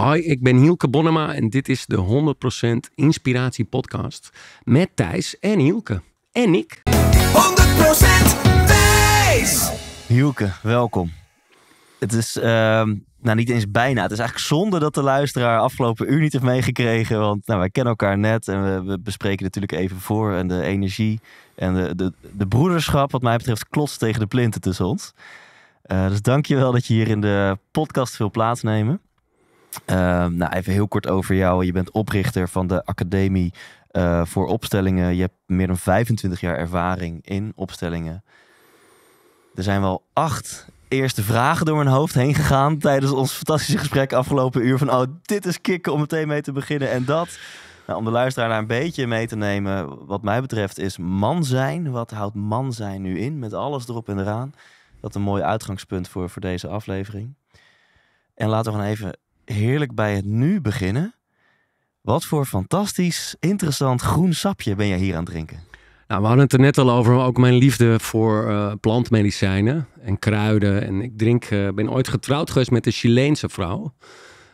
Hoi, ik ben Hielke Bonnema en dit is de 100% Inspiratie Podcast met Thijs en Hielke. En ik. 100% Thijs! Hielke, welkom. Het is, ehm, nou niet eens bijna, het is eigenlijk zonde dat de luisteraar afgelopen uur niet heeft meegekregen. Want nou, wij kennen elkaar net en we, bespreken natuurlijk even voor en de energie en de, de, broederschap wat mij betreft klotst tegen de plinten tussen ons. Eh, dus dank je wel dat je hier in de podcast wil plaatsnemen. Ehm, nou, even heel kort over jou. Je bent oprichter van de Academie eh, voor Opstellingen. Je hebt meer dan 25 jaar ervaring in opstellingen. Er zijn wel acht eerste vragen door mijn hoofd heen gegaan tijdens ons fantastische gesprek afgelopen uur. Van oh, dit is kicken om meteen mee te beginnen en dat. Nou, om de luisteraar naar een beetje mee te nemen, wat mij betreft is man zijn. Wat houdt man zijn nu in met alles erop en eraan? Dat een mooi uitgangspunt voor, voor deze aflevering. En laten we gewoon even heerlijk bij het nu beginnen. Wat voor fantastisch, interessant groen sapje ben jij hier aan het drinken? Nou, we hadden het er net al over, ook mijn liefde voor eh, plantmedicijnen en kruiden. En ik drink, eh, ben ooit getrouwd geweest met een Chileense vrouw.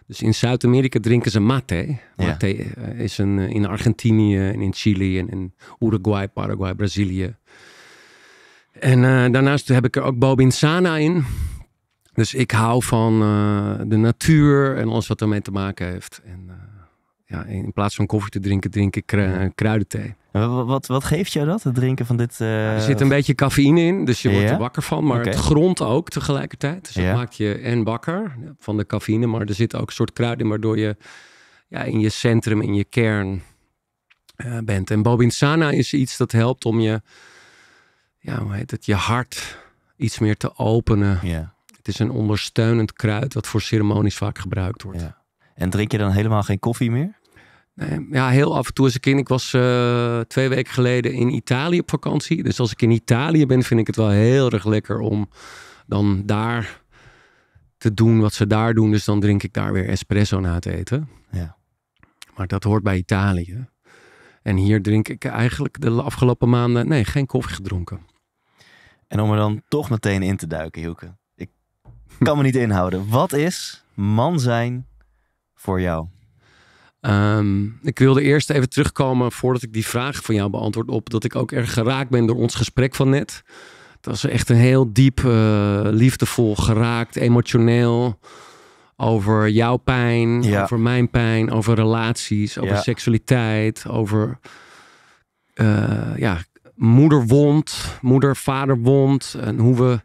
Dus in Zuid-Amerika drinken ze mate. Mate eh, is een, in Argentinië en in Chili en in Uruguay, Paraguay, Brazilië. En daarnaast heb ik er ook bobinsana in. Dus ik hou van eh, de natuur en alles wat ermee te maken heeft. En eh, ja, in plaats van koffie te drinken, drink ik eh, kruidenthee. Wat, wat, geeft jou dat, het drinken van dit? Nou, er zit een beetje cafeïne in, dus je wordt er wakker van. Maar het grond ook tegelijkertijd. Dus dat maakt je en wakker van de cafeïne. Maar er zit ook een soort kruid in, waardoor je ja, in je centrum, in je kern bent. En Bobinsana is iets dat helpt om je, ja, hoe heet het, je hart iets meer te openen. Ja. Het is een ondersteunend kruid wat voor ceremonies vaak gebruikt wordt. En drink je dan helemaal geen koffie meer? Nee, ja, heel af en toe als ik in. Ik was eh, twee weken geleden in Italië op vakantie. Dus als ik in Italië ben, vind ik het wel heel erg lekker om dan daar te doen wat ze daar doen. Dus dan drink ik daar weer espresso na het eten. Ja. Maar dat hoort bij Italië. En hier drink ik eigenlijk de afgelopen maanden nee, geen koffie gedronken. En om er dan toch meteen in te duiken, Hielke. kan me niet inhouden. Wat is man zijn voor jou? Ehm, ik wilde eerst even terugkomen voordat ik die vraag van jou beantwoord op dat ik ook erg geraakt ben door ons gesprek van net. Dat was echt een heel diep, eh, liefdevol, geraakt, emotioneel over jouw pijn, over mijn pijn, over relaties, over seksualiteit, over uh, ja, moederwond, moeder-vaderwond en hoe we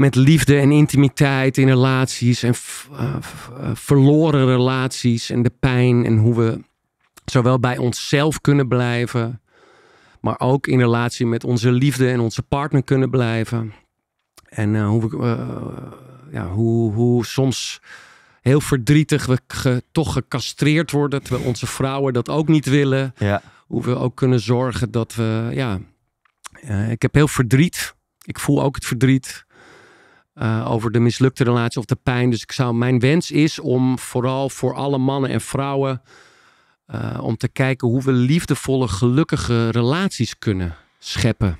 met liefde en intimiteit in relaties en eh, eh, verloren relaties en de pijn en hoe we zowel bij onszelf kunnen blijven, maar ook in relatie met onze liefde en onze partner kunnen blijven. En eh, hoe, uh, ja, hoe, hoe soms heel verdrietig we toch gecastreerd worden, terwijl onze vrouwen dat ook niet willen. Ja. Hoe we ook kunnen zorgen dat we, ja, ik heb heel verdriet. Ik voel ook het verdriet. Eh, over de mislukte relatie of de pijn. Dus ik zou, mijn wens is om vooral voor alle mannen en vrouwen. Eh, om te kijken hoe we liefdevolle, gelukkige relaties kunnen scheppen.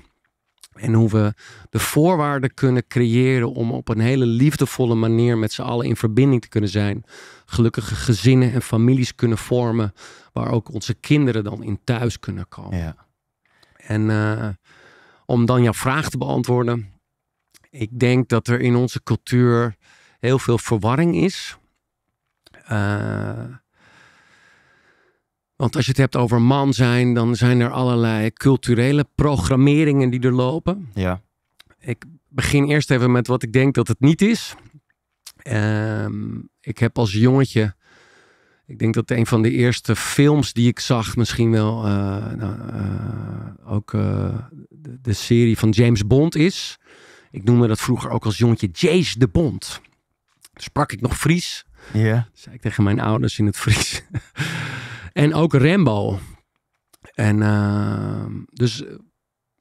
En hoe we de voorwaarden kunnen creëren om op een hele liefdevolle manier met z'n allen in verbinding te kunnen zijn. Gelukkige gezinnen en families kunnen vormen, waar ook onze kinderen dan in thuis kunnen komen. Ja. En eh, om dan jouw vraag te beantwoorden, ik denk dat er in onze cultuur heel veel verwarring is. Eh, want als je het hebt over man zijn, dan zijn er allerlei culturele programmeringen die er lopen. Ja. Ik begin eerst even met wat ik denk dat het niet is. Ehm, ik heb als jongetje, ik denk dat een van de eerste films die ik zag, misschien wel eh, nou, eh, ook de, serie van James Bond is. Ik noemde dat vroeger ook als jongetje Jace de Bond. sprak ik nog Fries. Ja. Zei ik tegen mijn ouders in het Fries. en ook Rembo En eh, dus,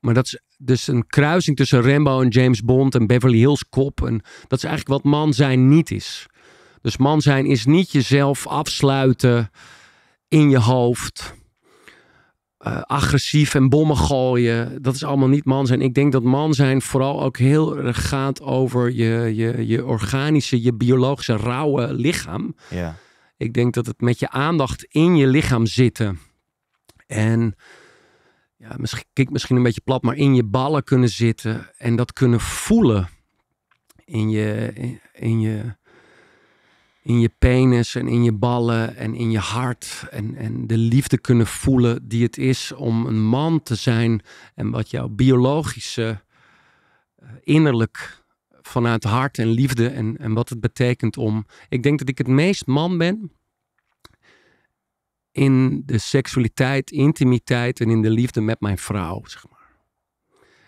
maar dat is dus een kruising tussen Rambo en James Bond en Beverly Hills Cop. En dat is eigenlijk wat man zijn niet is. Dus man zijn is niet jezelf afsluiten in je hoofd. Eh, agressief en bommen gooien. Dat is allemaal niet man zijn. Ik denk dat man zijn vooral ook heel erg gaat over je, je, je organische, je biologische, rauwe lichaam. Ja. Ik denk dat het met je aandacht in je lichaam zitten. En ja, misschien, kijk, misschien een beetje plat, maar in je ballen kunnen zitten en dat kunnen voelen. In je, in je in je penis en in je ballen en in je hart. En, en de liefde kunnen voelen die het is om een man te zijn. En wat jouw biologische, eh, innerlijk, vanuit hart en liefde en, en wat het betekent om. Ik denk dat ik het meest man ben in de seksualiteit, intimiteit en in de liefde met mijn vrouw, zeg maar.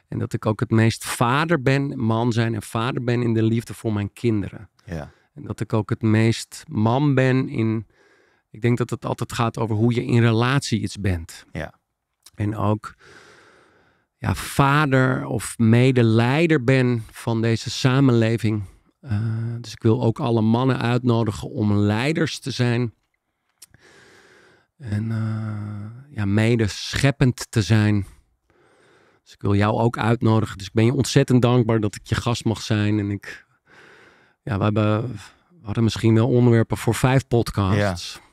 En dat ik ook het meest vader ben, man zijn en vader ben in de liefde voor mijn kinderen. Ja. En dat ik ook het meest man ben in. Ik denk dat het altijd gaat over hoe je in relatie iets bent. Ja. En ook ja, vader of medeleider ben van deze samenleving. Eh, dus ik wil ook alle mannen uitnodigen om leiders te zijn. En uh, ja, medescheppend te zijn. Dus ik wil jou ook uitnodigen. Dus ik ben je ontzettend dankbaar dat ik je gast mag zijn. En ik ja, we, hebben, hadden misschien wel onderwerpen voor vijf podcasts. Ja.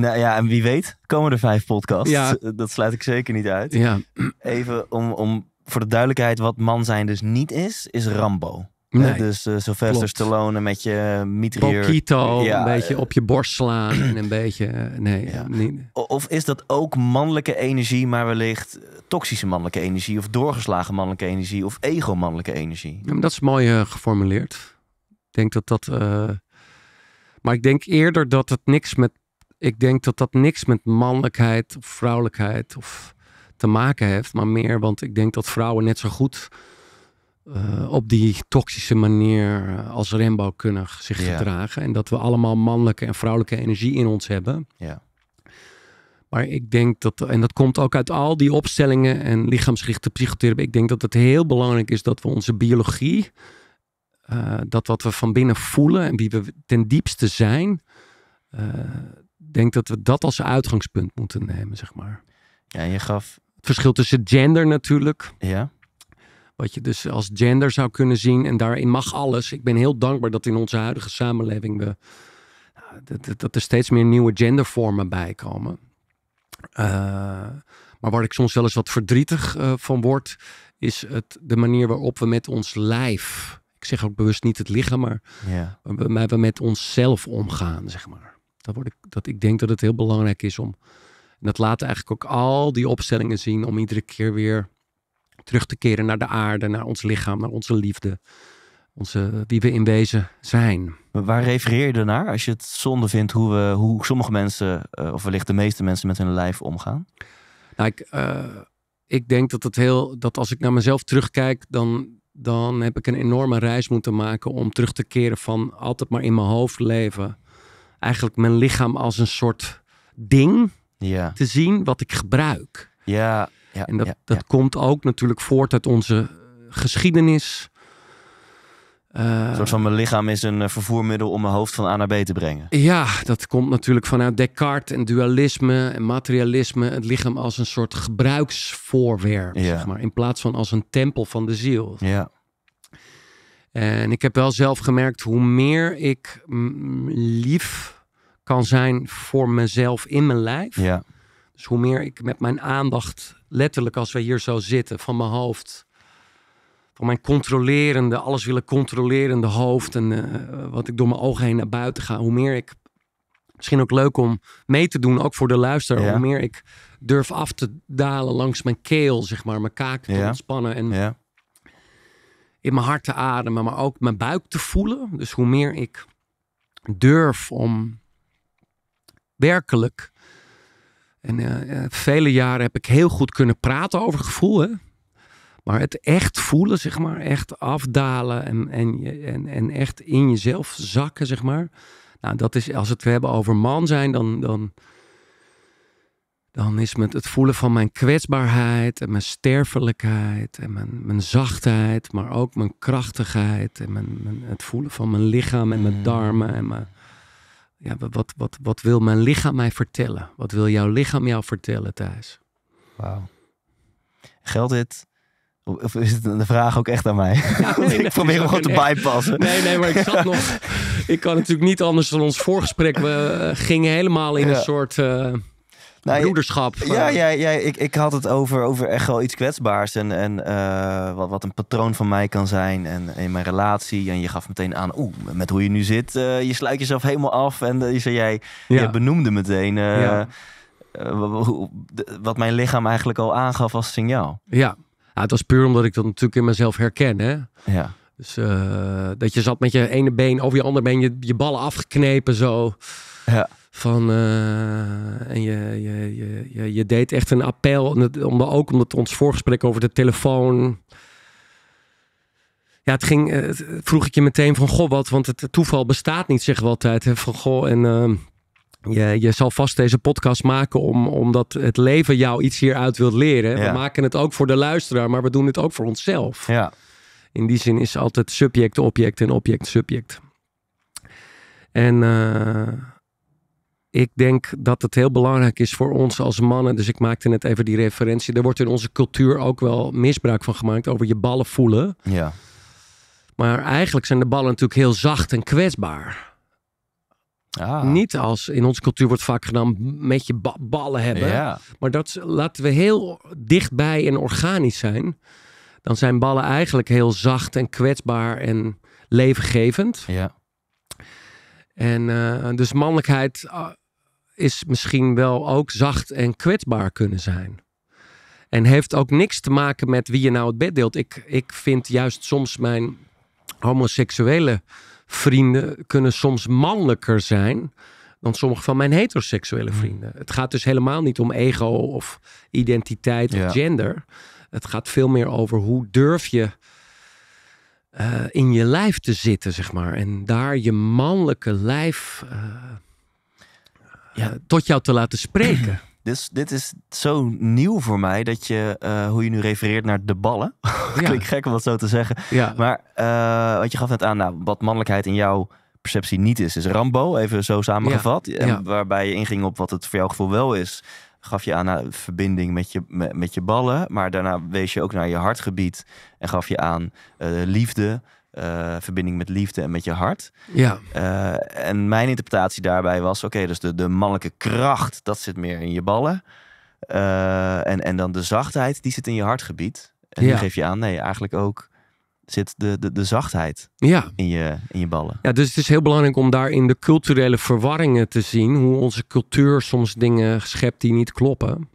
Nou ja, en wie weet komen er vijf podcasts. Ja. Eh, dat sluit ik zeker niet uit. Ja. Even om, om voor de duidelijkheid wat man zijn dus niet is, is Rambo. Eh, nee, dus uh, Sylvester klopt. Stallone met je mitrieur. ja, een beetje op je borst slaan en een beetje... nee, ja. Of is dat ook mannelijke energie, maar wellicht toxische mannelijke energie... of doorgeslagen mannelijke energie of ego-mannelijke energie? dat is mooi geformuleerd denk dat dat. Eh, maar ik denk eerder dat het niks met. Ik denk dat dat niks met mannelijkheid of vrouwelijkheid of te maken heeft, maar meer, want ik denk dat vrouwen net zo goed eh, op die toxische manier eh, als Rembo kunnen zich gedragen. En dat we allemaal mannelijke en vrouwelijke energie in ons hebben. Ja. Maar ik denk dat, en dat komt ook uit al die opstellingen en lichaamsgerichte psychotherapie, ik denk dat het heel belangrijk is dat we onze biologie eh, dat wat we van binnen voelen en wie we ten diepste zijn, uh, denk dat we dat als uitgangspunt moeten nemen, zeg maar. Ja, je gaf. Het verschil tussen gender natuurlijk. Ja. Wat je dus als gender zou kunnen zien. En daarin mag alles. Ik ben heel dankbaar dat in onze huidige samenleving we. Nou, dat, er steeds meer nieuwe gendervormen bij komen. Eh, maar waar ik soms wel eens wat verdrietig van word, is het, de manier waarop we met ons lijf zeg ook bewust niet het lichaam, maar ja. waar we met onszelf omgaan, zeg maar. Dat, word ik, dat ik denk dat het heel belangrijk is om. En dat laten eigenlijk ook al die opstellingen zien om iedere keer weer terug te keren naar de aarde, naar ons lichaam, naar onze liefde, onze, wie we in wezen zijn. waar refereer je dan naar als je het zonde vindt hoe, we, hoe sommige mensen, eh, of wellicht de meeste mensen, met hun lijf omgaan? Nou, ik, eh, ik denk dat, het heel, dat als ik naar mezelf terugkijk, dan dan heb ik een enorme reis moeten maken om terug te keren van altijd maar in mijn hoofd leven. Eigenlijk mijn lichaam als een soort ding ja. te zien wat ik gebruik. Ja, ja en dat, dat komt ook natuurlijk voort uit onze geschiedenis een eh, soort van mijn lichaam is een eh, vervoermiddel om mijn hoofd van A naar B te brengen. Ja, dat komt natuurlijk vanuit Descartes en dualisme en materialisme. Het lichaam als een soort gebruiksvoorwerp, zeg maar. In plaats van als een tempel van de ziel. Ja. En ik heb wel zelf gemerkt hoe meer ik lief kan zijn voor mezelf in mijn lijf. Ja. Dus hoe meer ik met mijn aandacht, letterlijk als we hier zo zitten, van mijn hoofd van mijn controlerende, alles willen controlerende hoofd en eh, wat ik door mijn ogen heen naar buiten ga, hoe meer ik. Misschien ook leuk om mee te doen, ook voor de luisteraar. Hoe meer ik durf af te dalen langs mijn keel, zeg maar, mijn kaak te ontspannen en ja. in mijn hart te ademen, maar ook mijn buik te voelen. Dus hoe meer ik durf om werkelijk. En eh, eh, vele jaren heb ik heel goed kunnen praten over gevoel. Hè? Maar het echt voelen, zeg maar, echt afdalen en, en, en, en echt in jezelf zakken, zeg maar. Nou, dat is, als we het hebben over man zijn, dan, dan, dan is met het voelen van mijn kwetsbaarheid en mijn sterfelijkheid en mijn, mijn zachtheid, maar ook mijn krachtigheid en mijn, het voelen van mijn lichaam en mijn mm. darmen en mijn, ja, wat, wat, wat wil mijn lichaam mij vertellen? Wat wil jouw lichaam jou vertellen, Thijs? Wauw. Geldt dit of is het een vraag ook echt aan mij? Ja, ik probeer hem gewoon te bypassen. Nee, nee, maar ik zat nog... ik kan natuurlijk niet anders dan ons voorgesprek. We eh, gingen helemaal in een soort... Eh, nou, broederschap. Eh. Ja, ja, ja, ik, ik had het over, over echt wel iets kwetsbaars. En, en wat, wat een patroon van mij kan zijn. En in mijn relatie. En je gaf meteen aan, oeh, met hoe je nu zit. je sluit jezelf helemaal af. En je zei, jij je benoemde meteen wat mijn lichaam eigenlijk al aangaf als signaal. Ja, nou, het was puur omdat ik dat natuurlijk in mezelf herken. Hè? Ja. Dus eh, dat je zat met je ene been over je andere been, je, je ballen afgeknepen zo. Ja. Van, eh, en je, je, je, je, deed echt een appel, om, ook omdat ons voorgesprek over de telefoon... Ja, het ging, eh, vroeg ik je meteen van, goh, wat, want het toeval bestaat niet, zeggen we altijd. Hè? Van, goh, en... Ehm, je, je zal vast deze podcast maken om, omdat het leven jou iets hieruit wilt leren. We maken het ook voor de luisteraar, maar we doen het ook voor onszelf. Ja. In die zin is altijd subject, object en object, subject. En eh, ik denk dat het heel belangrijk is voor ons als mannen. Dus ik maakte net even die referentie. Er wordt in onze cultuur ook wel misbruik van gemaakt over je ballen voelen. Ja. Maar eigenlijk zijn de ballen natuurlijk heel zacht en kwetsbaar. Ah. Niet als in onze cultuur wordt vaak gedaan met je ballen hebben. Maar dat laten we heel dichtbij en organisch zijn. Dan zijn ballen eigenlijk heel zacht en kwetsbaar en levengevend. Ja. En eh, dus mannelijkheid ah, is misschien wel ook zacht en kwetsbaar kunnen zijn. En heeft ook niks te maken met wie je nou het bed deelt. Ik, ik vind juist soms mijn homoseksuele vrienden kunnen soms mannelijker zijn dan sommige van mijn heteroseksuele hmm. vrienden. Het gaat dus helemaal niet om ego of identiteit of gender. Het gaat veel meer over hoe durf je eh, in je lijf te zitten, zeg maar. En daar je mannelijke lijf eh, ja. Eh, tot jou te laten spreken. Dus dit is zo nieuw voor mij dat je, eh, hoe je nu refereert naar de ballen. Klinkt gek om dat zo te zeggen. Ja. Maar eh, wat je gaf net aan, nou, wat mannelijkheid in jouw perceptie niet is, is Rambo, even zo samengevat. waarbij je inging op wat het voor jouw gevoel wel is, gaf je aan nou, verbinding met je, met, je ballen. Maar daarna wees je ook naar je hartgebied en gaf je aan eh, liefde, eh, verbinding met liefde en met je hart. Ja. Eh, en mijn interpretatie daarbij was: oké, dus de, de mannelijke kracht, dat zit meer in je ballen. Eh, en, en dan de zachtheid, die zit in je hartgebied. En ja. geef je aan, nee, eigenlijk ook zit de, de, de zachtheid ja. in, je, in je ballen. Ja, dus het is heel belangrijk om daarin de culturele verwarringen te zien. Hoe onze cultuur soms dingen schept die niet kloppen.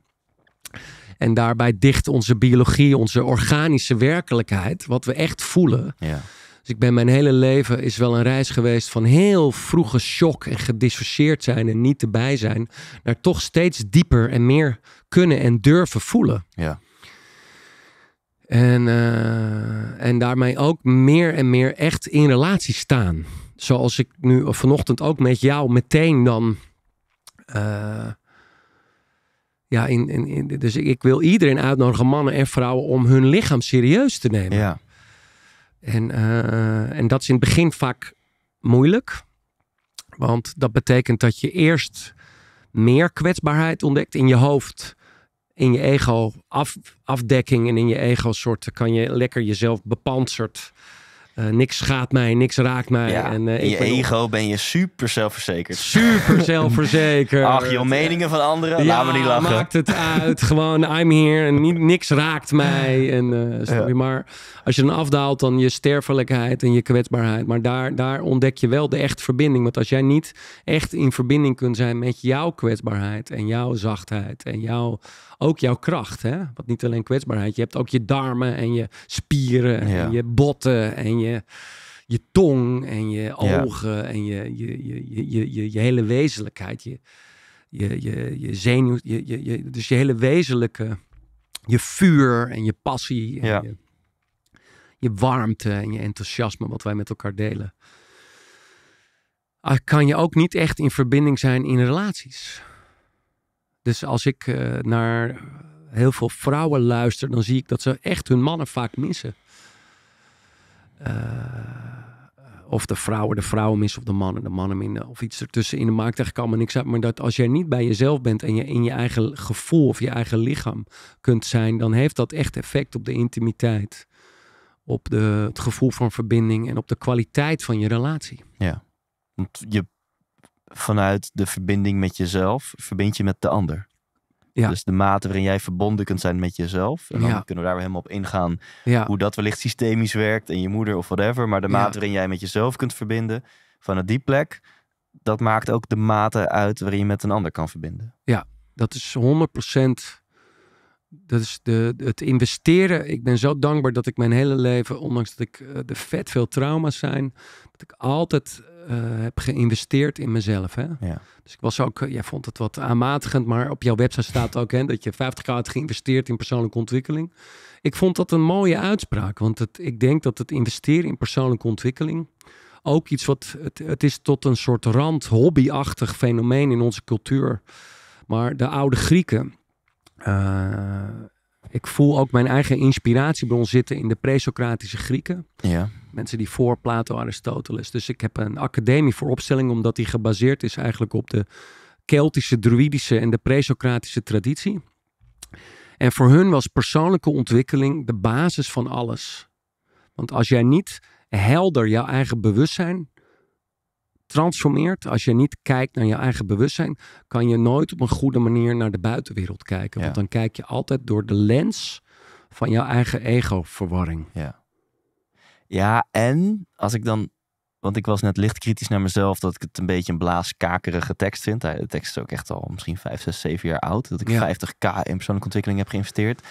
En daarbij dicht onze biologie, onze organische werkelijkheid, wat we echt voelen. Ja dus ik ben mijn hele leven is wel een reis geweest van heel vroege shock en gedissocieerd zijn en niet erbij zijn, naar toch steeds dieper en meer kunnen en durven voelen. Ja. En, eh, en daarmee ook meer en meer echt in relatie staan. Zoals ik nu vanochtend ook met jou meteen dan. Eh, ja, in, in, in, dus ik wil iedereen uitnodigen, mannen en vrouwen, om hun lichaam serieus te nemen. Ja. En, eh, en dat is in het begin vaak moeilijk. Want dat betekent dat je eerst meer kwetsbaarheid ontdekt in je hoofd, in je ego, af, afdekking en in je ego soorten kan je lekker jezelf bepanserd eh, niks schaadt mij, niks raakt mij. en, eh, in je ben ego ben je super zelfverzekerd. Super zelfverzekerd. Ach, jouw meningen van anderen, laat me niet lachen. maakt het uit. Gewoon, I'm here. En niks raakt mij. En, eh, Maar als je dan afdaalt, dan je sterfelijkheid en je kwetsbaarheid. Maar daar, daar ontdek je wel de echte verbinding. Want als jij niet echt in verbinding kunt zijn met jouw kwetsbaarheid... en jouw zachtheid en jouw ook jouw kracht. Hè? Want niet alleen kwetsbaarheid, je hebt ook je darmen en je spieren en je botten en je, je tong en je ogen en je, je, je, je, je, je, hele wezenlijkheid. Je, je, je, je zenuw, je, je, je, dus je hele wezenlijke, je vuur en je passie. En ja. je, je warmte en je enthousiasme wat wij met elkaar delen ah, kan je ook niet echt in verbinding zijn in relaties. Dus als ik eh, naar heel veel vrouwen luister, dan zie ik dat ze echt hun mannen vaak missen. Eh, of de vrouwen de vrouwen missen, of de mannen de mannen minder, of iets in de maakt kan, allemaal niks uit. Maar dat als jij niet bij jezelf bent en je in je eigen gevoel of je eigen lichaam kunt zijn, dan heeft dat echt effect op de intimiteit. Op de, het gevoel van verbinding en op de kwaliteit van je relatie. Ja. Want je vanuit de verbinding met jezelf verbind je met de ander. Ja. Dus de mate waarin jij verbonden kunt zijn met jezelf. En dan kunnen we daar weer helemaal op ingaan. Hoe dat wellicht systemisch werkt en je moeder of whatever. Maar de mate waarin jij met jezelf kunt verbinden vanuit die plek. Dat maakt ook de mate uit waarin je met een ander kan verbinden. Ja, dat is 100%. Dat is de, het investeren. Ik ben zo dankbaar dat ik mijn hele leven, ondanks dat ik de eh, vet veel trauma's zijn, dat ik altijd eh, heb geïnvesteerd in mezelf. Hè? Ja. Dus ik was ook, eh, jij vond het wat aanmatigend, maar op jouw website staat ook hè, dat je 50k had geïnvesteerd in persoonlijke ontwikkeling. Ik vond dat een mooie uitspraak, want het, ik denk dat het investeren in persoonlijke ontwikkeling ook iets wat, het, het is tot een soort rand, hobbyachtig fenomeen in onze cultuur. Maar de oude Grieken, eh, ik voel ook mijn eigen inspiratiebron zitten in de pre-socratische Grieken. Ja mensen die voor Plato, Aristoteles. Dus ik heb een academie voor opstelling, omdat die gebaseerd is eigenlijk op de Keltische, druidische en de Presocratische traditie. En voor hun was persoonlijke ontwikkeling de basis van alles. Want als jij niet helder jouw eigen bewustzijn transformeert, als je niet kijkt naar je eigen bewustzijn, kan je nooit op een goede manier naar de buitenwereld kijken. Want dan kijk je altijd door de lens van jouw eigen ego-verwarring. Ja. Ja, en als ik dan. Want ik was net licht kritisch naar mezelf dat ik het een beetje een blaaskakerige tekst vind. De tekst is ook echt al misschien 5, 6, 7 jaar oud. Dat ik 50k in persoonlijke ontwikkeling heb geïnvesteerd.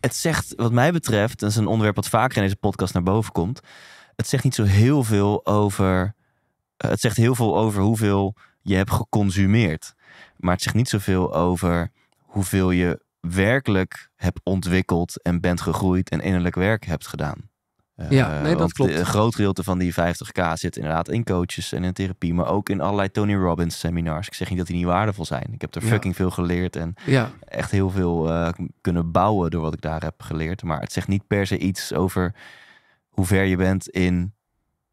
Het zegt, wat mij betreft, dat is een onderwerp wat vaker in deze podcast naar boven komt. Het zegt niet zo heel veel over. Eh, het zegt heel veel over hoeveel je hebt geconsumeerd. Maar het zegt niet zoveel over hoeveel je werkelijk hebt ontwikkeld en bent gegroeid en innerlijk werk hebt gedaan ja, nee, eh, dat klopt. Een groot gedeelte van die 50k zit inderdaad in coaches en in therapie, maar ook in allerlei Tony Robbins seminars. Ik zeg niet dat die niet waardevol zijn. Ik heb er fucking veel geleerd en echt heel veel eh, kunnen bouwen door wat ik daar heb geleerd. Maar het zegt niet per se iets over hoe ver je bent in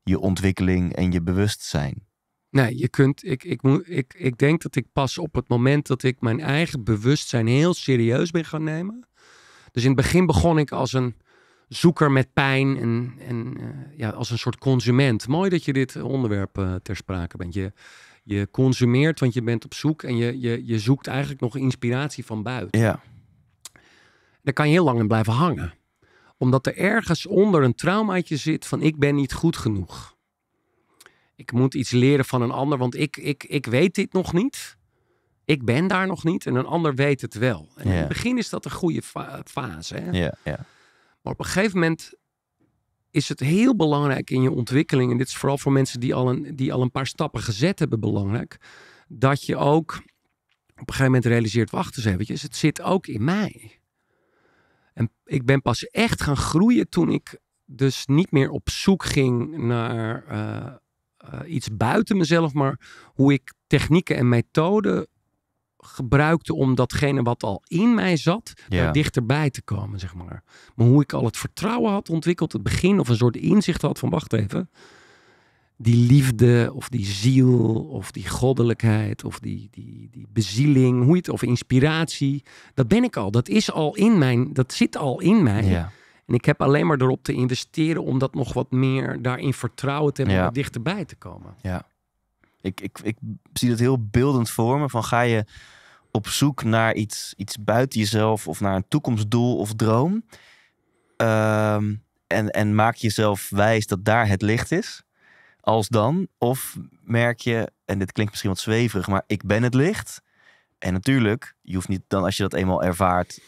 je ontwikkeling en je bewustzijn. Nee, je kunt. Ik, ik, moet, ik, ik denk dat ik pas op het moment dat ik mijn eigen bewustzijn heel serieus ben gaan nemen. Dus in het begin begon ik als een zoeker met pijn en, en eh, ja, als een soort consument. Mooi dat je dit onderwerp eh, ter sprake bent. Je, je consumeert, want je bent op zoek en je, je, je zoekt eigenlijk nog inspiratie van buiten. Ja. Daar kan je heel lang in blijven hangen. Omdat er ergens onder een traumaatje zit van ik ben niet goed genoeg. Ik moet iets leren van een ander, want ik, ik, ik weet dit nog niet. Ik ben daar nog niet en een ander weet het wel. En In het begin is dat een goede fase. Hè? ja. Maar op een gegeven moment is het heel belangrijk in je ontwikkeling, en dit is vooral voor mensen die al een, die al een paar stappen gezet hebben belangrijk, dat je ook op een gegeven moment realiseert, wacht eens eventjes, het zit ook in mij. En ik ben pas echt gaan groeien toen ik dus niet meer op zoek ging naar eh, eh, iets buiten mezelf, maar hoe ik technieken en methoden gebruikte om datgene wat al in mij zat, ja. dichterbij te komen, zeg maar. Maar hoe ik al het vertrouwen had ontwikkeld, het begin of een soort inzicht had van wacht even, die liefde of die ziel of die goddelijkheid of die, die, die bezieling, hoe het, of inspiratie, dat ben ik al. Dat is al in mijn, dat zit al in mij. En ik heb alleen maar erop te investeren om dat nog wat meer daarin vertrouwen te hebben, ja. dichterbij te komen. Ja. Ik, ik, ik zie dat heel beeldend voor me. Van ga je op zoek naar iets, iets buiten jezelf of naar een toekomstdoel of droom. Ehm, en, en maak jezelf wijs dat daar het licht is. Als dan. Of merk je, en dit klinkt misschien wat zweverig, maar ik ben het licht. En natuurlijk, je hoeft niet dan als je dat eenmaal ervaart,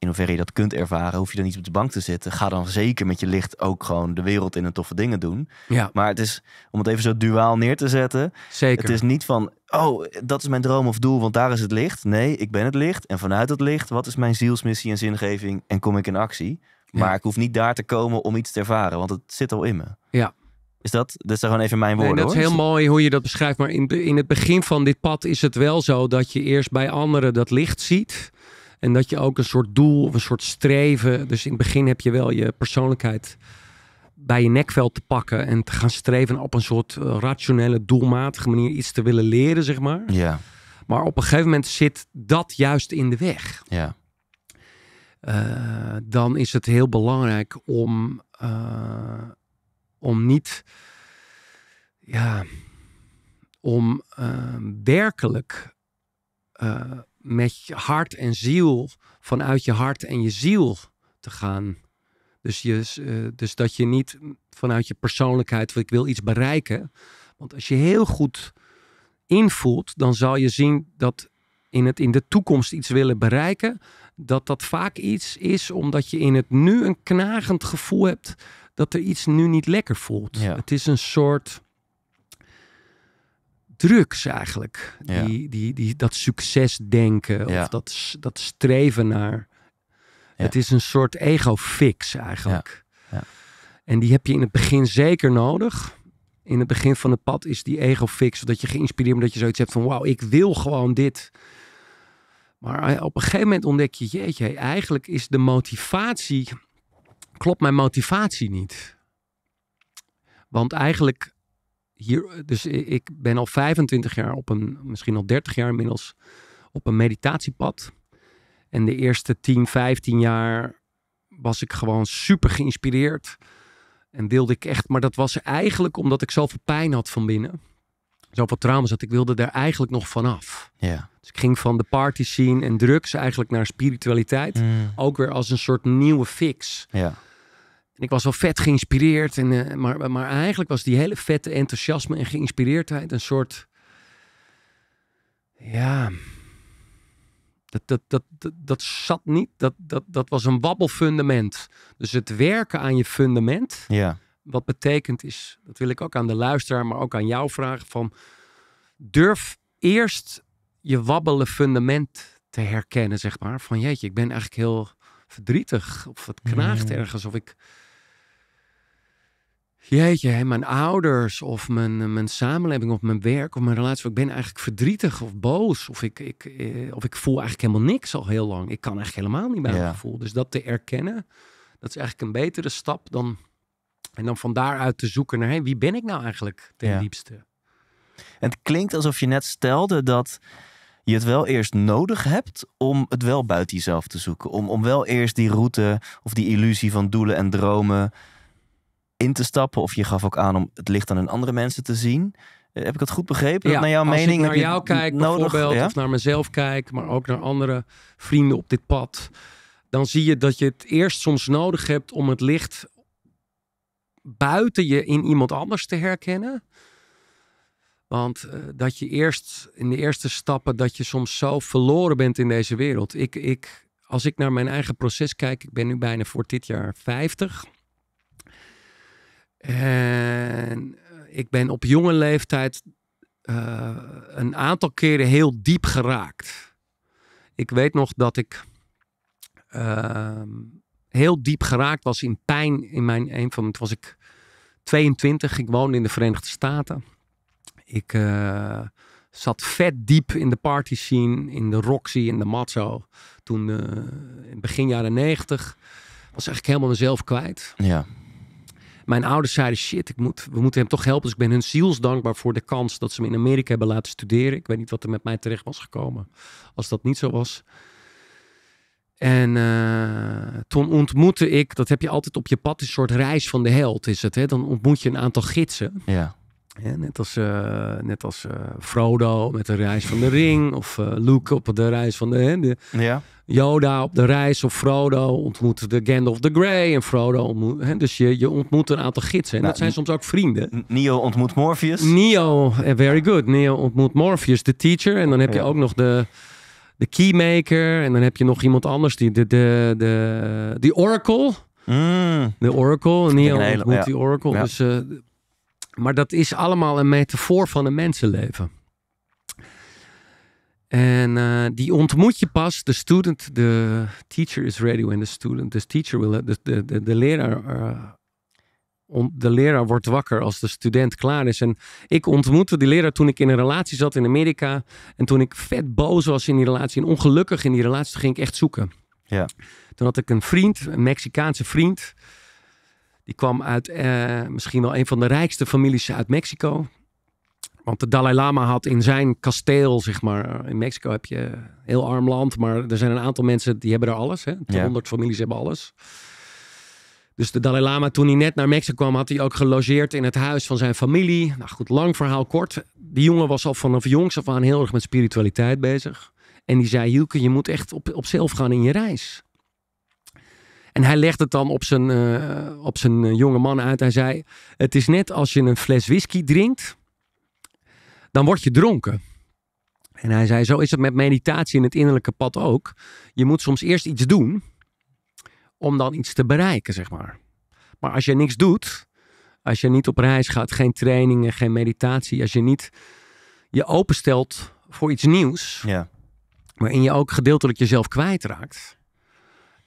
in hoeverre je dat kunt ervaren, hoef je dan niet op de bank te zitten. Ga dan zeker met je licht ook gewoon de wereld in en toffe dingen doen. Ja. Maar het is, om het even zo duaal neer te zetten. Zeker. Het is niet van, oh, dat is mijn droom of doel, want daar is het licht. Nee, ik ben het licht. En vanuit het licht, wat is mijn zielsmissie en zingeving? En kom ik in actie? Maar ik hoef niet daar te komen om iets te ervaren, want het zit al in me. Ja, is dat, dat is gewoon even mijn woorden. Nee, dat is heel dus- mooi hoe je dat beschrijft. Maar in, in het begin van dit pad is het wel zo dat je eerst bij anderen dat licht ziet. En dat je ook een soort doel of een soort streven. Dus in het begin heb je wel je persoonlijkheid bij je nekveld te pakken en te gaan streven op een soort eh, rationele, doelmatige manier iets te willen leren, zeg maar. Ja. Maar op een gegeven moment zit dat juist in de weg. Ja. Eh, dan is het heel belangrijk om, eh, om niet, ja, om werkelijk met je hart en ziel, vanuit je hart en je ziel te gaan. Dus, je, eh, dus dat je niet vanuit je persoonlijkheid, ik wil iets bereiken. Want als je heel goed invoelt, dan zal je zien dat in, het, in de toekomst iets willen bereiken, dat dat vaak iets is omdat je in het nu een knagend gevoel hebt dat er iets nu niet lekker voelt. Het is een soort drugs eigenlijk. Die, die, die, dat succesdenken of dat, dat streven naar. Het is een soort ego-fix eigenlijk. En die heb je in het begin zeker nodig. In het begin van het pad is die ego-fix. Dat je geïnspireerd bent, dat je zoiets hebt van: wauw, ik wil gewoon dit. Maar eh, op een gegeven moment ontdek je: jeetje, eigenlijk is de motivatie. Klopt mijn motivatie niet? Want eigenlijk hier, dus ik ben al 25 jaar op een, misschien al 30 jaar inmiddels, op een meditatiepad. En de eerste 10, 15 jaar was ik gewoon super geïnspireerd. En wilde ik echt, maar dat was eigenlijk omdat ik zoveel pijn had van binnen. Zoveel trauma's had. ik wilde daar eigenlijk nog vanaf. Ja. Dus ik ging van de party scene en drugs eigenlijk naar spiritualiteit. Mm. Ook weer als een soort nieuwe fix. Ja ik was wel vet geïnspireerd. En, eh, maar, maar eigenlijk was die hele vette enthousiasme en geïnspireerdheid een soort. Ja. Dat, dat, dat, dat, dat zat niet. Dat, dat, dat was een wabbelfundament. Dus het werken aan je fundament. Ja. Wat betekent is, dat wil ik ook aan de luisteraar, maar ook aan jou vragen: van durf eerst je wabbelen fundament te herkennen, zeg maar. Van jeetje, ik ben eigenlijk heel verdrietig. Of het knaagt ergens. Of ik, jeetje, mijn ouders of mijn, eh, mijn samenleving of mijn werk of mijn relatie. Ik ben eigenlijk verdrietig of boos of ik, ik, eh, of ik voel eigenlijk helemaal niks al heel lang. Ik kan echt helemaal niet bij mijn gevoel. Dus dat te erkennen, dat is eigenlijk een betere stap dan... En dan van daaruit te zoeken naar hé wie ben ik nou eigenlijk ten ja. diepste. En het klinkt alsof je net stelde dat je het wel eerst nodig hebt om het wel buiten jezelf te zoeken. Om, om wel eerst die route of die illusie van doelen en dromen in te stappen. Of je gaf ook aan om het licht aan een andere mensen te zien. Eh, heb ik dat goed begrepen? Ja, naar jouw als mening. Ik naar jou kijk nodig, bijvoorbeeld, of naar mezelf kijk, maar ook naar andere vrienden op dit pad. Dan zie je dat je het eerst soms nodig hebt om het licht buiten je in iemand anders te herkennen. Want eh, dat je eerst in de eerste stappen, dat je soms zo verloren bent in deze wereld. Ik, ik, als ik naar mijn eigen proces kijk, ik ben nu bijna voor dit jaar 50. En eh, ik ben op jonge leeftijd eh, een aantal keren heel diep geraakt. Ik weet nog dat ik ehm, heel diep geraakt was in pijn. In mijn, een van, het was ik 22, ik woonde in de Verenigde Staten. Ik eh, zat vet diep in de party scene, in de Roxy, in de Mazzo. Toen, in begin jaren 90, was eigenlijk helemaal mezelf kwijt. Ja mijn ouders zeiden: shit, ik moet, we moeten hem toch helpen. Dus ik ben hun zielsdankbaar voor de kans dat ze me in Amerika hebben laten studeren. Ik weet niet wat er met mij terecht was gekomen als dat niet zo was. En eh, toen ontmoette ik, dat heb je altijd op je pad, een soort reis van de held is het. Hè? Dan ontmoet je een aantal gidsen. Ja net als, eh, net als eh, Frodo met de reis van de ring. Of eh, Luke op de reis van de, de... ja. Yoda op de reis. Of Frodo ontmoet de Gandalf the Grey. En Frodo ontmoet... Hè, dus je, je ontmoet een aantal gidsen. En nou, dat zijn soms ook vrienden. Neo ontmoet Morpheus. Neo, very good. Neo ontmoet Morpheus, de teacher. En dan heb je ook nog de de keymaker. En dan heb je nog iemand anders die de, de, de, die Oracle. Mm. De Oracle. Neo ontmoet die Oracle. Dus maar dat is allemaal een metafoor van een mensenleven. En eh, die ontmoet je pas, de student, de teacher is ready when the student, the teacher will, de, de, de, leraar, eh, de leraar wordt wakker als de student klaar is. En ik ontmoette die leraar toen ik in een relatie zat in Amerika. En toen ik vet boos was in die relatie en ongelukkig in die relatie, ging ik echt zoeken. Ja. Toen had ik een vriend, een Mexicaanse vriend. Die kwam uit eh, misschien wel een van de rijkste families uit Mexico. Want de Dalai Lama had in zijn kasteel, zeg maar. Eh, in Mexico heb je heel arm land, maar er zijn een aantal mensen die hebben er alles. Hè? 200 families hebben alles. Dus de Dalai Lama, toen hij net naar Mexico kwam, had hij ook gelogeerd in het huis van zijn familie. Nou goed, lang verhaal kort. Die jongen was al vanaf jongs af aan heel erg met spiritualiteit bezig. En die zei: Hielke, je moet echt op, op zelf gaan in je reis. En hij legde het dan op zijn, uh, op zijn eh, jonge man uit. Hij zei: Het is net als je een fles whisky drinkt, dan word je dronken. En hij zei: Zo is het met meditatie in het innerlijke pad ook. Je moet soms eerst iets doen om dan iets te bereiken, zeg maar. Maar als je niks doet, als je niet op reis gaat, geen trainingen, geen meditatie, als je niet je openstelt voor iets nieuws, ja. waarin je ook gedeeltelijk jezelf kwijtraakt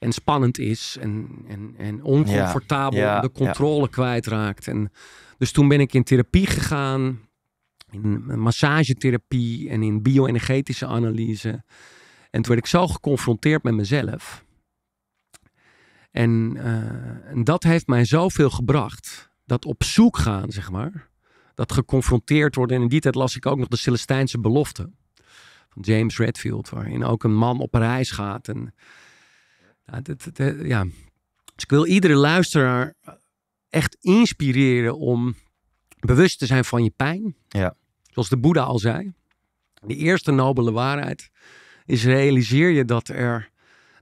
en spannend is en, en, en oncomfortabel de controle ja. kwijtraakt. En dus toen ben ik in therapie gegaan, in massagetherapie en in bioenergetische analyse. En toen werd ik zo geconfronteerd met mezelf. En, eh, en dat heeft mij zoveel gebracht. Dat op zoek gaan, zeg maar. Dat geconfronteerd worden. En in die tijd las ik ook nog de Celestijnse belofte. Van James Redfield. Waarin ook een man op reis gaat. En eh, ja. Dus ik wil iedere luisteraar eh, echt inspireren om bewust te zijn van je pijn. Ja. Zoals de Boeddha al zei. De eerste nobele waarheid is realiseer je dat, er,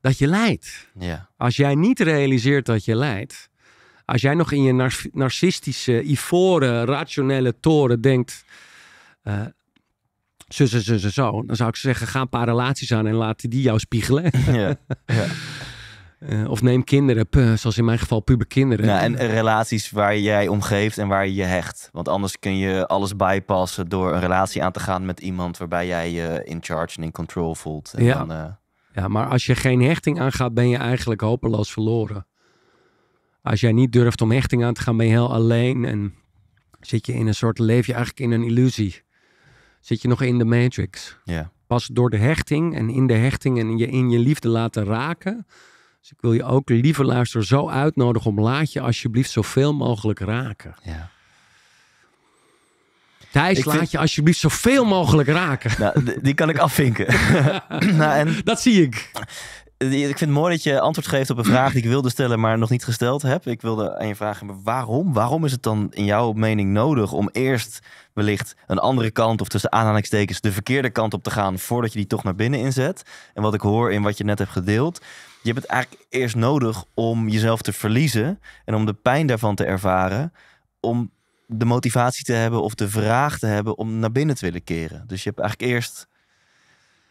dat je lijdt. Ja. Als jij niet realiseert dat je lijdt, als jij nog in je narcistische, ivoren, rationele toren denkt, uh, zo, zo, zo, zo, dan zou ik zeggen, ga een paar relaties aan en laat die jou spiegelen. Ja. ja. Eh, of neem kinderen, zoals in mijn geval puberkinderen. Ja, en relaties waar jij om geeft en waar je je hecht. Want anders kun je alles bypassen door een relatie aan te gaan met iemand waarbij jij je in charge en in control voelt. ja. Dan, eh, ja, maar als je geen hechting aangaat, ben je eigenlijk hopeloos verloren. Als jij niet durft om hechting aan te gaan, ben je heel alleen en zit je in een soort, leef je eigenlijk in een illusie. Zit je nog in de matrix. Ja. Pas door de hechting en in de hechting en je in je liefde laten raken, dus ik wil je ook, lieve luister, zo uitnodigen om laat je alsjeblieft zoveel mogelijk raken. Ja. Thijs, laat je alsjeblieft zoveel mogelijk raken. Nou, die kan ik afvinken. nou, en... Dat zie ik. Ik vind het mooi dat je antwoord geeft op een vraag die ik wilde stellen, maar nog niet gesteld heb. Ik wilde aan je vragen, waarom? Waarom is het dan in jouw mening nodig om eerst wellicht een andere kant, of tussen aanhalingstekens de verkeerde kant op te gaan, voordat je die toch naar binnen inzet? En wat ik hoor in wat je net hebt gedeeld, je hebt het eigenlijk eerst nodig om jezelf te verliezen en om de pijn daarvan te ervaren, om de motivatie te hebben of de vraag te hebben om naar binnen te willen keren. Dus je hebt eigenlijk eerst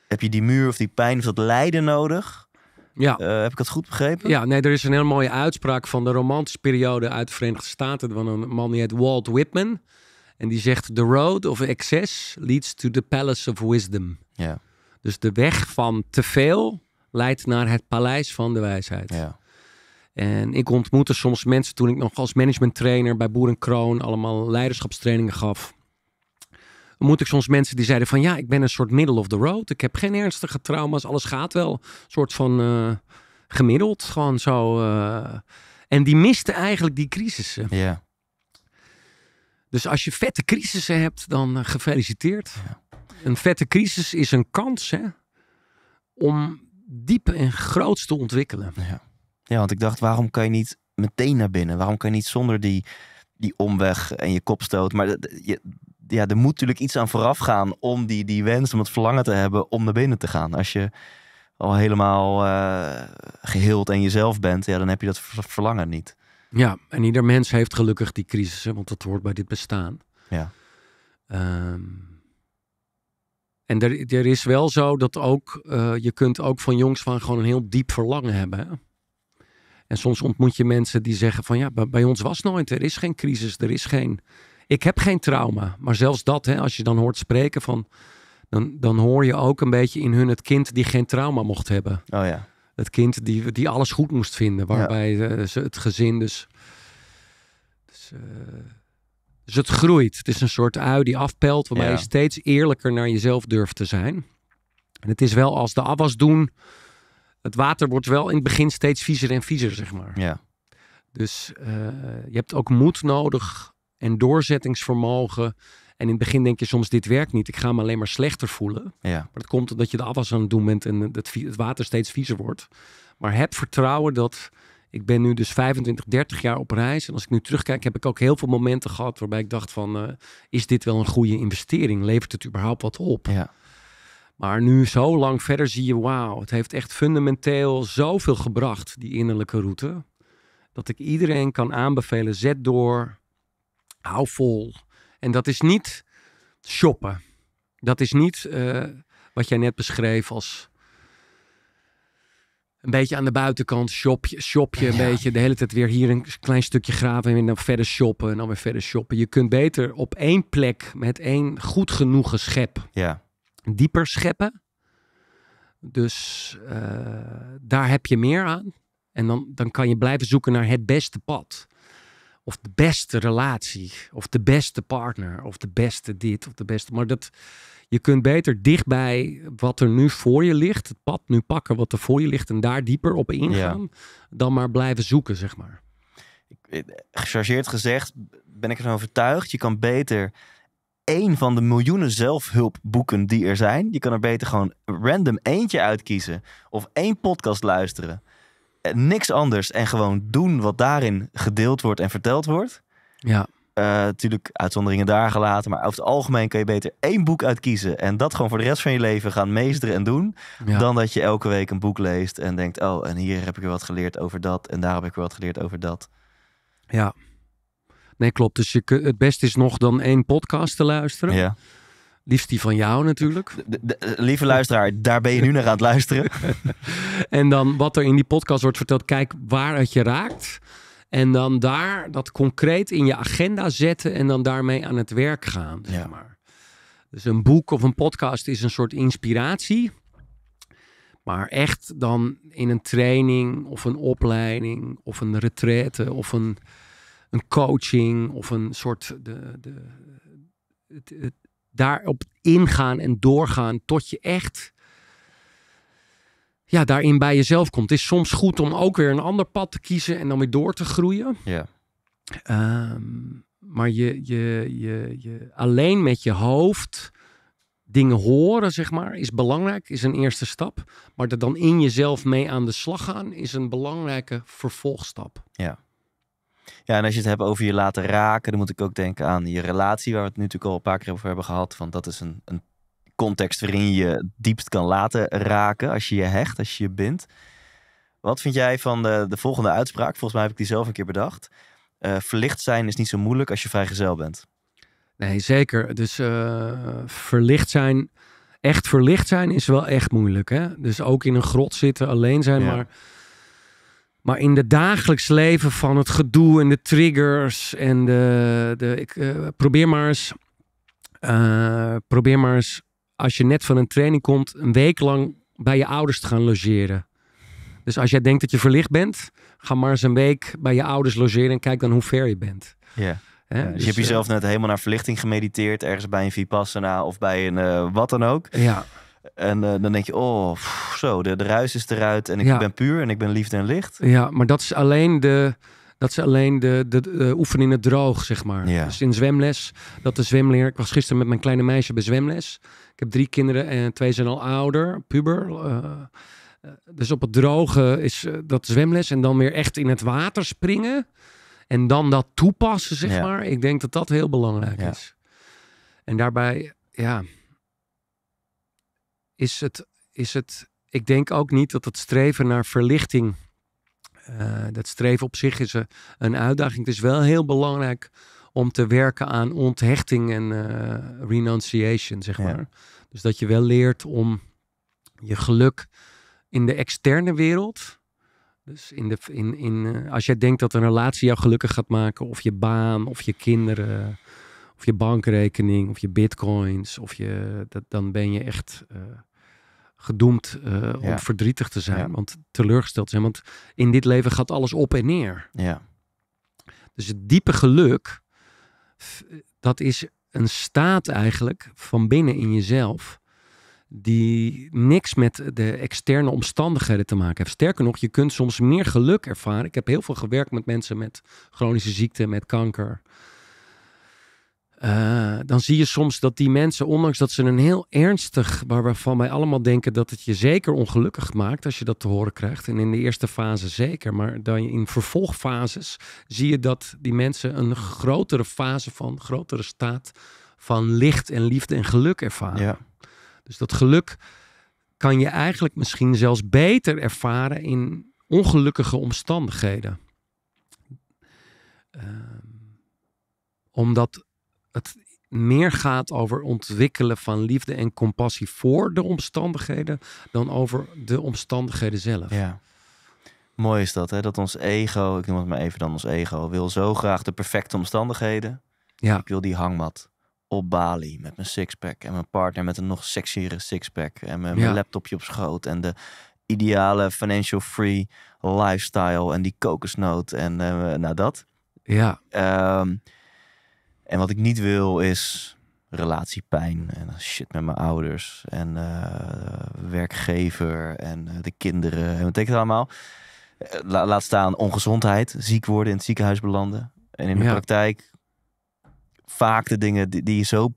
heb je die muur of die pijn of dat lijden nodig. Ja. Eh, heb ik dat goed begrepen? Ja, nee, er is een heel mooie uitspraak van de romantische periode uit de Verenigde Staten van een man die heet Walt Whitman. En die zegt: The road of excess leads to the palace of wisdom. Ja. Dus de weg van te veel leidt naar het paleis van de wijsheid. Ja. En ik ontmoette soms mensen toen ik nog als managementtrainer bij Boerenkroon allemaal leiderschapstrainingen gaf. Moet ik soms mensen die zeiden van ja, ik ben een soort middle of the road. Ik heb geen ernstige trauma's, alles gaat wel. Een soort van eh, gemiddeld, gewoon zo. Eh. en die misten eigenlijk die crisissen. Ja. Dus als je vette crisissen hebt, dan eh, gefeliciteerd. Een vette crisis is een kans hè, om diepe en grootste te ontwikkelen. Ja. ja, want ik dacht, waarom kan je niet meteen naar binnen? Waarom kan je niet zonder die, die omweg en je kopstoot? Maar je, ja, er moet natuurlijk iets aan vooraf gaan om die, die wens, om het verlangen te hebben om naar binnen te gaan. Als je al helemaal eh, geheeld en jezelf bent, ja, dan heb je dat verlangen niet. Ja, en ieder mens heeft gelukkig die crisis, want dat hoort bij dit bestaan. Ja. Ehm, en er, er is wel zo dat ook, eh, je kunt ook van jongs van gewoon een heel diep verlangen hebben. En soms ontmoet je mensen die zeggen van ja, bij ons was nooit, er is geen crisis, er is geen, ik heb geen trauma. Maar zelfs dat, hè, als je dan hoort spreken van, dan, dan hoor je ook een beetje in hun het kind die geen trauma mocht hebben. Oh ja. Het kind die, die alles goed moest vinden, waarbij eh, ze, het gezin dus... dus eh, dus het groeit. Het is een soort ui die afpelt, waarmee je steeds eerlijker naar jezelf durft te zijn. En het is wel als de afwas doen, het water wordt wel in het begin steeds viezer en viezer, zeg maar. Ja. Dus eh, je hebt ook moed nodig en doorzettingsvermogen. En in het begin denk je soms, dit werkt niet. Ik ga me alleen maar slechter voelen. Ja. Maar dat komt omdat je de afwas aan het doen bent en het, het water steeds viezer wordt. Maar heb vertrouwen dat ik ben nu dus 25, 30 jaar op reis. En als ik nu terugkijk, heb ik ook heel veel momenten gehad waarbij ik dacht van, eh, is dit wel een goede investering? Levert het überhaupt wat op? Ja. Maar nu zo lang verder zie je, wauw, het heeft echt fundamenteel zoveel gebracht, die innerlijke route. Dat ik iedereen kan aanbevelen, zet door, hou vol. En dat is niet shoppen. Dat is niet eh, wat jij net beschreef als een beetje aan de buitenkant shop je een beetje. De hele tijd weer hier een klein stukje graven en dan verder shoppen en dan weer verder shoppen. Je kunt beter op één plek met één goed genoegen schep ja. dieper scheppen. Dus eh, daar heb je meer aan. En dan, dan kan je blijven zoeken naar het beste pad of de beste relatie, of de beste partner, of de beste dit, of de beste. Maar dat, je kunt beter dichtbij wat er nu voor je ligt, het pad nu pakken wat er voor je ligt en daar dieper op ingaan, dan maar blijven zoeken, zeg maar. Eh, gechargeerd gezegd ben ik ervan overtuigd, je kan beter één van de miljoenen zelfhulpboeken die er zijn. Je kan er beter gewoon random eentje uitkiezen of één podcast luisteren eh, niks anders en gewoon doen wat daarin gedeeld wordt en verteld wordt. Ja. Uh, eh, natuurlijk uitzonderingen daar gelaten, maar over het algemeen kun je beter één boek uitkiezen en dat gewoon voor de rest van je leven gaan meesteren en doen, dan dat je elke week een boek leest en denkt, oh, en hier heb ik weer wat geleerd over dat en daar heb ik weer wat geleerd over dat. Ja, nee, klopt. Dus je, het beste is nog dan één podcast te luisteren. Ja. Liefst die van jou natuurlijk. De, eh, lieve luisteraar, daar ben je nu naar aan het luisteren. en dan wat er in die podcast wordt verteld, kijk waar het je raakt. En dan daar dat concreet in je agenda zetten en dan daarmee aan het werk gaan. Zeg maar. Dus een boek of een podcast is een soort inspiratie. Maar echt dan in een training of een opleiding of een retraite of een, een coaching of een soort de, de, het, daarop ingaan en doorgaan tot je echt ja, daarin bij jezelf komt. Het is soms goed om ook weer een ander pad te kiezen en dan weer door te groeien. Ja. Ehm, maar je, je, je, je, alleen met je hoofd dingen horen, zeg maar, is belangrijk, is een eerste stap. Maar er dan in jezelf mee aan de slag gaan, is een belangrijke vervolgstap. Ja. Ja, en als je het hebt over je laten raken, dan moet ik ook denken aan je relatie, waar we het nu natuurlijk al een paar keer over hebben gehad. Want dat is een, een context waarin je diepst kan laten raken als je je hecht, als je je bindt. Wat vind jij van de, de volgende uitspraak? Volgens mij heb ik die zelf een keer bedacht. Eh, verlicht zijn is niet zo moeilijk als je vrijgezel bent. Nee, zeker. Dus eh, verlicht zijn, echt verlicht zijn is wel echt moeilijk. Hè? Dus ook in een grot zitten, alleen zijn, maar maar in het dagelijks leven van het gedoe en de triggers en de. de ik, eh, probeer maar eens. Eh, probeer maar eens, als je net van een training komt, een week lang bij je ouders te gaan logeren. Dus als jij denkt dat je verlicht bent, ga maar eens een week bij je ouders logeren en kijk dan hoe ver je bent. Yeah. Hè? Dus dus, je hebt jezelf eh, net helemaal naar verlichting gemediteerd, ergens bij een Vipassana of bij een wat dan ook. Ja. En eh, dan denk je, oh, zo, de, de ruis is eruit en ik ben puur en ik ben liefde en licht. Ja, maar dat is alleen de, dat is alleen de, de, de eh, het droog, zeg maar. Ja. Dus in zwemles, dat de zwemleer... Ik was gisteren met mijn kleine meisje bij zwemles. Ik heb drie kinderen en twee zijn al ouder, puber. Eh, dus op het droge is dat zwemles en dan weer echt in het water springen. En dan dat toepassen, zeg maar. Ik denk dat dat heel belangrijk is. En daarbij, ja is het, is het, ik denk ook niet dat het streven naar verlichting, eh, dat streven op zich is eh, een, uitdaging. Het is wel heel belangrijk om te werken aan onthechting en eh, renunciation, zeg maar. Dus dat je wel leert om je geluk in de externe wereld. Dus in de, in, in, als jij denkt dat een relatie jou gelukkig gaat maken, of je baan, of je kinderen, of je bankrekening, of je bitcoins, of je, dat, dan ben je echt gedoemd eh, om verdrietig te zijn, want teleurgesteld te zijn. Want in dit leven gaat alles op en neer. Ja. Dus het diepe geluk, dat is een staat eigenlijk van binnen in jezelf, die niks met de externe omstandigheden te maken heeft. Sterker nog, je kunt soms meer geluk ervaren. Ik heb heel veel gewerkt met mensen met chronische ziekte, met kanker. Eh, dan zie je soms dat die mensen, ondanks dat ze een heel ernstig, waarvan wij allemaal denken dat het je zeker ongelukkig maakt als je dat te horen krijgt. En in de eerste fase zeker, maar dan in vervolgfases zie je dat die mensen een grotere fase van, grotere staat van licht en liefde en geluk ervaren. Ja. Dus dat geluk kan je eigenlijk misschien zelfs beter ervaren in ongelukkige omstandigheden. Ehm, omdat het meer gaat over ontwikkelen van liefde en compassie voor de omstandigheden dan over de omstandigheden zelf. Ja. Mooi is dat, hè? Dat ons ego, ik noem het maar even dan ons ego, wil zo graag de perfecte omstandigheden. Ja. Ik wil die hangmat op Bali met mijn sixpack en mijn partner met een nog six sixpack en mijn, laptopje op schoot en de ideale financial free lifestyle en die kokosnoot en uh, nou dat. Ja. Ehm, en wat ik niet wil is relatiepijn en shit met mijn ouders en eh, werkgever en eh, de kinderen en wat betekent het allemaal. Eh, laat staan ongezondheid, ziek worden, in het ziekenhuis belanden. En in de praktijk vaak de dingen die, je zo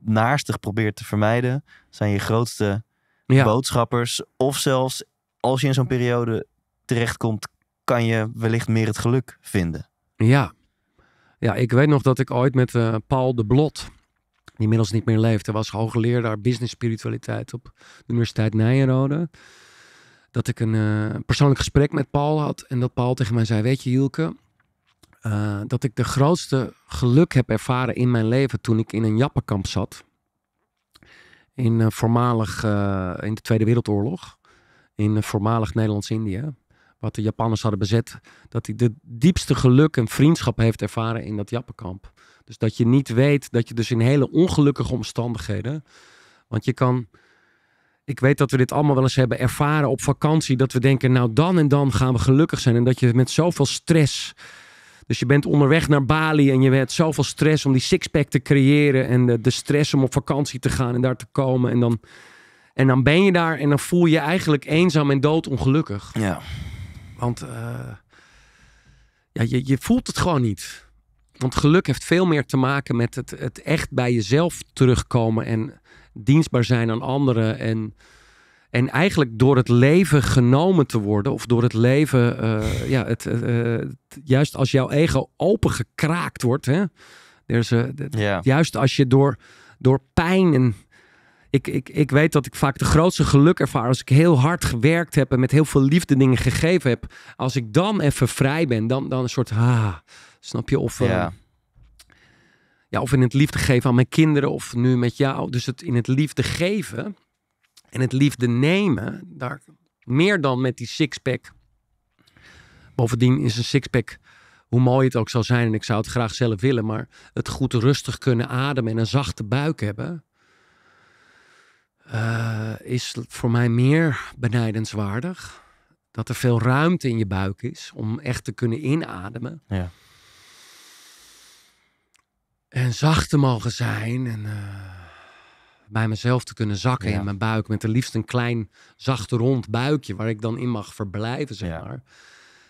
naastig probeert te vermijden, zijn je grootste boodschappers. Of zelfs als je in zo'n periode terechtkomt, kan je wellicht meer het geluk vinden. Ja, ja, ik weet nog dat ik ooit met eh, Paul de Blot, die inmiddels niet meer leeft, hij was hoogleraar business spiritualiteit op de Universiteit Nijenrode. Dat ik een eh, persoonlijk gesprek met Paul had en dat Paul tegen mij zei: Weet je, Hielke, eh, dat ik de grootste geluk heb ervaren in mijn leven toen ik in een jappenkamp zat. In voormalig, in de Tweede Wereldoorlog, in voormalig Nederlands-Indië wat de Japanners hadden bezet, dat hij de diepste geluk en vriendschap heeft ervaren in dat Jappenkamp. Dus dat je niet weet dat je dus in hele ongelukkige omstandigheden, want je kan, ik weet dat we dit allemaal wel eens hebben ervaren op vakantie, dat we denken, nou dan en dan gaan we gelukkig zijn en dat je met zoveel stress dus je bent onderweg naar Bali en je hebt zoveel stress om die sixpack te creëren. En de, stress om op vakantie te gaan en daar te komen. En dan, en dan ben je daar en dan voel je je eigenlijk eenzaam en doodongelukkig. Ja. Want eh, ja, je, je voelt het gewoon niet. Want geluk heeft veel meer te maken met het, het echt bij jezelf terugkomen en dienstbaar zijn aan anderen. En, en eigenlijk door het leven genomen te worden, of door het leven, eh, ja, eh, het, juist als jouw ego opengekraakt wordt, hè, juist als je door, door pijn en ik, ik, ik weet dat ik vaak de grootste geluk ervaar als ik heel hard gewerkt heb en met heel veel liefde dingen gegeven heb. Als ik dan even vrij ben, dan, dan een soort, ah, snap je? Of, ja. Eh, ja, of in het liefde geven aan mijn kinderen of nu met jou. Dus het in het liefde geven en het liefde nemen, daar, meer dan met die sixpack. Bovendien is een sixpack, hoe mooi het ook zou zijn, en ik zou het graag zelf willen, maar het goed rustig kunnen ademen en een zachte buik hebben uh, is voor mij meer benijdenswaardig. Dat er veel ruimte in je buik is om echt te kunnen inademen. Ja. En zacht te mogen zijn en eh, bij mezelf te kunnen zakken in mijn buik. Met het liefst een klein, zacht, rond buikje waar ik dan in mag verblijven, zeg maar.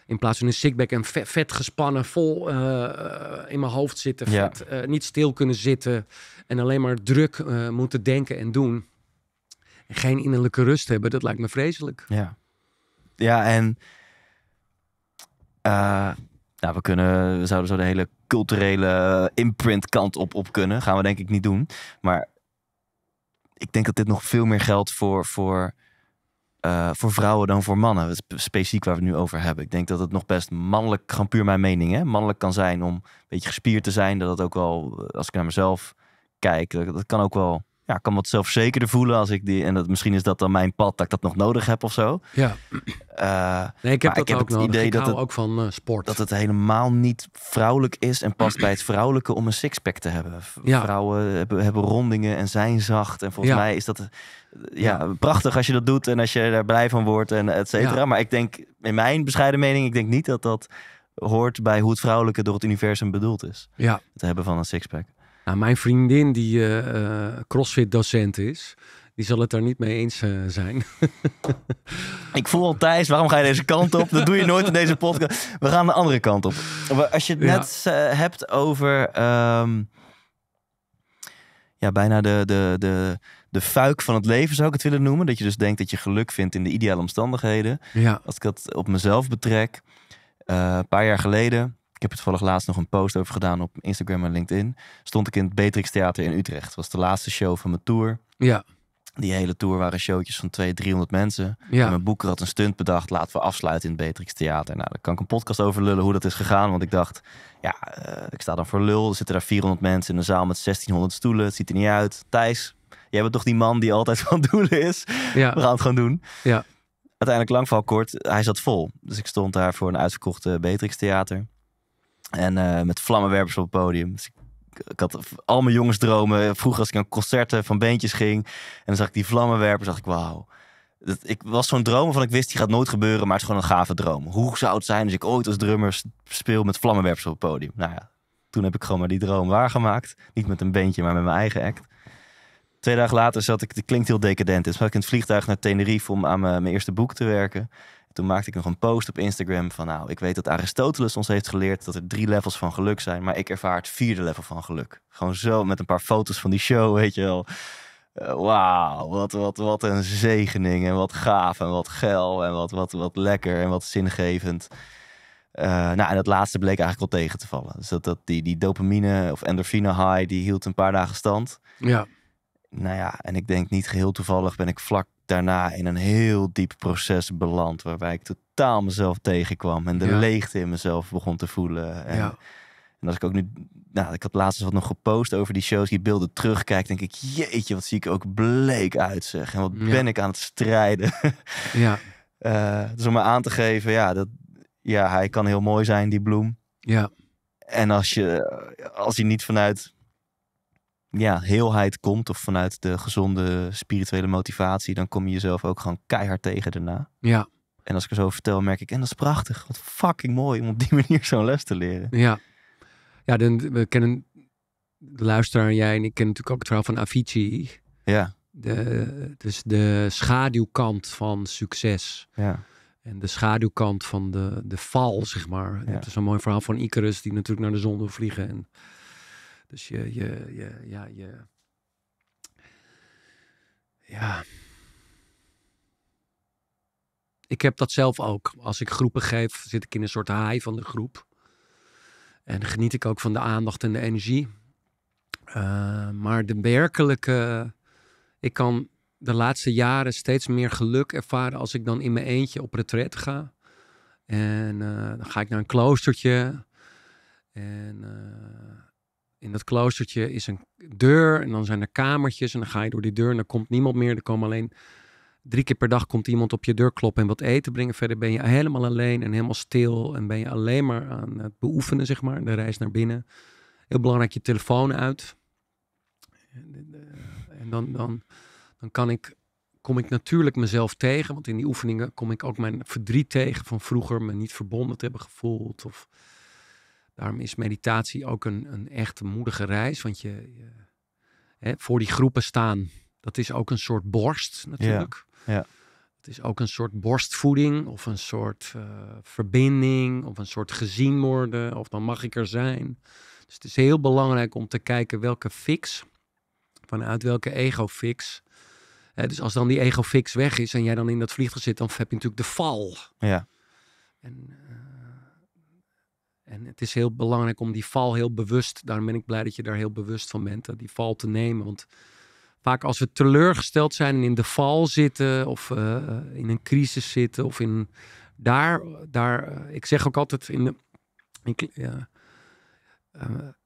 In plaats van een sickback en vet, gespannen, vol eh, in mijn hoofd zitten. Vet, niet stil kunnen zitten. En alleen maar druk moeten denken en doen geen innerlijke rust hebben, dat lijkt me vreselijk. Ja, ja en uh, nou, we, kunnen, we zouden zo de hele culturele imprint kant op, op kunnen. Gaan we denk ik niet doen. Maar ik denk dat dit nog veel meer geldt voor, voor, eh, voor vrouwen dan voor mannen. specifiek waar we het nu over hebben. Ik denk dat het nog best mannelijk, gewoon puur mijn mening, hè? mannelijk kan zijn om een beetje gespierd te zijn. Dat dat ook wel, eh, als ik naar mezelf kijk, dat kan ook wel ja, kan wat zelfverzekerder voelen als ik die. En dat, misschien is dat dan mijn pad dat ik dat nog nodig heb of zo. Ja. Eh, nee, ik heb dat ik heb ook het idee dat het, ook van eh, sport. Dat het helemaal niet vrouwelijk is en past bij het vrouwelijke om een sixpack te hebben. Ja. Vrouwen hebben, hebben, rondingen en zijn zacht. En volgens mij is dat eh, ja, prachtig als je dat doet en als je daar blij van wordt en et cetera. Maar ik denk, in mijn bescheiden mening, ik denk niet dat dat hoort bij hoe het vrouwelijke door het universum bedoeld is. Ja. Het hebben van een sixpack. Nou, mijn vriendin die eh, eh, crossfit docent is, die zal het daar niet mee eens eh, zijn. ik voel al Thijs, waarom ga je deze kant op? Dat doe je nooit in deze podcast. We gaan de andere kant op. Als je het net hebt over ehm, ja, bijna de, de, de, de fuik van het leven, zou ik het willen noemen. Dat je dus denkt dat je geluk vindt in de ideale omstandigheden. Als ik dat op mezelf betrek, een paar jaar geleden ik heb het toevallig laatst nog een post over gedaan op Instagram en LinkedIn. Stond ik in het Beatrix Theater in Utrecht. Dat was de laatste show van mijn tour. Ja. Die hele tour waren showtjes van 200, 300 mensen. Ja. mijn boeker had een stunt bedacht. Laten we afsluiten in het Beatrix Theater. Nou, daar kan ik een podcast over lullen hoe dat is gegaan. Want ik dacht, ja, eh, ik sta dan voor lul. Er zitten daar 400 mensen in een zaal met 1600 stoelen. Het ziet er niet uit. Thijs, jij bent toch die man die altijd van doelen is? Ja. We gaan het gewoon doen. Ja. Uiteindelijk, lang kort, hij zat vol. Dus ik stond daar voor een uitverkochte Beatrix Theater. En eh, met vlammenwerpers op het podium. Dus ik, had al mijn jongensdromen. Vroeger als ik naar concerten van beentjes ging. En dan zag ik die vlammenwerpers. dacht ik, wauw. Dat, ik was zo'n droom van ik wist, die gaat nooit gebeuren. Maar het is gewoon een gave droom. Hoe zou het zijn als ik ooit als drummer speel met vlammenwerpers op het podium? Nou ja, toen heb ik gewoon maar die droom waargemaakt. Niet met een beentje, maar met mijn eigen act. Twee dagen later zat ik, het klinkt heel decadent, dus zat ik in het vliegtuig naar Tenerife om aan mijn eerste boek te werken. Toen maakte ik nog een post op Instagram van nou, ik weet dat Aristoteles ons heeft geleerd dat er drie levels van geluk zijn, maar ik ervaar het vierde level van geluk. Gewoon zo met een paar foto's van die show, weet je wel. Uh, Wauw, wat, wat, wat een zegening en wat gaaf en wat geil en wat, wat, wat lekker en wat zingevend. Eh, nou, en dat laatste bleek eigenlijk al tegen te vallen. Dus dat, dat die, die dopamine of endorfine high, die hield een paar dagen stand. Ja. Nou ja, en ik denk niet geheel toevallig ben ik vlak daarna in een heel diep proces beland. Waarbij ik totaal mezelf tegenkwam. En de leegte in mezelf begon te voelen. En, en als ik ook nu. Nou, ik had laatst wat nog gepost over die shows. Die beelden terugkijk. Denk ik, jeetje, wat zie ik ook bleek uit zeg. En wat ben ik aan het strijden. ja. Eh, dus om me aan te geven, ja, dat, ja, hij kan heel mooi zijn, die bloem. Ja. En als, je, als hij niet vanuit ja, heelheid komt of vanuit de gezonde spirituele motivatie, dan kom je jezelf ook gewoon keihard tegen daarna. Ja. En als ik er zo vertel, merk ik, en dat is prachtig. Wat fucking mooi om op die manier zo'n les te leren. Ja. Ja, dan, we kennen de luisteraar jij en ik ken natuurlijk ook het verhaal van Avicii. Ja. De, dus de schaduwkant van succes. Ja. En de schaduwkant van de, de val, zeg maar. het is een mooi verhaal van Icarus, die natuurlijk naar de zon wil vliegen. En dus je, je, je, ja, je. Ja. Ik heb dat zelf ook. Als ik groepen geef, zit ik in een soort haai van de groep. En geniet ik ook van de aandacht en de energie. Eh, maar de werkelijke. Ik kan de laatste jaren steeds meer geluk ervaren als ik dan in mijn eentje op retret ga. En eh, dan ga ik naar een kloostertje. En, eh, in dat kloostertje is een deur en dan zijn er kamertjes en dan ga je door die deur en dan komt niemand meer. Er komen alleen drie keer per dag komt iemand op je deur kloppen en wat eten brengen. Verder ben je helemaal alleen en helemaal stil en ben je alleen maar aan het beoefenen, zeg maar, de reis naar binnen. Heel belangrijk je telefoon uit. En dan, dan, dan kan ik, kom ik natuurlijk mezelf tegen, want in die oefeningen kom ik ook mijn verdriet tegen van vroeger me niet verbonden te hebben gevoeld of Daarom is meditatie ook een, een echt moedige reis. Want je, hè, voor die groepen staan, dat is ook een soort borst natuurlijk. Ja, ja. Het is ook een soort borstvoeding of een soort eh, verbinding of een soort gezien worden of dan mag ik er zijn. Dus het is heel belangrijk om te kijken welke fix, vanuit welke ego-fix. dus als dan die ego-fix weg is en jij dan in dat vliegtuig zit, dan heb je natuurlijk de val. Ja. En eh, en het is heel belangrijk om die val heel bewust, daarom ben ik blij dat je daar heel bewust van bent, die val te nemen. Want vaak als we teleurgesteld zijn en in de val zitten of eh, eh, in een crisis zitten of in daar, daar eh, ik zeg ook altijd in de,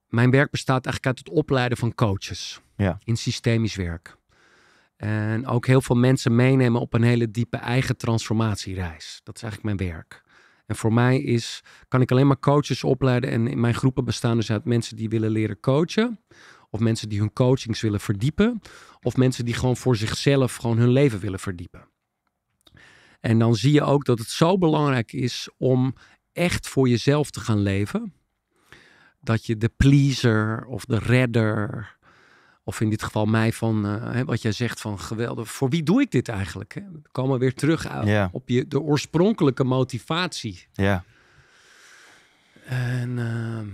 mijn werk bestaat eigenlijk uit het opleiden van coaches ja. in systemisch werk. En ook heel veel mensen meenemen op een hele diepe eigen transformatiereis. Dat is eigenlijk mijn werk. En voor mij is, kan ik alleen maar coaches opleiden. En in mijn groepen bestaan dus uit mensen die willen leren coachen. Of mensen die hun coachings willen verdiepen. Of mensen die gewoon voor zichzelf gewoon hun leven willen verdiepen. En dan zie je ook dat het zo belangrijk is om echt voor jezelf te gaan leven. Dat je de pleaser of de redder of in dit geval mij van eh, wat jij zegt van geweldig. Voor wie doe ik dit eigenlijk? Hè? We komen weer terug op je, de oorspronkelijke motivatie. Ja. En ehm,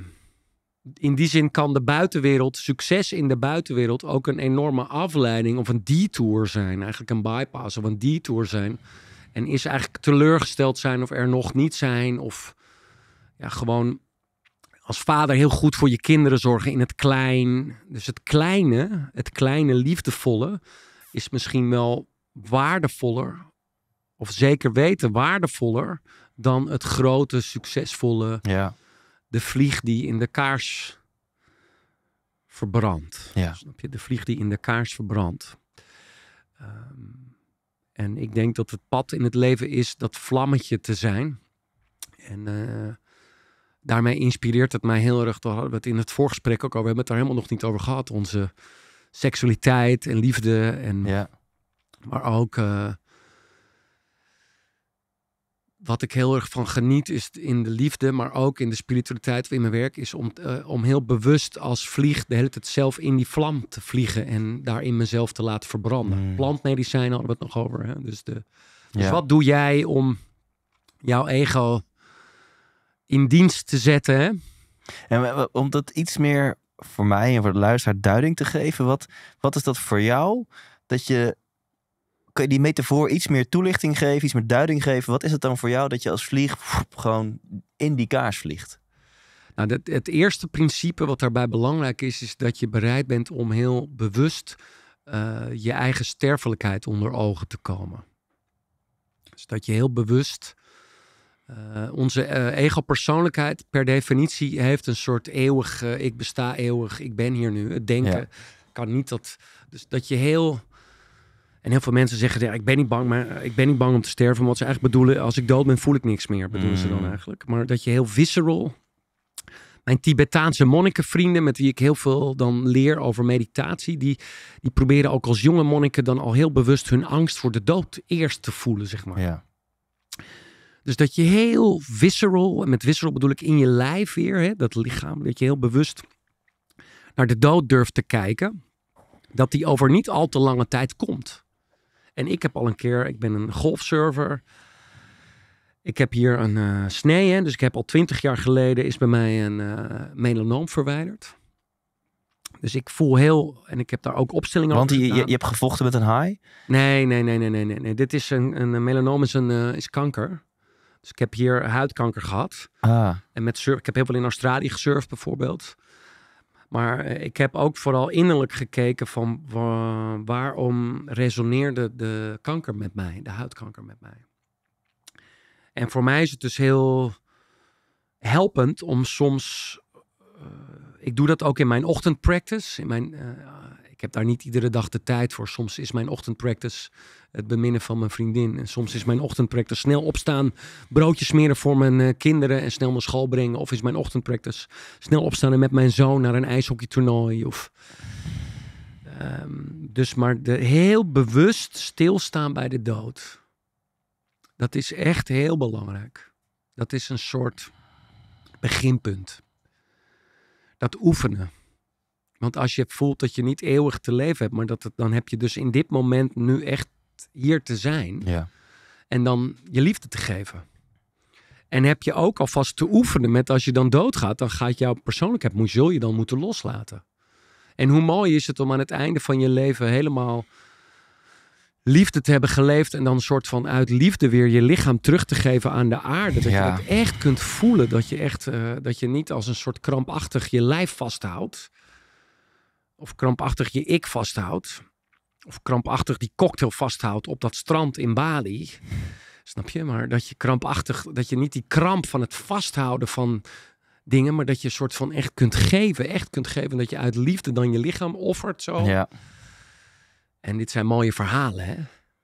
in die zin kan de buitenwereld, succes in de buitenwereld, ook een enorme afleiding of een detour zijn. Eigenlijk een bypass of een detour zijn. En is eigenlijk teleurgesteld zijn of er nog niet zijn. Of ja, gewoon als vader heel goed voor je kinderen zorgen in het klein. Dus het kleine, het kleine liefdevolle, is misschien wel waardevoller. Of zeker weten waardevoller dan het grote, succesvolle. Ja. De vlieg die in de kaars verbrandt. Ja. Snap je? De vlieg die in de kaars verbrandt. Ehm, en ik denk dat het pad in het leven is dat vlammetje te zijn. En uh, daarmee inspireert het mij heel erg. Daar hadden het in het voorgesprek ook al. We hebben het daar helemaal nog niet over gehad. Onze seksualiteit en liefde. En, ja. Maar ook. Eh, wat ik heel erg van geniet is in de liefde, maar ook in de spiritualiteit in mijn werk, is om, eh, om heel bewust als vlieg de hele tijd zelf in die vlam te vliegen en daarin mezelf te laten verbranden. Mm. Plantmedicijnen hadden we het nog over. Hè? Dus, de, dus wat doe jij om jouw ego in dienst te zetten. En om dat iets meer voor mij en voor de luisteraar duiding te geven, wat, wat is dat voor jou? Dat je, kun je die metafoor iets meer toelichting geven, iets meer duiding geven? Wat is het dan voor jou dat je als vlieg gewoon in die kaars vliegt? Nou, dat, het eerste principe wat daarbij belangrijk is, is dat je bereid bent om heel bewust eh, je eigen sterfelijkheid onder ogen te komen. Dus dat je heel bewust eh, onze uh, ego-persoonlijkheid per definitie heeft een soort eeuwig, eh, ik besta eeuwig, ik ben hier nu. Het denken kan niet dat, dus dat je heel, en heel veel mensen zeggen, ja, ik ben niet bang, maar ik ben niet bang om te sterven. wat ze eigenlijk bedoelen, als ik dood ben, voel ik niks meer, bedoelen ze dan mm. eigenlijk. Maar dat je heel visceral, mijn Tibetaanse monnikenvrienden, met wie ik heel veel dan leer over meditatie, die, die proberen ook als jonge monniken dan al heel bewust hun angst voor de dood eerst te voelen, zeg maar. Ja. Dus dat je heel visceral, en met visceral bedoel ik in je lijf weer, hè, dat lichaam, dat je heel bewust naar de dood durft te kijken, dat die over niet al te lange tijd komt. En ik heb al een keer, ik ben een golfserver. Ik heb hier een uh, snee, hè, dus ik heb al twintig jaar geleden is bij mij een eh, melanoom verwijderd. Dus ik voel heel, en ik heb daar ook opstellingen Want over je, je, je, hebt gevochten met een haai? Nee, nee, nee, nee, nee, nee. Dit is een, een melanoom is, een, eh, is kanker. Dus ik heb hier huidkanker gehad. Ah. En met ik heb heel veel in Australië gesurfd bijvoorbeeld. Maar eh, ik heb ook vooral innerlijk gekeken van waarom resoneerde de kanker met mij, de huidkanker met mij. En voor mij is het dus heel helpend om soms. Eh, ik doe dat ook in mijn ochtendpractice, in mijn eh, ik heb daar niet iedere dag de tijd voor. Soms is mijn ochtendpractice het beminnen van mijn vriendin. En soms is mijn ochtendpractice snel opstaan, broodjes smeren voor mijn eh, kinderen en snel naar school brengen. Of is mijn ochtendpractice snel opstaan en met mijn zoon naar een ijshockeytoernooi. Of, ehm, dus maar de, heel bewust stilstaan bij de dood. Dat is echt heel belangrijk. Dat is een soort beginpunt. Dat oefenen. Want als je voelt dat je niet eeuwig te leven hebt, maar dat het, dan heb je dus in dit moment nu echt hier te zijn. Ja. En dan je liefde te geven. En heb je ook alvast te oefenen met als je dan doodgaat, dan gaat jouw persoonlijkheid, moet, zul je dan moeten loslaten. En hoe mooi is het om aan het einde van je leven helemaal liefde te hebben geleefd en dan een soort van uit liefde weer je lichaam terug te geven aan de aarde. Dat je het echt kunt voelen, dat je echt, eh, dat je niet als een soort krampachtig je lijf vasthoudt, of krampachtig je ik vasthoudt, of krampachtig die cocktail vasthoudt op dat strand in Bali. Snap je? Maar dat je krampachtig, dat je niet die kramp van het vasthouden van dingen, maar dat je een soort van echt kunt geven, echt kunt geven, dat je uit liefde dan je lichaam offert zo. Ja. En dit zijn mooie verhalen, hè?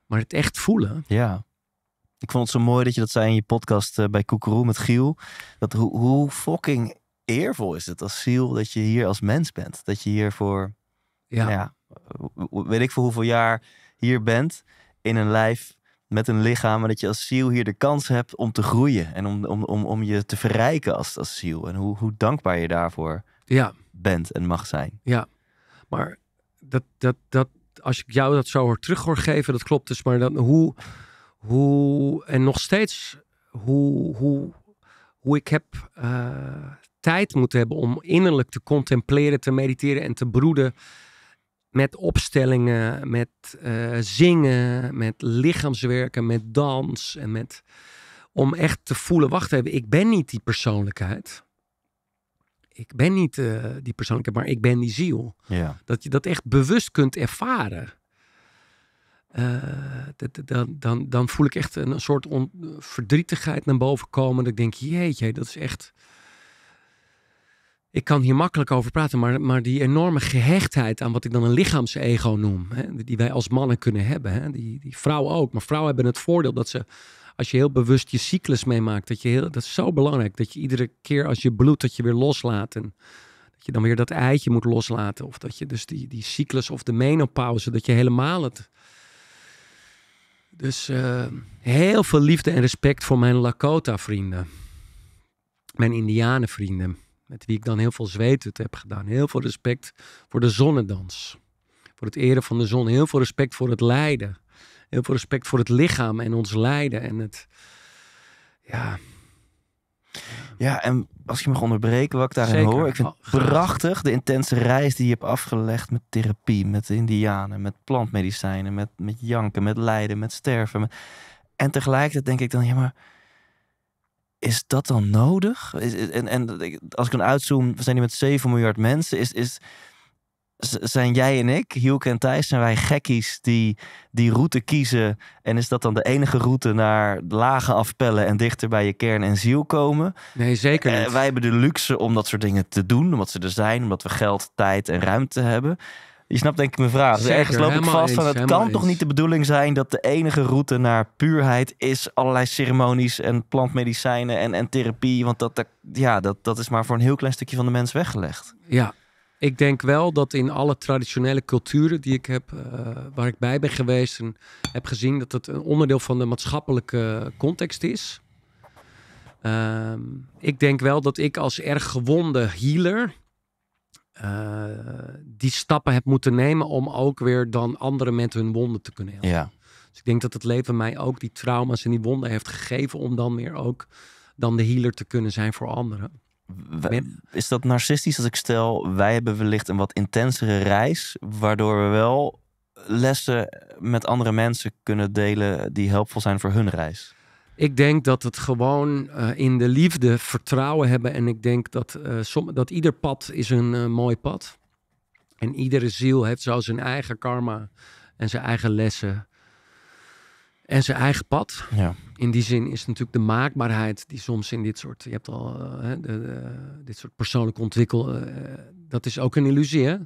Maar het echt voelen. Ja. Ik vond het zo mooi dat je dat zei in je podcast eh, bij Koekeroe met Giel. Dat hoe, hoe fucking eervol is het als ziel dat je hier als mens bent. Dat je hier voor, ja. Nou ja weet ik voor hoeveel jaar hier bent. In een lijf met een lichaam. Maar dat je als ziel hier de kans hebt om te groeien. En om, om, om, om je te verrijken als, als ziel. En hoe, hoe dankbaar je daarvoor ja. bent en mag zijn. Ja, maar dat, dat, dat, als ik jou dat zo geven, dat klopt dus. Maar dan hoe, hoe en nog steeds hoe, hoe, hoe ik heb eh, tijd moeten hebben om innerlijk te contempleren, te mediteren en te broeden. Met opstellingen, met eh, zingen, met lichaamswerken, met dans en met. Om echt te voelen, wacht even, ik ben niet die persoonlijkheid. Ik ben niet eh, die persoonlijkheid, maar ik ben die ziel. Ja. Dat je dat echt bewust kunt ervaren. Eh, dan, dan, dan voel ik echt een, soort verdrietigheid naar boven komen. Dat ik denk, jeetje, dat is echt ik kan hier makkelijk over praten, maar, maar die enorme gehechtheid aan wat ik dan een lichaamsego noem, hè, die wij als mannen kunnen hebben, hè, die, die vrouwen ook. Maar vrouwen hebben het voordeel dat ze, als je heel bewust je cyclus meemaakt, dat, je heel, dat is zo belangrijk. Dat je iedere keer als je bloed, dat je weer loslaat. En dat je dan weer dat eitje moet loslaten. Of dat je dus die, die cyclus of de menopauze, dat je helemaal het. Dus eh, heel veel liefde en respect voor mijn Lakota-vrienden. Mijn indianen vrienden met wie ik dan heel veel zweet heb gedaan. Heel veel respect voor de zonnedans. Voor het eren van de zon. Heel veel respect voor het lijden. Heel veel respect voor het lichaam en ons lijden. En het. Ja. Ja, en als je mag onderbreken wat ik daarin hoor. Ik vind het oh, prachtig de intense reis die je hebt afgelegd met therapie, met de indianen, met plantmedicijnen, met, met janken, met lijden, met sterven. En tegelijkertijd denk ik dan, ja maar is dat dan nodig? en, en als ik een uitzoom, we zijn hier met 7 miljard mensen. Is, is, zijn jij en ik, Hielke en Thijs, zijn wij gekkies die die route kiezen? En is dat dan de enige route naar lagen afpellen en dichter bij je kern en ziel komen? Nee, zeker eh, niet. wij hebben de luxe om dat soort dingen te doen, omdat ze er zijn, omdat we geld, tijd en ruimte hebben. Je snapt denk ik mijn vraag. dus ergens loop ik vast van het kan toch niet de bedoeling zijn dat de enige route naar puurheid is allerlei ceremonies en plantmedicijnen en, en therapie. Want dat, dat, ja, dat, dat is maar voor een heel klein stukje van de mens weggelegd. Ja, ik denk wel dat in alle traditionele culturen die ik heb, eh, waar ik bij ben geweest en heb gezien, dat het een onderdeel van de maatschappelijke context is. Ehm, ik denk wel dat ik als erg gewonde healer eh, die stappen heb moeten nemen om ook weer dan anderen met hun wonden te kunnen helpen. Ja. Dus ik denk dat het leven mij ook die trauma's en die wonden heeft gegeven om dan weer ook dan de healer te kunnen zijn voor anderen. Is dat narcistisch als ik stel, wij hebben wellicht een wat intensere reis, waardoor we wel lessen met andere mensen kunnen delen die helpvol zijn voor hun reis? Ik denk dat het gewoon eh, in de liefde vertrouwen hebben. En ik denk dat, eh, som, dat ieder pad is een eh, mooi pad. En iedere ziel heeft zo zijn eigen karma en zijn eigen lessen. En zijn eigen pad. Ja. In die zin is natuurlijk de maakbaarheid die soms in dit soort, je hebt al de, dit soort persoonlijk ontwikkel, dat is ook een illusie hè.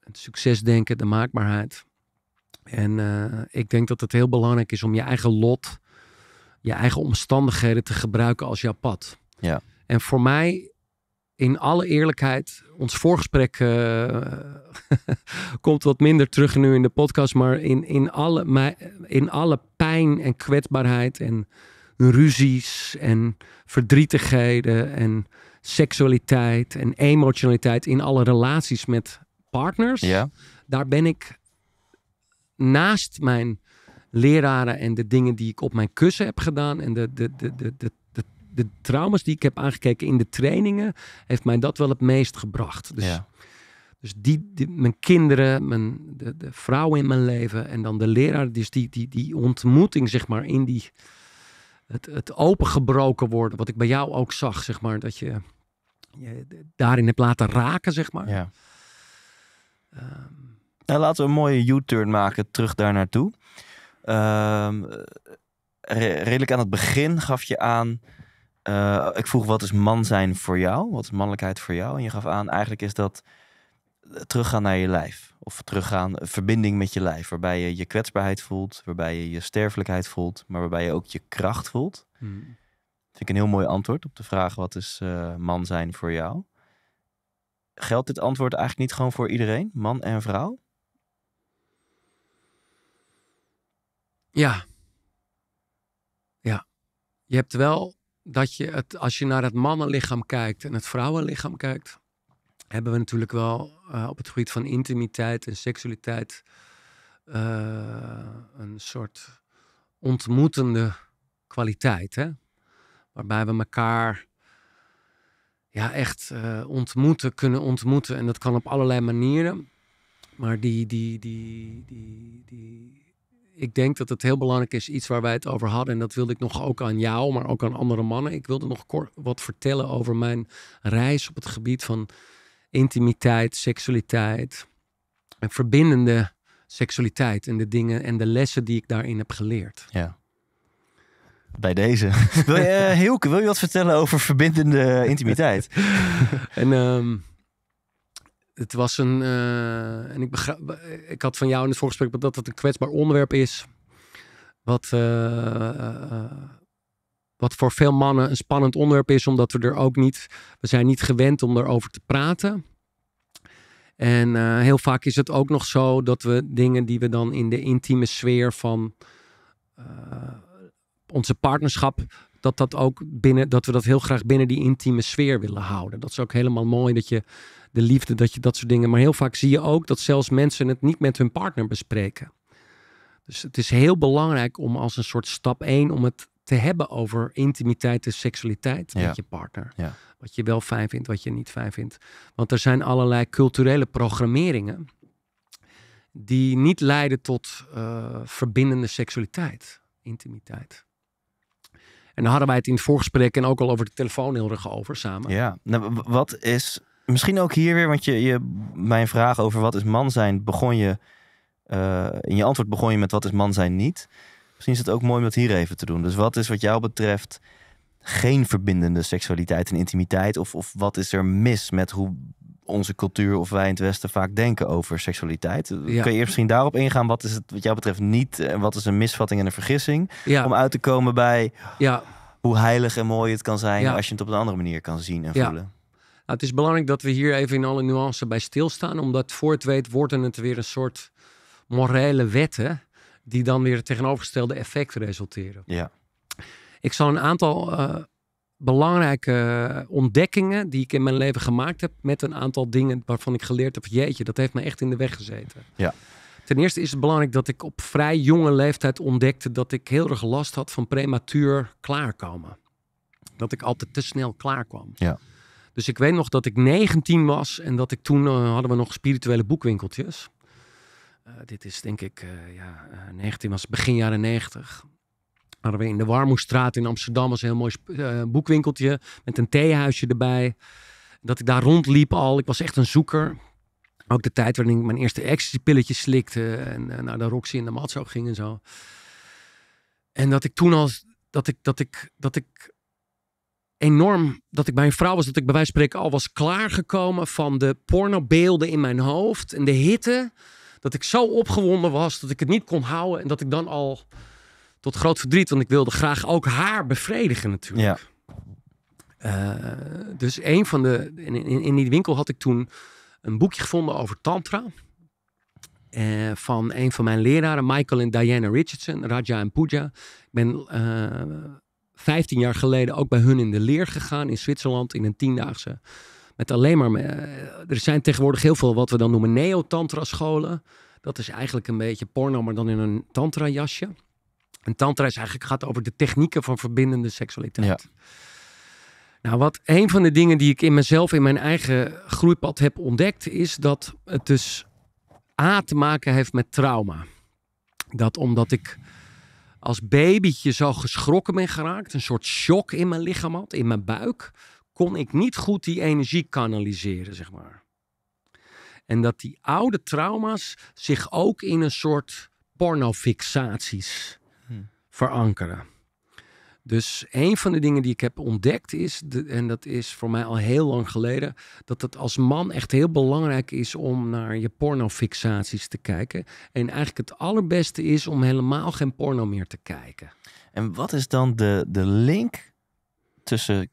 het succes denken, de maakbaarheid. En eh, ik denk dat het heel belangrijk is om je eigen lot, je eigen omstandigheden te gebruiken als jouw pad. Ja. En voor mij, in alle eerlijkheid, ons voorgesprek eh, komt wat minder terug nu in de podcast, maar in, in, alle, in alle pijn en kwetsbaarheid en ruzies en verdrietigheden en seksualiteit en emotionaliteit in alle relaties met partners. Ja. Daar ben ik naast mijn leraren en de dingen die ik op mijn kussen heb gedaan en de, de, de, de, de de trauma's die ik heb aangekeken in de trainingen, heeft mij dat wel het meest gebracht. Dus, dus die, die, mijn kinderen, mijn, de, de vrouw in mijn leven en dan de leraar. Dus die, die, die ontmoeting, zeg maar, in die. Het, het opengebroken worden, wat ik bij jou ook zag, zeg maar, dat je je daarin hebt laten raken, zeg maar. Ja. Ehm, nou, laten we een mooie U-turn maken terug daar naartoe. Ehm, redelijk aan het begin gaf je aan. Eh, ik vroeg wat is man zijn voor jou? Wat is mannelijkheid voor jou? En je gaf aan, eigenlijk is dat teruggaan naar je lijf. Of teruggaan, verbinding met je lijf. Waarbij je je kwetsbaarheid voelt, waarbij je je sterfelijkheid voelt, maar waarbij je ook je kracht voelt. Hmm. Dat vind ik een heel mooi antwoord op de vraag: wat is eh, man zijn voor jou? Geldt dit antwoord eigenlijk niet gewoon voor iedereen, man en vrouw? Ja. Ja. Je hebt wel dat je het, als je naar het mannenlichaam kijkt en het vrouwenlichaam kijkt, hebben we natuurlijk wel eh, op het gebied van intimiteit en seksualiteit eh, een soort ontmoetende kwaliteit. Hè? Waarbij we elkaar ja, echt eh, ontmoeten, kunnen ontmoeten. En dat kan op allerlei manieren. Maar die, die, die, die, die, ik denk dat het heel belangrijk is, iets waar wij het over hadden. En dat wilde ik nog ook aan jou, maar ook aan andere mannen. Ik wilde nog kort wat vertellen over mijn reis op het gebied van intimiteit, seksualiteit. En verbindende seksualiteit en de dingen en de lessen die ik daarin heb geleerd. Ja. Bij deze. wil je, Hilke, wil je wat vertellen over verbindende intimiteit? en ehm, het was een. Eh, en ik, ik had van jou in het voorgesprek dat het een kwetsbaar onderwerp is. Wat, eh, eh, wat voor veel mannen een spannend onderwerp is, omdat we er ook niet. We zijn niet gewend om erover te praten. En heel vaak is het ook nog zo dat we dingen die we dan in de intieme sfeer van onze partnerschap dat dat ook binnen dat we dat heel graag binnen die intieme sfeer willen houden. Dat is ook helemaal mooi dat je de liefde, dat je dat soort dingen. Maar heel vaak zie je ook dat zelfs mensen het niet met hun partner bespreken. Dus het is heel belangrijk om als een soort stap 1 om het te hebben over intimiteit en seksualiteit ja. met je partner. Wat je wel fijn vindt, wat je niet fijn vindt. Want er zijn allerlei culturele programmeringen die niet leiden tot eh, verbindende seksualiteit, intimiteit. En daar hadden wij het in het voorgesprek en ook al over de telefoon heel erg over samen. Ja, nou, wat is Misschien ook hier weer, want je, je, mijn vraag over wat is man zijn begon je. Eh, in je antwoord begon je met wat is man zijn niet. Misschien is het ook mooi om dat hier even te doen. Dus wat is wat jou betreft geen verbindende seksualiteit en intimiteit? Of, of wat is er mis met hoe onze cultuur of wij in het Westen vaak denken over seksualiteit. Kun je eerst misschien daarop ingaan? Wat is het wat jou betreft niet? En wat is een misvatting en een vergissing? Om uit te komen bij ja. hoe heilig en mooi het kan zijn als je het op een andere manier kan zien en voelen. Nou, het is belangrijk dat we hier even in alle nuances bij stilstaan, omdat voor het weet worden het weer een soort morele wetten die dan weer het tegenovergestelde effect resulteren. Ja. Ik zal een aantal eh, belangrijke eh, ontdekkingen die ik in mijn leven gemaakt heb met een aantal dingen waarvan ik geleerd heb, jeetje, dat heeft me echt in de weg gezeten. Ja. Ten eerste is het belangrijk dat ik op vrij jonge leeftijd ontdekte dat ik heel erg last had van prematuur klaarkomen. Dat ik altijd te snel klaar kwam. Ja. Dus ik weet nog dat ik 19 was en dat ik toen eh, hadden we nog spirituele boekwinkeltjes. Eh, dit is denk ik, uh, ja, 19 was begin jaren 90. Hadden we in de Warmoestraat in Amsterdam was een heel mooi boekwinkeltje met een theehuisje erbij. Dat ik daar rondliep al, ik was echt een zoeker. Ook de tijd waarin ik mijn eerste ecstasy-pilletjes slikte en naar de Roxy en de Matzo ging en zo. En dat ik toen al, dat ik, dat ik, dat ik enorm dat ik bij een vrouw was, dat ik bij wijze van spreken al was klaargekomen van de pornobeelden in mijn hoofd en de hitte. Dat ik zo opgewonden was dat ik het niet kon houden en dat ik dan al tot groot verdriet, want ik wilde graag ook haar bevredigen natuurlijk. Ja. Eh, dus een van de. In, in, die winkel had ik toen een boekje gevonden over Tantra. Eh, van een van mijn leraren, Michael en Diana Richardson, Raja en Pooja. Ik ben eh, 15 jaar geleden ook bij hun in de leer gegaan in Zwitserland in een tiendaagse. Met alleen maar. Eh, er zijn tegenwoordig heel veel wat we dan noemen neo-tantra-scholen. Dat is eigenlijk een beetje porno, maar dan in een tantra-jasje. En tantra is eigenlijk gaat over de technieken van verbindende seksualiteit. Ja. Nou, wat een van de dingen die ik in mezelf, in mijn eigen groeipad heb ontdekt, is dat het dus A te maken heeft met trauma. Dat omdat ik als babytje zo geschrokken ben geraakt, een soort shock in mijn lichaam had, in mijn buik, kon ik niet goed die energie kanaliseren, zeg maar. En dat die oude trauma's zich ook in een soort pornofixaties hm. verankeren. Dus een van de dingen die ik heb ontdekt is, en dat is voor mij al heel lang geleden, dat het als man echt heel belangrijk is om naar je pornofixaties te kijken. En eigenlijk het allerbeste is om helemaal geen porno meer te kijken. En wat is dan de, de link tussen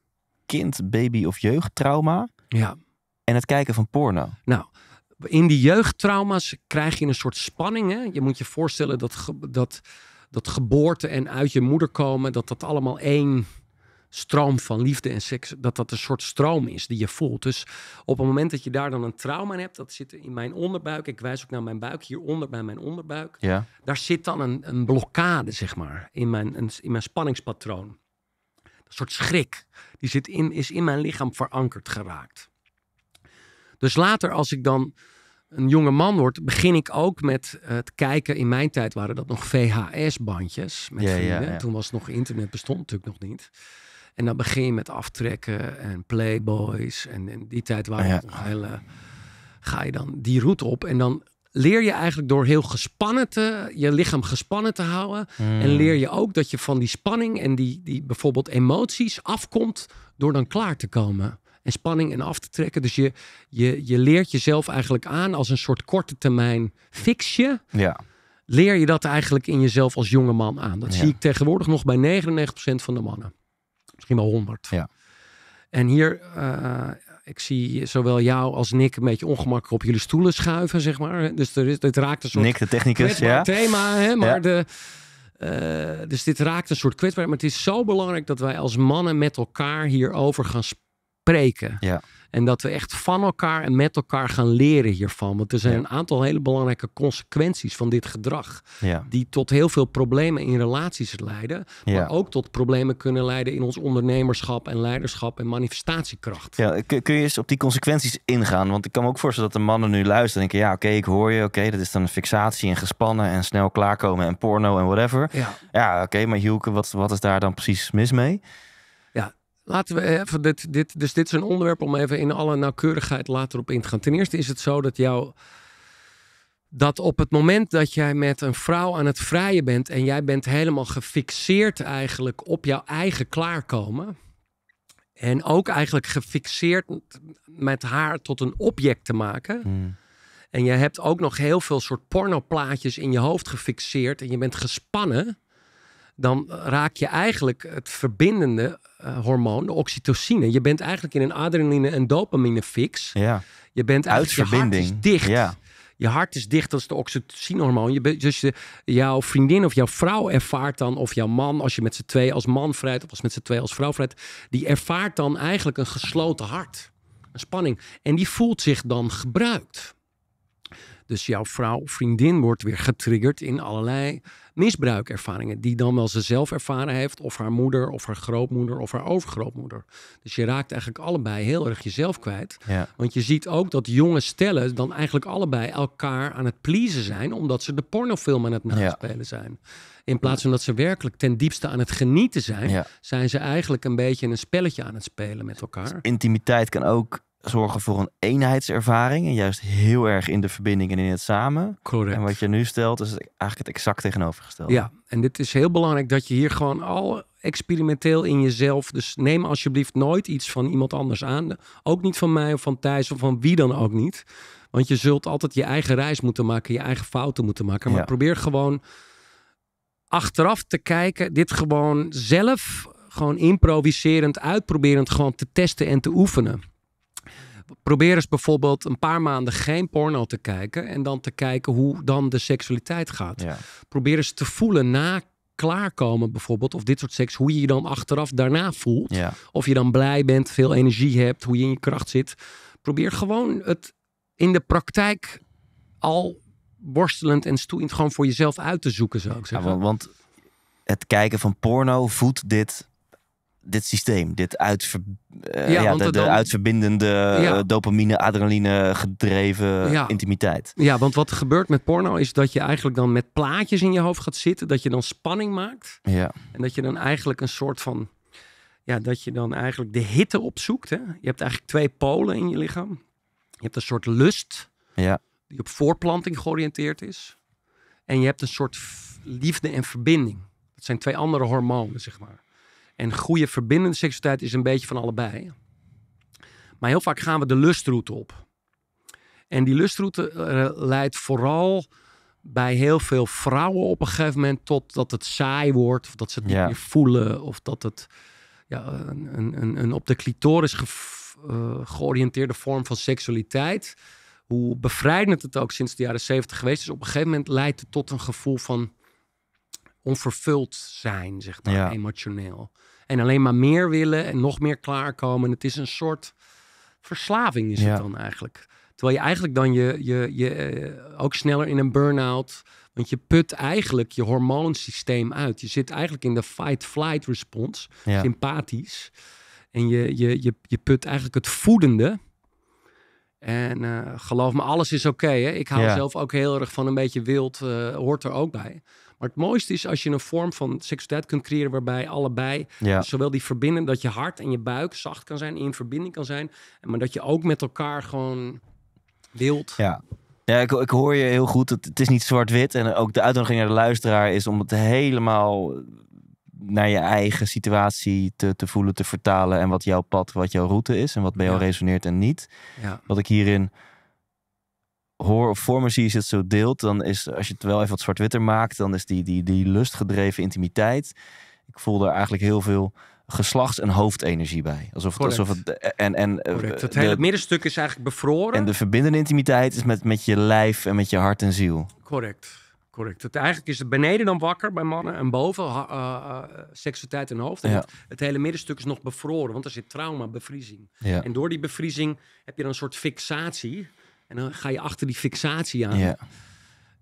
kind, baby of jeugdtrauma ja. en het kijken van porno? Nou, in die jeugdtrauma's krijg je een soort spanningen. Je moet je voorstellen dat. dat dat geboorte en uit je moeder komen, dat dat allemaal één stroom van liefde en seks, dat dat een soort stroom is die je voelt. Dus op het moment dat je daar dan een trauma in hebt, dat zit in mijn onderbuik. Ik wijs ook naar mijn buik, hieronder bij mijn onderbuik. Ja. Daar zit dan een, een blokkade, zeg maar, in mijn, in mijn spanningspatroon. Een soort schrik. Die zit in, is in mijn lichaam verankerd geraakt. Dus later, als ik dan een jonge man wordt, begin ik ook met eh, het kijken. In mijn tijd waren dat nog VHS-bandjes. Met ja, vrienden. Toen was nog internet, bestond natuurlijk nog niet. En dan begin je met aftrekken en Playboys. En in die tijd waren het nog hele. Ga je dan die route op en dan leer je eigenlijk door heel gespannen te, je lichaam gespannen te houden. En hmm. leer je ook dat je van die spanning en die, die bijvoorbeeld emoties afkomt door dan klaar te komen en spanning en af te trekken. Dus je, je, je leert jezelf eigenlijk aan als een soort korte termijn fixje. Ja. Leer je dat eigenlijk in jezelf als jonge man aan. Dat zie ik tegenwoordig nog bij 99% van de mannen. Misschien wel 100. Ja. En hier, uh, ik zie zowel jou als Nick een beetje ongemakkelijk op jullie stoelen schuiven, zeg maar. Dus er is, dit raakt een soort... Nick, de technicus, ja. thema, hè? Maar de... Eh, dus dit raakt een soort kwetsbaarheid. Maar het is zo belangrijk dat wij als mannen met elkaar hierover gaan spreken spreken. Ja. En dat we echt van elkaar en met elkaar gaan leren hiervan. Want er zijn een aantal hele belangrijke consequenties van dit gedrag. Ja. Die tot heel veel problemen in relaties leiden. Maar ook tot problemen kunnen leiden in ons ondernemerschap en leiderschap en manifestatiekracht. Ja, kun je eens op die consequenties ingaan? Want ik kan me ook voorstellen dat de mannen nu luisteren en denken: ja, oké, ik hoor je. Oké, dat is dan een fixatie en gespannen en snel klaarkomen en porno en whatever. Ja, oké, maar Hielke, wat, wat is daar dan precies mis mee? Laten we even dit, dit, dus dit is een onderwerp om even in alle nauwkeurigheid later op in te gaan. Ten eerste is het zo dat jou dat op het moment dat jij met een vrouw aan het vrijen bent en jij bent helemaal gefixeerd eigenlijk op jouw eigen klaarkomen. En ook eigenlijk gefixeerd met haar tot een object te maken. Hmm. En je hebt ook nog heel veel soort pornoplaatjes in je hoofd gefixeerd en je bent gespannen dan raak je eigenlijk het verbindende eh, hormoon, de oxytocine. Je bent eigenlijk in een adrenaline- en dopamine fix. Ja. Je bent eigenlijk, je hart is dicht. Ja. Je hart is dicht, dat is de hormoon. Je, dus je, eh, jouw vriendin of jouw vrouw ervaart dan, of jouw man, als je met z'n twee als man vrijt, of als met z'n twee als vrouw vrijt, die ervaart dan eigenlijk een gesloten hart. Een spanning. En die voelt zich dan gebruikt. Dus jouw vrouw, vriendin wordt weer getriggerd in allerlei misbruikervaringen die dan wel ze zelf ervaren heeft, of haar moeder, of haar grootmoeder, of haar overgrootmoeder. Dus je raakt eigenlijk allebei heel erg jezelf kwijt. Ja. Want je ziet ook dat jonge stellen dan eigenlijk allebei elkaar aan het pleasen zijn, omdat ze de pornofilm aan het naspelen zijn. In plaats van dat ze werkelijk ten diepste aan het genieten zijn, zijn ze eigenlijk een beetje een spelletje aan het spelen met elkaar. Dus intimiteit kan ook zorgen voor een eenheidservaring. En juist heel erg in de verbinding en in het samen. Correct. En wat je nu stelt, is eigenlijk het exact tegenovergestelde. Ja, en dit is heel belangrijk dat je hier gewoon al experimenteel in jezelf. Dus neem alsjeblieft nooit iets van iemand anders aan. Ook niet van mij of van Thijs of van wie dan ook niet. Want je zult altijd je eigen reis moeten maken, je eigen fouten moeten maken. Maar probeer gewoon achteraf te kijken, dit gewoon zelf, gewoon improviserend, uitproberend, gewoon te testen en te oefenen probeer eens bijvoorbeeld een paar maanden geen porno te kijken en dan te kijken hoe dan de seksualiteit gaat. Probeer eens te voelen na klaarkomen bijvoorbeeld, of dit soort seks, hoe je je dan achteraf daarna voelt. Of je dan blij bent, veel energie hebt, hoe je in je kracht zit. Probeer gewoon het in de praktijk al worstelend en stoeiend gewoon voor jezelf uit te zoeken, zou ik zeggen. want, want het kijken van porno voedt dit dit systeem, dit uitver, uh, ja, de, uitverbindende eh, dopamine, adrenaline gedreven intimiteit. Ja, want wat er gebeurt met porno is dat je eigenlijk dan met plaatjes in je hoofd gaat zitten, dat je dan spanning maakt. Ja. En dat je dan eigenlijk een soort van, ja, dat je dan eigenlijk de hitte opzoekt. Hè? Je hebt eigenlijk twee polen in je lichaam. Je hebt een soort lust ja. die op voorplanting georiënteerd is. En je hebt een soort liefde en verbinding. Dat zijn twee andere hormonen, zeg maar. En goede verbindende seksualiteit is een beetje van allebei. Maar heel vaak gaan we de lustroute op. En die lustroute eh, leidt vooral bij heel veel vrouwen op een gegeven moment tot dat het saai wordt. Of dat ze het niet meer voelen. Of dat het ja, een, een, een op de clitoris eh, georiënteerde vorm van seksualiteit. Hoe bevrijdend het ook sinds de jaren zeventig geweest is. Op een gegeven moment leidt het tot een gevoel van onvervuld zijn, zeg maar, ja. emotioneel. En alleen maar meer willen en nog meer klaarkomen. het is een soort verslaving is ja. het dan eigenlijk. Terwijl je eigenlijk dan je, je, je eh, ook sneller in een burn-out. Want je put eigenlijk je hormoonsysteem uit. Je zit eigenlijk in de fight-flight response, ja. sympathisch. En je, je, je, je put eigenlijk het voedende. En eh, geloof me, alles is oké. ik hou zelf ook heel erg van een beetje wild, eh, hoort er ook bij. Maar het mooiste is als je een vorm van seksualiteit kunt creëren waarbij allebei, zowel die verbinden, dat je hart en je buik zacht kan zijn, in verbinding kan zijn, maar dat je ook met elkaar gewoon wilt. Ja. Ja, ik, ik hoor je heel goed. Het, is niet zwart-wit. En ook de uitnodiging naar de luisteraar is om het helemaal naar je eigen situatie te, te voelen, te vertalen. En wat jouw pad, wat jouw route is. En wat bij jou resoneert en niet. Ja. Wat ik hierin hoor of voor me zie, is het zo deelt. Dan is, als je het wel even wat zwart-witter maakt, dan is die, die, die lustgedreven intimiteit. Ik voel daar eigenlijk heel veel geslachts- en hoofdenergie bij. Alsof, het, alsof het. En, en, eh, Het hele middenstuk is eigenlijk bevroren. En de verbindende intimiteit is met, met je lijf en met je hart en ziel. Correct. Correct. Het, eigenlijk is het beneden dan wakker bij mannen en boven uh, uh, seksualiteit en hoofd. ja. het, hele middenstuk is nog bevroren, want er zit trauma, bevriezing. Ja. En door die bevriezing heb je dan een soort fixatie en dan ga je achter die fixatie aan.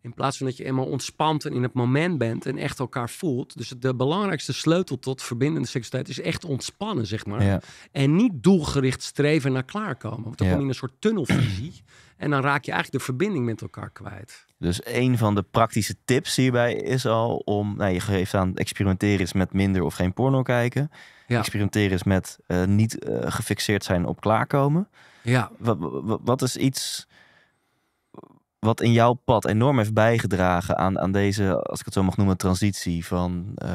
In plaats van dat je eenmaal ontspant en in het moment bent en echt elkaar voelt. Dus de belangrijkste sleutel tot verbindende seksualiteit is echt ontspannen, zeg maar. En niet doelgericht streven naar klaarkomen. Want dan kom je in een soort tunnelvisie. En dan raak je eigenlijk de verbinding met elkaar kwijt. Dus een van de praktische tips hierbij is al om, nou, je geeft aan, experimenteren is met minder of geen porno kijken. Ja. Experimenteren is met eh, niet eh, gefixeerd zijn op klaarkomen. Ja. wat is iets wat in jouw pad enorm heeft bijgedragen aan, aan deze, als ik het zo mag noemen, transitie van uh,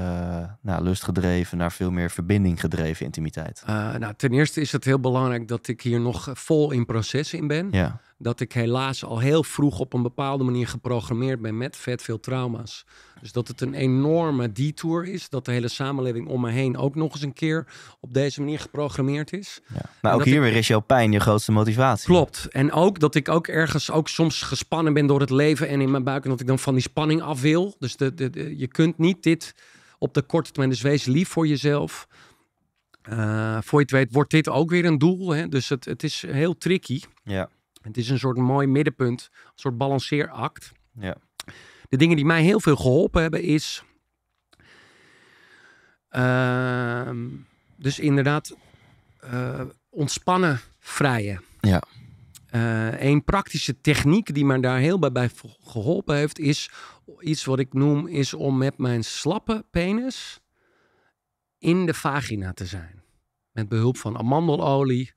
nou, lustgedreven naar veel meer verbinding gedreven intimiteit? Eh, nou, ten eerste is het heel belangrijk dat ik hier nog vol in proces in ben. Ja dat ik helaas al heel vroeg op een bepaalde manier geprogrammeerd ben met vet veel trauma's. Dus dat het een enorme detour is, dat de hele samenleving om me heen ook nog eens een keer op deze manier geprogrammeerd is. Ja. Maar ook hier weer is jouw pijn je grootste motivatie. Klopt. En ook dat ik ook ergens ook soms gespannen ben door het leven en in mijn buik en dat ik dan van die spanning af wil. Dus de, je kunt niet dit op de korte termijn, dus wees lief voor jezelf. Eh, voor je het weet wordt dit ook weer een doel. Hè? Dus het, het is heel tricky. Ja. Het is een soort mooi middenpunt, een soort balanceeract. Ja. De dingen die mij heel veel geholpen hebben is... Ehm, dus inderdaad eh, ontspannen vrijen. Ja. Eh, een praktische techniek die mij daar heel bij, bij geholpen heeft, is iets wat ik noem, is om met mijn slappe penis in de vagina te zijn. Met behulp van amandelolie,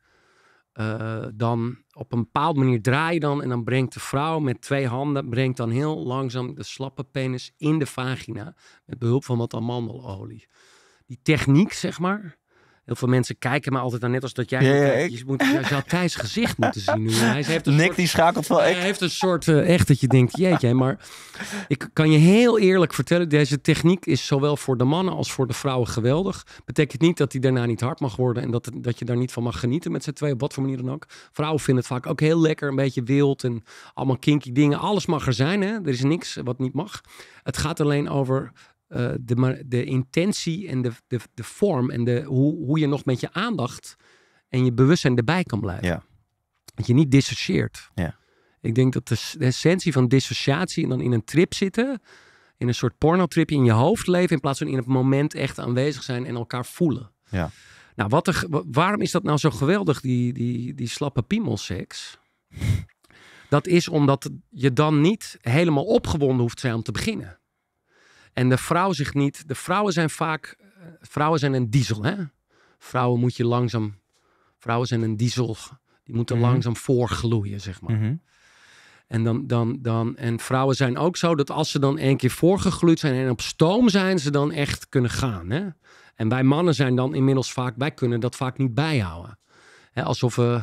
eh, dan op een bepaalde manier draai je dan en dan brengt de vrouw met twee handen, brengt dan heel langzaam de slappe penis in de vagina met behulp van wat amandelolie. Die techniek, zeg maar, Heel veel mensen kijken maar altijd aan net als dat jij. Je, moet, jouw zou Thijs gezicht moeten zien Hij heeft een Nick soort, die schakelt wel echt. Hij heeft een soort eh, echt dat je denkt, jeetje. Maar ik kan je heel eerlijk vertellen, deze techniek is zowel voor de mannen als voor de vrouwen geweldig. Betekent niet dat hij daarna niet hard mag worden en dat, dat je daar niet van mag genieten met z'n twee, op wat voor manier dan ook. Vrouwen vinden het vaak ook heel lekker, een beetje wild en allemaal kinky dingen. Alles mag er zijn, hè? er is niks wat niet mag. Het gaat alleen over eh, de, de, intentie en de, de, de vorm en de, hoe, hoe je nog met je aandacht en je bewustzijn erbij kan blijven. Ja. Dat je niet dissocieert. Ja. Ik denk dat de, essentie van dissociatie en dan in een trip zitten, in een soort pornotripje in je hoofd leven, in plaats van in het moment echt aanwezig zijn en elkaar voelen. Ja. Nou, wat er, waarom is dat nou zo geweldig, die, die, die slappe piemelseks? Dat is omdat je dan niet helemaal opgewonden hoeft te zijn om te beginnen. En de vrouw zich niet. De vrouwen zijn vaak. Eh, vrouwen zijn een diesel, hè? Vrouwen moet je langzaam. Vrouwen zijn een diesel. Die moeten mhm. langzaam voorgloeien, zeg maar. Mhm. En, dan, dan, dan, en vrouwen zijn ook zo dat als ze dan één keer voorgegloeid zijn en op stoom zijn, ze dan echt kunnen gaan. Hè? En wij mannen zijn dan inmiddels vaak, wij kunnen dat vaak niet bijhouden. Hè, alsof we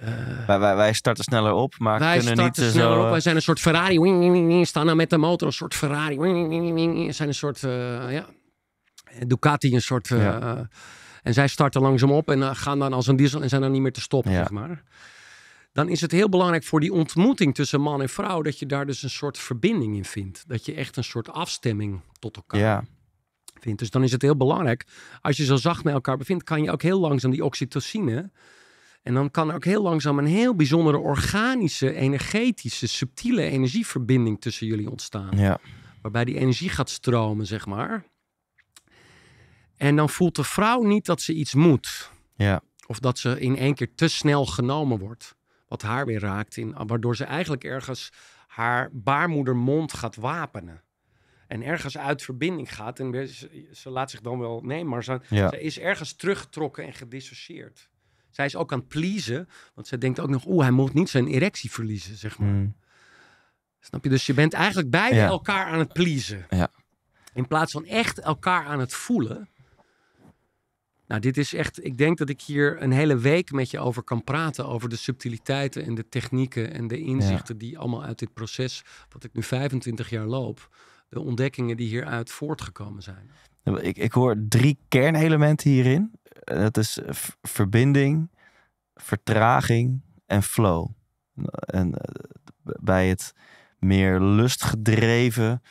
eh, wij, wij, starten sneller op, maar wij kunnen starten eh, sneller op. Eh, wij zijn een soort Ferrari. staan dan nou met de motor een soort Ferrari. Zijn een soort, ja, Ducati een soort... en zij starten langzaam op en gaan dan als een diesel en zijn dan niet meer te stoppen, zeg maar. Dan is het heel belangrijk voor die ontmoeting tussen man en vrouw... dat je daar dus een soort verbinding in vindt. Dat je echt een soort afstemming tot elkaar vindt. Dus dan is het heel belangrijk. Als je zo zacht met elkaar bevindt, kan je ook heel langzaam die oxytocine en dan kan er ook heel langzaam een heel bijzondere organische, energetische, subtiele energieverbinding tussen jullie ontstaan. Ja. Waarbij die energie gaat stromen, zeg maar. En dan voelt de vrouw niet dat ze iets moet. Ja. Of dat ze in één keer te snel genomen wordt. Wat haar weer raakt, in, waardoor ze eigenlijk ergens haar baarmoedermond gaat wapenen. En ergens uit verbinding gaat. En ze, laat zich dan wel nemen, maar ze, ze is ergens teruggetrokken en gedissocieerd. Zij is ook aan het pleasen, want zij denkt ook nog, oeh, hij moet niet zijn erectie verliezen, zeg maar. Hmm. Snap je? Dus je bent eigenlijk beide elkaar aan het pleasen. Ja. In plaats van echt elkaar aan het voelen. Nou, dit is echt, ik denk dat ik hier een hele week met je over kan praten. Over de subtiliteiten en de technieken en de inzichten die allemaal uit dit proces, wat ik nu 25 jaar loop, de ontdekkingen die hieruit voortgekomen zijn. Ik, ik hoor drie kernelementen hierin dat is verbinding, vertraging en flow. En eh, bij het meer lustgedreven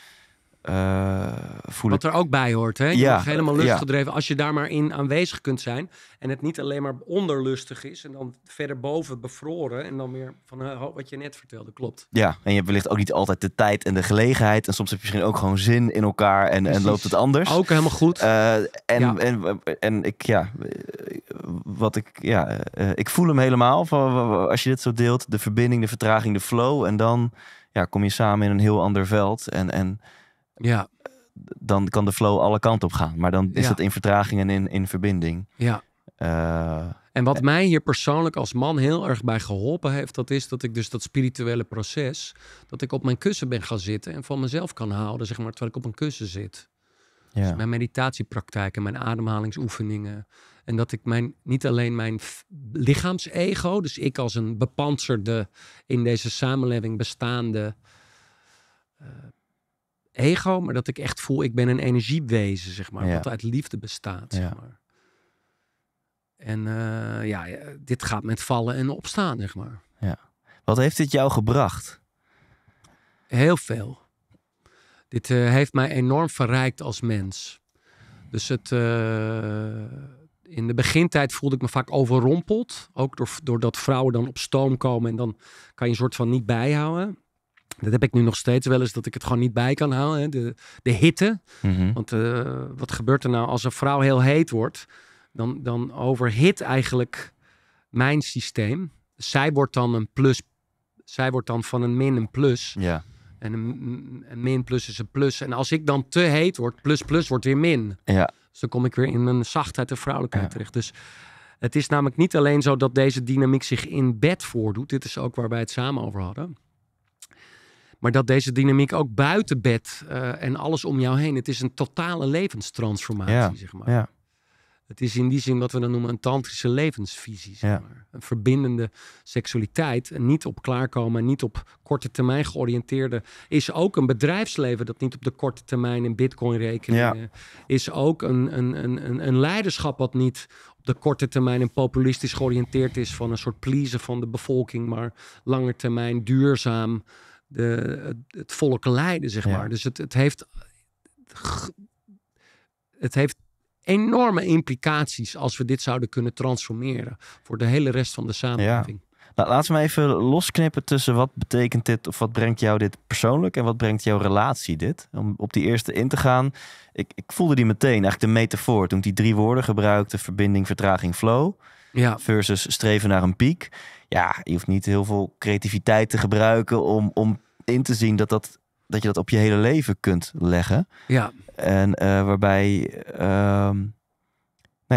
eh, voelen. Wat er ook bij hoort. Hè? Je ja, helemaal lustgedreven. Als je daar maar in aanwezig kunt zijn. En het niet alleen maar onderlustig is. En dan verder boven bevroren. En dan weer van eh, wat je net vertelde. Klopt. Ja, en je hebt wellicht ook niet altijd de tijd en de gelegenheid. En soms heb je misschien ook gewoon zin in elkaar. En, en loopt het anders. Ook helemaal goed. Eh, en, en, en ik, ja. Wat ik, ja. ik voel hem helemaal. Van, als je dit zo deelt. De verbinding, de vertraging, de flow. En dan ja, kom je samen in een heel ander veld. En. en ja. Dan kan de flow alle kanten op gaan. Maar dan is ja. het in vertraging en in, in verbinding. Ja. Eh, en wat eh, mij hier persoonlijk als man heel erg bij geholpen heeft, dat is dat ik dus dat spirituele proces, dat ik op mijn kussen ben gaan zitten en van mezelf kan houden, zeg maar, terwijl ik op een kussen zit. Ja. Dus mijn meditatiepraktijken, mijn ademhalingsoefeningen. En dat ik mijn, niet alleen mijn lichaamsego, dus ik als een bepanserde, in deze samenleving bestaande eh, ego, maar dat ik echt voel, ik ben een energiewezen, zeg maar. dat Wat uit liefde bestaat, zeg maar. En eh, ja, dit gaat met vallen en opstaan, zeg maar. Ja. Wat heeft dit jou gebracht? Heel veel. Dit eh, heeft mij enorm verrijkt als mens. Dus het, eh, in de begintijd voelde ik me vaak overrompeld. Ook door, doordat vrouwen dan op stoom komen en dan kan je een soort van niet bijhouden. Dat heb ik nu nog steeds wel eens dat ik het gewoon niet bij kan halen. Hè? De, de hitte. Mhm. Want eh, wat gebeurt er nou als een vrouw heel heet wordt? Dan, dan overhit eigenlijk mijn systeem. Zij wordt dan een plus. Zij wordt dan van een min een plus. Ja. En een, min plus is een plus. En als ik dan te heet word, plus plus wordt weer min. Ja. Dus dan kom ik weer in mijn zachtheid en vrouwelijkheid terecht. Dus het is namelijk niet alleen zo dat deze dynamiek zich in bed voordoet. Dit is ook waar wij het samen over hadden. Maar dat deze dynamiek ook buiten bed eh, en alles om jou heen. Het is een totale levenstransformatie, zeg maar. Ja. Het is in die zin wat we dan noemen een tantrische levensvisie. Zeg ja. Een verbindende seksualiteit. En niet op klaarkomen, niet op korte termijn georiënteerde. Is ook een bedrijfsleven dat niet op de korte termijn in bitcoin rekenen. Ja. Is ook een, een, een, een leiderschap wat niet op de korte termijn en populistisch georiënteerd is. Van een soort pleasen van de bevolking. Maar langer termijn duurzaam de, het, het volk leiden, zeg maar. Dus het, het heeft. Het heeft enorme implicaties als we dit zouden kunnen transformeren voor de hele rest van de samenleving. Laat Nou, even losknippen tussen wat betekent dit of wat brengt jou dit persoonlijk en wat brengt jouw relatie dit? Om op die eerste in te gaan, ik, ik voelde die meteen, eigenlijk de metafoor toen die drie woorden gebruikte, verbinding, vertraging, flow ja. versus streven naar een piek ja, je hoeft niet heel veel creativiteit te gebruiken om, om in te zien dat, dat, dat je dat op je hele leven kunt leggen. Ja. En eh, waarbij ehm,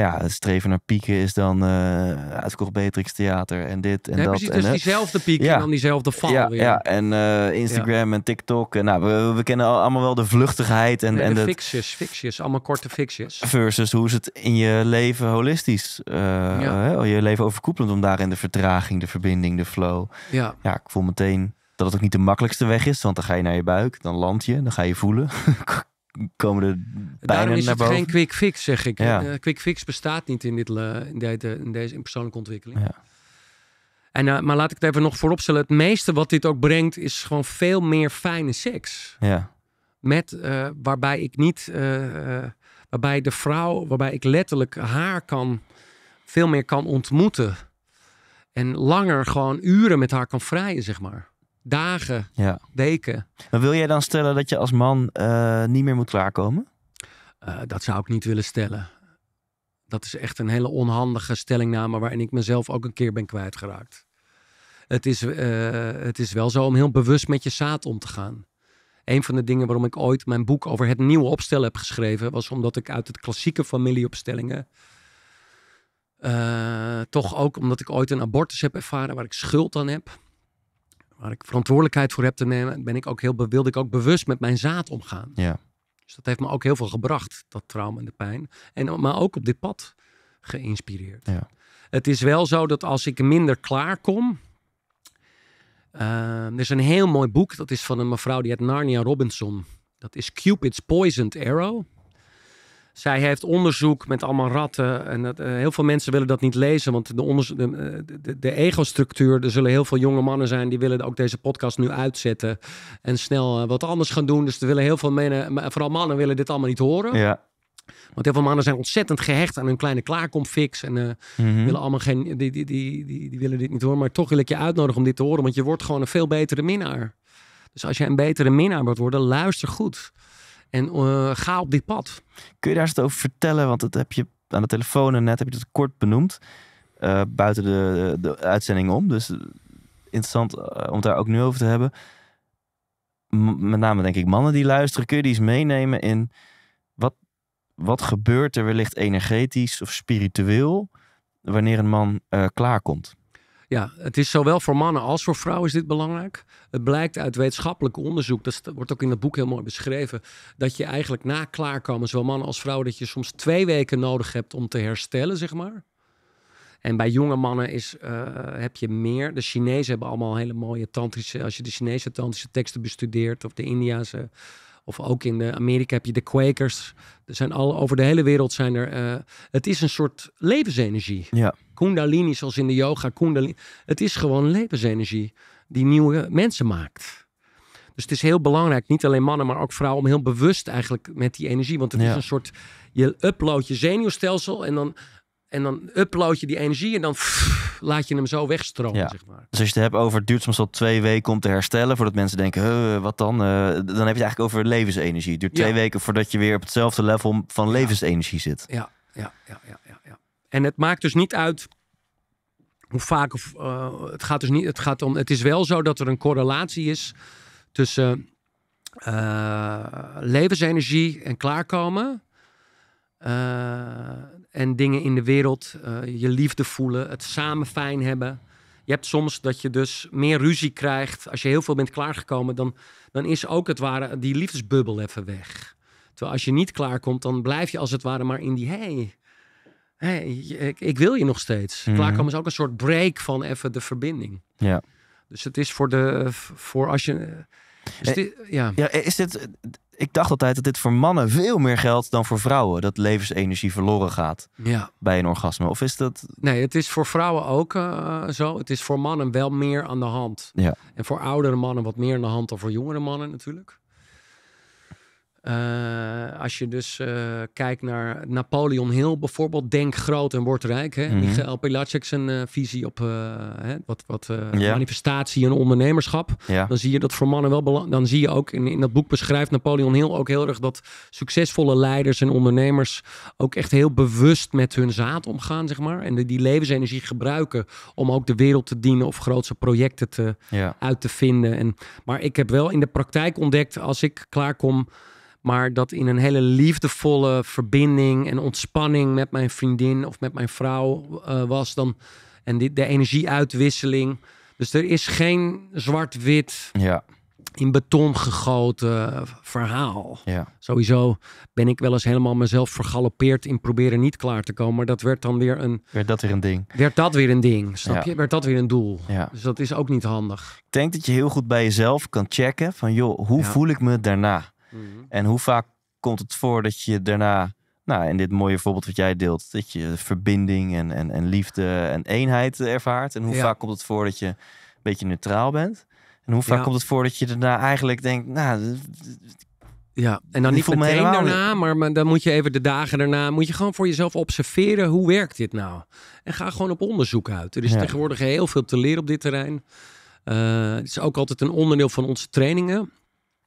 nou ja, het streven naar pieken is dan uh, uitverkocht Theater en dit en ja, dat. Precies, dus en dus diezelfde pieken en dan diezelfde val ja, weer. Ja, en eh, Instagram en TikTok. En, nou, we, kennen allemaal wel de vluchtigheid. En, en de, fixjes, fixjes, allemaal korte fixjes. Versus hoe is het in je leven holistisch, eh, oh, je leven overkoepelend om daarin de vertraging, de verbinding, de flow. Ja, ja ik voel meteen dat het ook niet de makkelijkste weg is, want dan ga je naar je buik, dan land je, dan ga je voelen. komen de pijnen Daarom is het geen quick fix, zeg ik. Ja. Eh, quick fix bestaat niet in, dit, in, eh, in deze persoonlijke ontwikkeling. Ja. En, eh, maar laat ik het even nog vooropstellen. Het meeste wat dit ook brengt is gewoon veel meer fijne seks. Ja. Met, waarbij ik niet, waarbij de vrouw, waarbij ik letterlijk haar kan, veel meer kan ontmoeten. En langer gewoon uren met haar kan vrijen, zeg maar dagen, ja. weken. Maar wil jij dan stellen dat je als man eh, niet meer moet klaarkomen? Eh, dat zou ik niet willen stellen. Dat is echt een hele onhandige stellingname waarin ik mezelf ook een keer ben kwijtgeraakt. Het is, eh, het is wel zo om heel bewust met je zaad om te gaan. Een van de dingen waarom ik ooit mijn boek over het nieuwe opstellen heb geschreven, was omdat ik uit het klassieke familieopstellingen toch ook omdat ik ooit een abortus heb ervaren waar ik schuld aan heb waar ik verantwoordelijkheid voor heb te nemen, ben ik ook heel, wilde ik ook bewust met mijn zaad omgaan. Ja. Dus dat heeft me ook heel veel gebracht, dat trauma en de pijn. En, maar ook op dit pad geïnspireerd. Ja. Het is wel zo dat als ik minder klaar kom. Uh, er is een heel mooi boek, dat is van een mevrouw die heet Narnia Robinson. Dat is Cupid's Poisoned Arrow. Zij heeft onderzoek met allemaal ratten. En dat, eh, heel veel mensen willen dat niet lezen. Want de, eh, de, de, de Er zullen heel veel jonge mannen zijn. Die willen ook deze podcast nu uitzetten. En snel eh, wat anders gaan doen. Dus er willen heel veel mannen. Vooral mannen willen dit allemaal niet horen. Ja. Want heel veel mannen zijn ontzettend gehecht aan hun kleine klaarkomfix. En mhm. willen allemaal geen. Die, die, die, die, willen dit niet horen. Maar toch wil ik je uitnodigen om dit te horen. Want je wordt gewoon een veel betere minnaar. Dus als je een betere minnaar wilt worden, luister goed. En eh, ga op dit pad. Kun je daar eens over vertellen? Want dat heb je aan de telefoon en net heb je het kort benoemd. Eh, buiten de, de uitzending om. Dus eh, interessant om het daar ook nu over te hebben. met name denk ik mannen die luisteren. Kun je die eens meenemen in wat, wat gebeurt er wellicht energetisch of spiritueel wanneer een man uh, klaarkomt? Ja, het is zowel voor mannen als voor vrouwen is dit belangrijk. Het blijkt uit wetenschappelijk onderzoek, dat wordt ook in het boek heel mooi beschreven, dat je eigenlijk na klaarkomen, zowel mannen als vrouwen, dat je soms twee weken nodig hebt om te herstellen, zeg maar. En bij jonge mannen is, eh, heb je meer. De Chinezen hebben allemaal hele mooie tantrische. Als je de Chinese tantrische teksten bestudeert, of de Indiase, of ook in de Amerika heb je de Quakers. Er zijn al, over de hele wereld zijn er. Eh, het is een soort levensenergie. Ja. Kundalini, zoals in de yoga. Kundalini. Het is gewoon levensenergie die nieuwe mensen maakt. Dus het is heel belangrijk, niet alleen mannen, maar ook vrouwen, om heel bewust eigenlijk met die energie. Want het is een soort, je upload je zenuwstelsel en dan, en dan upload je die energie en dan laat je hem zo wegstromen. Ja. Zeg maar. Dus als je het hebt over, het duurt soms al twee weken om te herstellen, voordat mensen denken, wat dan? Eh, dan heb je het eigenlijk over levensenergie. Het duurt twee weken voordat je weer op hetzelfde level van levensenergie zit. ja, ja. ja. En het maakt dus niet uit hoe vaak. Of, eh, het gaat dus niet. Het, gaat om, het is wel zo dat er een correlatie is tussen eh, levensenergie en klaarkomen. Eh, en dingen in de wereld, je liefde voelen, het samen fijn hebben. Je hebt soms dat je dus meer ruzie krijgt. Als je heel veel bent klaargekomen, dan, dan is ook het ware die liefdesbubbel even weg. Terwijl als je niet klaarkomt, dan blijf je als het ware maar in die hey, hey, ik, wil je nog steeds. Mm is ook een soort break van even de verbinding. Ja. Dus het is voor de, voor als je... Is dus eh, dit, ja. Eh, is dit, ik dacht altijd dat dit voor mannen veel meer geldt dan voor vrouwen. Dat levensenergie verloren gaat ja. bij een orgasme. Of is dat... Nee, het is voor vrouwen ook eh, zo. Het is voor mannen wel meer aan de hand. Ja. En voor oudere mannen wat meer aan de hand dan voor jongere mannen natuurlijk. Eh, als je dus eh, kijkt naar Napoleon Hill bijvoorbeeld, denk groot en word rijk. Hè? Mm Michael zijn eh, visie op hè, wat, wat manifestatie en ondernemerschap. Dan zie je dat voor mannen wel belangrijk. Dan zie je ook in, in dat boek beschrijft Napoleon Hill ook heel erg dat succesvolle leiders en ondernemers ook echt heel bewust met hun zaad omgaan, zeg maar. En die levensenergie gebruiken om ook de wereld te dienen of grootse projecten te, uit te vinden. En, maar ik heb wel in de praktijk ontdekt, als ik klaar kom maar dat in een hele liefdevolle verbinding en ontspanning met mijn vriendin of met mijn vrouw eh, was. Dan, en die, de energieuitwisseling. Dus er is geen zwart-wit ja. in beton gegoten verhaal. Ja. Sowieso ben ik wel eens helemaal mezelf vergalopeerd in proberen niet klaar te komen. Maar dat werd dan weer een. Werd dat weer een ding? Werd dat weer een ding? Snap je? Werd dat weer een doel? Dus dat is ook niet handig. Ik denk dat je heel goed bij jezelf kan checken van joh, hoe voel ik me daarna? Mhm. En hoe vaak komt het voor dat je daarna, nou, in dit mooie voorbeeld wat jij deelt, dat je verbinding en, en, en liefde en eenheid ervaart? En hoe vaak komt het voor dat je een beetje neutraal bent? En hoe vaak komt het voor dat je daarna eigenlijk denkt, nou, ja, en dan niet meteen daarna, maar, maar, dan moet je even de dagen daarna, moet je gewoon voor jezelf observeren, hoe werkt dit nou? En ga gewoon op onderzoek uit. Er is tegenwoordig heel veel te leren op dit terrein. Eh, het is ook altijd een onderdeel van onze trainingen.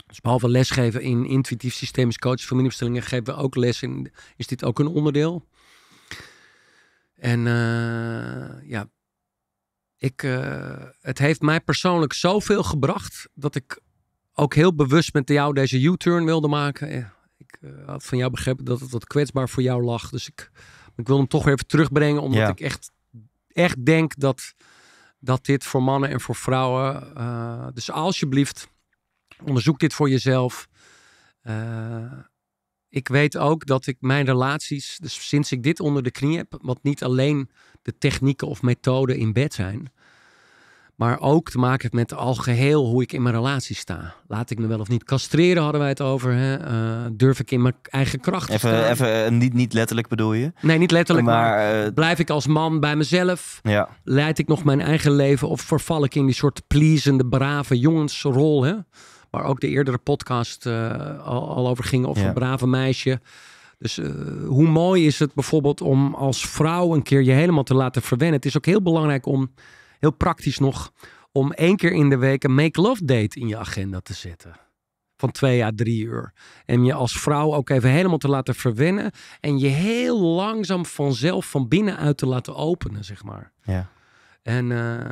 Dus behalve lesgeven in intuïtief systeem, coachen familieopstellingen, geven we ook les in. Is dit ook een onderdeel? En eh, ja, ik, eh, het heeft mij persoonlijk zoveel gebracht dat ik ook heel bewust met jou deze U-turn wilde maken. Ik eh, had van jou begrepen dat het wat kwetsbaar voor jou lag. Dus ik, ik wil hem toch even terugbrengen, omdat ik echt, echt denk dat, dat dit voor mannen en voor vrouwen. dus alsjeblieft Onderzoek dit voor jezelf. Eh, ik weet ook dat ik mijn relaties, dus sinds ik dit onder de knie heb, wat niet alleen de technieken of methoden in bed zijn, maar ook te maken heeft met al geheel hoe ik in mijn relatie sta. Laat ik me wel of niet castreren, hadden wij het over. Hè? Eh, durf ik in mijn eigen kracht even, Even, eh, niet, niet letterlijk bedoel je? Nee, niet letterlijk, maar... maar blijf ik als man bij mezelf? Ja. Leid ik nog mijn eigen leven of verval ik in die soort pleasende, brave jongensrol? Hè? Waar ook de eerdere podcast eh, al, al, over ging. Over een brave meisje. Dus eh, hoe mooi is het bijvoorbeeld om als vrouw een keer je helemaal te laten verwennen? Het is ook heel belangrijk om, heel praktisch nog, om één keer in de week een make-love date in je agenda te zetten. Van twee à drie uur. En je als vrouw ook even helemaal te laten verwennen. En je heel langzaam vanzelf van binnenuit te laten openen, zeg maar. Ja. En uh,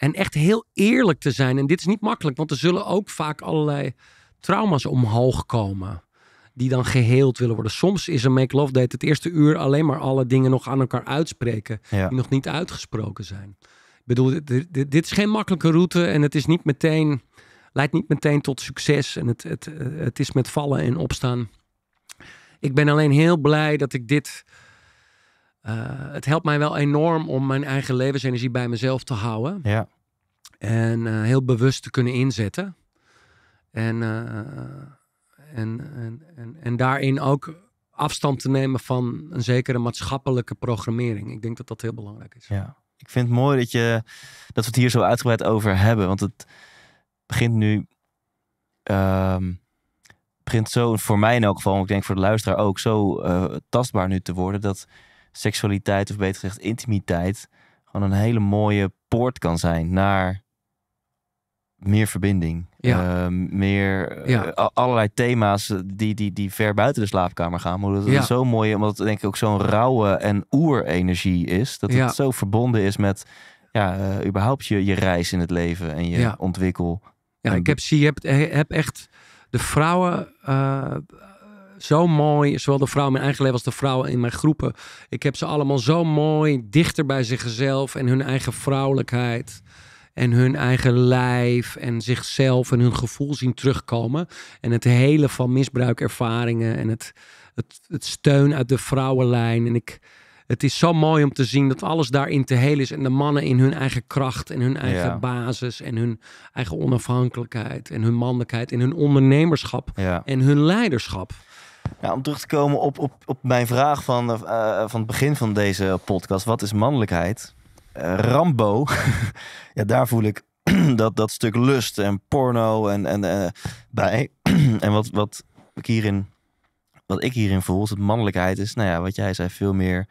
en echt heel eerlijk te zijn. En dit is niet makkelijk, want er zullen ook vaak allerlei trauma's omhoog komen. Die dan geheeld willen worden. Soms is een make love date het eerste uur alleen maar alle dingen nog aan elkaar uitspreken. Die nog niet uitgesproken zijn. Ik bedoel, dit, dit, dit, is geen makkelijke route. En het is niet meteen, leidt niet meteen tot succes. En het, het, eh, het is met vallen en opstaan. Ik ben alleen heel blij dat ik dit eh, het helpt mij wel enorm om mijn eigen levensenergie bij mezelf te houden. Ja. En eh, heel bewust te kunnen inzetten. Eh, en, en, en, en, daarin ook afstand te nemen van een zekere maatschappelijke programmering. Ik denk dat dat heel belangrijk is. Ja. Ik vind het mooi dat, je, dat we het hier zo uitgebreid over hebben. Want het begint nu. Ehm, begint zo, voor mij in elk geval, maar ik denk voor de luisteraar ook, zo tastbaar nu te worden. Dat seksualiteit, of beter gezegd intimiteit, gewoon een hele mooie poort kan zijn naar meer verbinding. Ja. Ehm, meer eh, allerlei thema's eh, die, die, die ver buiten de slaapkamer gaan. Maar dat is zo mooi, omdat het denk ik ook zo'n rauwe en oerenergie is. Dat het zo verbonden is met ja, eh, überhaupt je, je reis in het leven en je ontwikkel. Ja, ik heb, zie, je hebt, heb echt de vrouwen zo mooi, zowel de vrouwen in mijn eigen leven als de vrouwen in mijn groepen. Ik heb ze allemaal zo mooi dichter bij zichzelf en hun eigen vrouwelijkheid. En hun eigen lijf en zichzelf en hun gevoel zien terugkomen. En het hele van misbruikervaringen en het, het, het steun uit de vrouwenlijn. En ik, het is zo mooi om te zien dat alles daarin te heel is. En de mannen in hun eigen kracht en hun eigen basis en hun eigen onafhankelijkheid en hun mannelijkheid en hun ondernemerschap en hun leiderschap om terug te komen op, op, op mijn vraag van, eh, van het begin van deze podcast. Wat is mannelijkheid? Eh, Rambo, ja, daar voel ik dat, dat stuk lust en porno en, en, eh, bij. en wat, wat, ik hierin, wat ik hierin voel, is dat mannelijkheid is, nou ja, wat jij zei, veel meer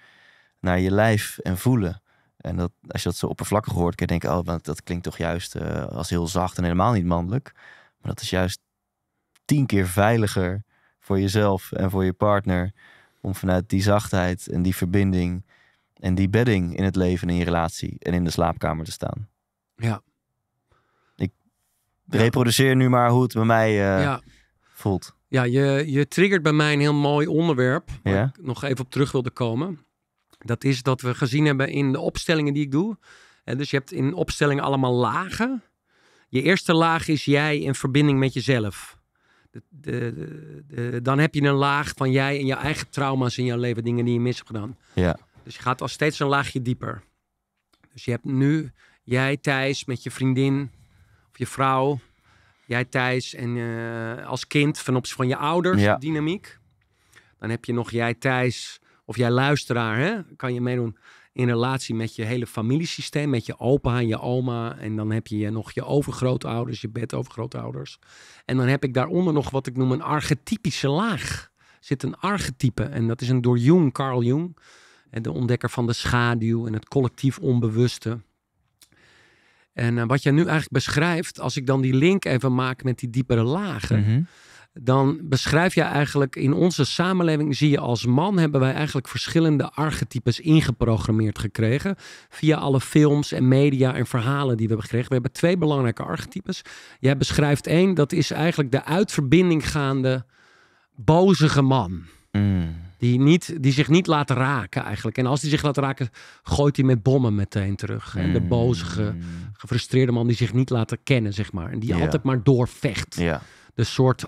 naar je lijf en voelen. En dat, als je dat zo oppervlakkig hoort, kun je denken, oh, dat, klinkt toch juist als heel zacht en helemaal niet mannelijk. Maar dat is juist tien keer veiliger voor jezelf en voor je partner. Om vanuit die zachtheid en die verbinding en die bedding in het leven en in je relatie en in de slaapkamer te staan. Ja. Ik reproduceer nu maar hoe het bij mij eh, voelt. Ja, je, je triggert bij mij een heel mooi onderwerp. Waar ja? ik nog even op terug wilde komen. Dat is dat we gezien hebben in de opstellingen die ik doe. En dus je hebt in opstellingen allemaal lagen. Je eerste laag is jij in verbinding met jezelf de, de, de, dan heb je een laag van jij en je eigen trauma's in jouw leven, dingen die je mis hebt gedaan. Ja. Dus je gaat al steeds een laagje dieper. Dus je hebt nu jij Thijs met je vriendin of je vrouw, jij Thijs en eh, als kind van van je ouders, dynamiek. Dan heb je nog jij Thijs of jij luisteraar, hè? kan je meedoen in relatie met je hele familiesysteem, met je opa en je oma. En dan heb je nog je overgrootouders, je bedovergrootouders. En dan heb ik daaronder nog wat ik noem een archetypische laag. Zit een archetype en dat is een door Jung, Carl Jung, de ontdekker van de schaduw en het collectief onbewuste. En eh, wat jij nu eigenlijk beschrijft, als ik dan die link even maak met die diepere lagen. Mhm dan beschrijf jij eigenlijk in onze samenleving, zie je als man, hebben wij eigenlijk verschillende archetypes ingeprogrammeerd gekregen. Via alle films en media en verhalen die we hebben gekregen. We hebben twee belangrijke archetypes. Jij beschrijft één, dat is eigenlijk de uitverbinding gaande bozige man. Mm. Die, niet, die zich niet laat raken eigenlijk. En als die zich laat raken, gooit hij met bommen meteen terug. En de mm. bozige, gefrustreerde man die zich niet laat kennen, zeg maar. En die altijd maar doorvecht. Ja. De soort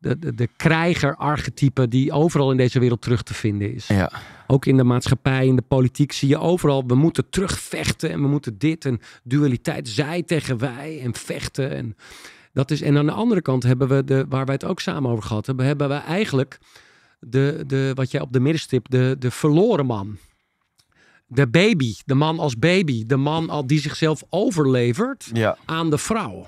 de, de, krijger-archetype die overal in deze wereld terug te vinden is. Ja. Ook in de maatschappij, in de politiek zie je overal, we moeten terugvechten en we moeten dit en dualiteit, zij tegen wij en vechten. En, dat is, en aan de andere kant hebben we, de, waar wij het ook samen over gehad hebben, hebben we eigenlijk de, de, wat jij op de middenstip, de, de verloren man. De baby, de man als baby, de man al die zichzelf overlevert aan de vrouw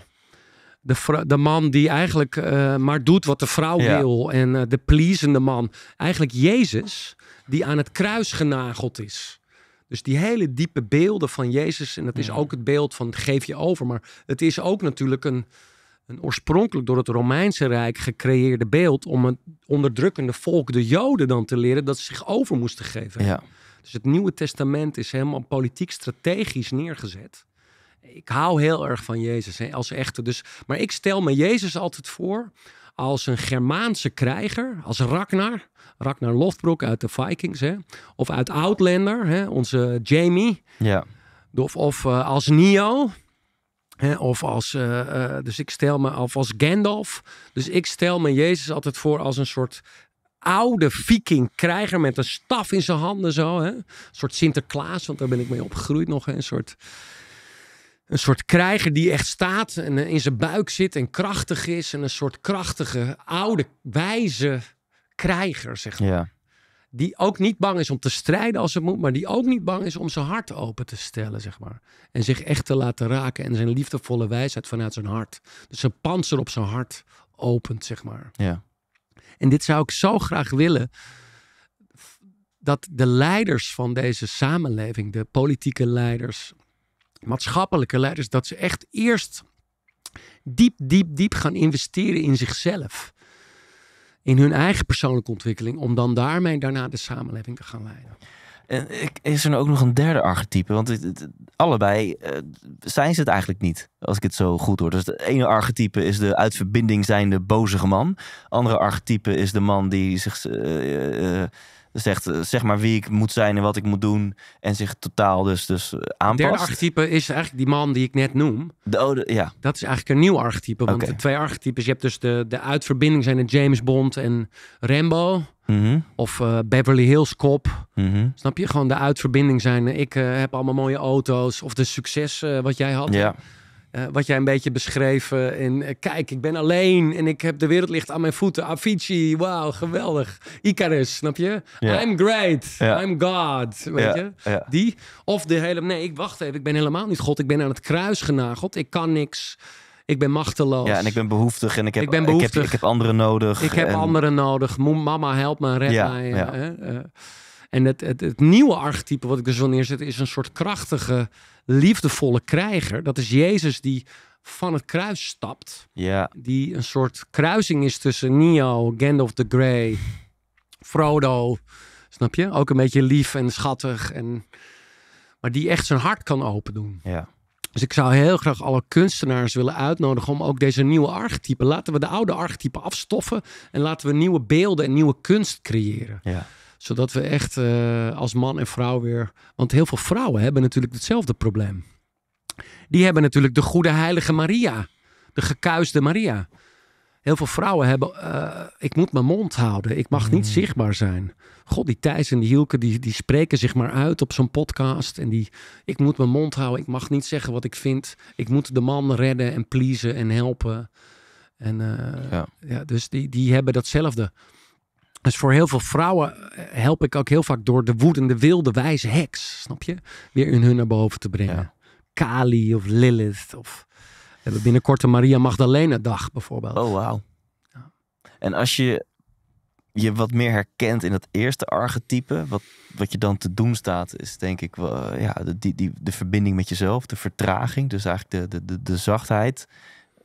de, de man die eigenlijk eh, maar doet wat de vrouw wil. En eh, de pleasende man. Eigenlijk Jezus die aan het kruis genageld is. Dus die hele diepe beelden van Jezus. En dat is ook het beeld van geef je over. Maar het is ook natuurlijk een, een oorspronkelijk door het Romeinse Rijk gecreëerde beeld. om het onderdrukkende volk, de Joden, dan te leren dat ze zich over moesten geven. Ja. Dus het Nieuwe Testament is helemaal politiek strategisch neergezet ik hou heel erg van Jezus hè, als echte. Dus, maar ik stel me Jezus altijd voor als een Germaanse krijger, als Ragnar. Ragnar Lothbrok uit de Vikings, hè? of uit Outlander, hè? onze Jamie. Ja. Of, of eh, als nio Hè? Of als, eh, eh, dus ik stel me af als Gandalf. Dus ik stel me Jezus altijd voor als een soort oude viking krijger met een staf in zijn handen zo. Hè? Een soort Sinterklaas, want daar ben ik mee opgegroeid nog. Een soort een soort krijger die echt staat en eh, in zijn buik zit en krachtig is. En een soort krachtige, oude, wijze krijger, zeg maar. Ja. Die ook niet bang is om te strijden als het moet, maar die ook niet bang is om zijn hart open te stellen, zeg maar. En zich echt te laten raken en zijn liefdevolle wijsheid vanuit zijn hart. Dus zijn panzer op zijn hart opent, zeg maar. Ja. En dit zou ik zo graag willen dat de leiders van deze samenleving, de politieke leiders, maatschappelijke leiders, dat ze echt eerst diep, diep, diep gaan investeren in zichzelf. In hun eigen persoonlijke ontwikkeling, om dan daarmee daarna de samenleving te gaan leiden. En Is er ook nog een derde archetype? Want allebei eh, zijn ze het eigenlijk niet, als ik het zo goed hoor. Dus het ene archetype is de uitverbinding zijnde boze man. Andere archetype is de man die zich eh, eh, zegt, eh, zeg maar wie ik moet zijn en wat ik moet doen. En zich totaal dus, dus eh, aanpast. derde archetype is eigenlijk die man die ik net noem. De, oude, ja. Dat is eigenlijk een nieuw archetype. Want de twee archetypes, je hebt dus de, de uitverbinding zijn de James Bond en Rambo. Mhm. Of eh, Beverly Hills Cop. Mhm. Snap je? Gewoon de uitverbinding zijn. Ik heb allemaal mooie auto's. Of de succes wat jij had. Ja. Eh, wat jij een beetje beschreven in, eh, kijk, ik ben alleen en ik heb de wereld ligt aan mijn voeten. Avicii, wauw, geweldig. Icarus, snap je? I'm great, I'm God, weet je? Die, of de hele... Nee, ik wacht even, ik ben helemaal niet God. Ik ben aan het kruis genageld, ik kan niks. Ik ben machteloos. Ja, en ik ben behoeftig en ik heb, ik Ik heb, ik heb anderen nodig. Ik heb anderen nodig. Mama, help me, red mij. Eh. en het, het, het, nieuwe archetype wat ik dus zo neerzet is een soort krachtige liefdevolle krijger. Dat is Jezus die van het kruis stapt. Ja. Die een soort kruising is tussen Neo, Gandalf the Grey, Frodo. Snap je? Ook een beetje lief en schattig. En, maar die echt zijn hart kan open doen. Ja. Dus ik zou heel graag alle kunstenaars willen uitnodigen om ook deze nieuwe archetypen. Laten we de oude archetype afstoffen en laten we nieuwe beelden en nieuwe kunst creëren. Ja zodat we echt eh, als man en vrouw weer. Want heel veel vrouwen hebben natuurlijk hetzelfde probleem. Die hebben natuurlijk de goede heilige Maria. De gekuiste Maria. Heel veel vrouwen hebben. Eh, ik moet mijn mond houden. Ik mag niet mm. zichtbaar zijn. God, die Thijs en die Hielke, die, die spreken zich maar uit op zo'n podcast. En die. Ik moet mijn mond houden. Ik mag niet zeggen wat ik vind. Ik moet de man redden en pleasen en helpen. En, eh, ja. ja. dus die, die hebben datzelfde. Dus voor heel veel vrouwen eh, help ik ook heel vaak door de woedende wilde wijze heks, snap je? Weer in hun naar boven te brengen. Kali of Lilith of... We hebben binnenkort een Maria Magdalena dag bijvoorbeeld. Oh, wauw. Ja. En als je je wat meer herkent in dat eerste archetype, wat, wat je dan te doen staat, is denk ik eh, ja, de, die, die, de verbinding met jezelf, de vertraging, dus eigenlijk de, de, de, de zachtheid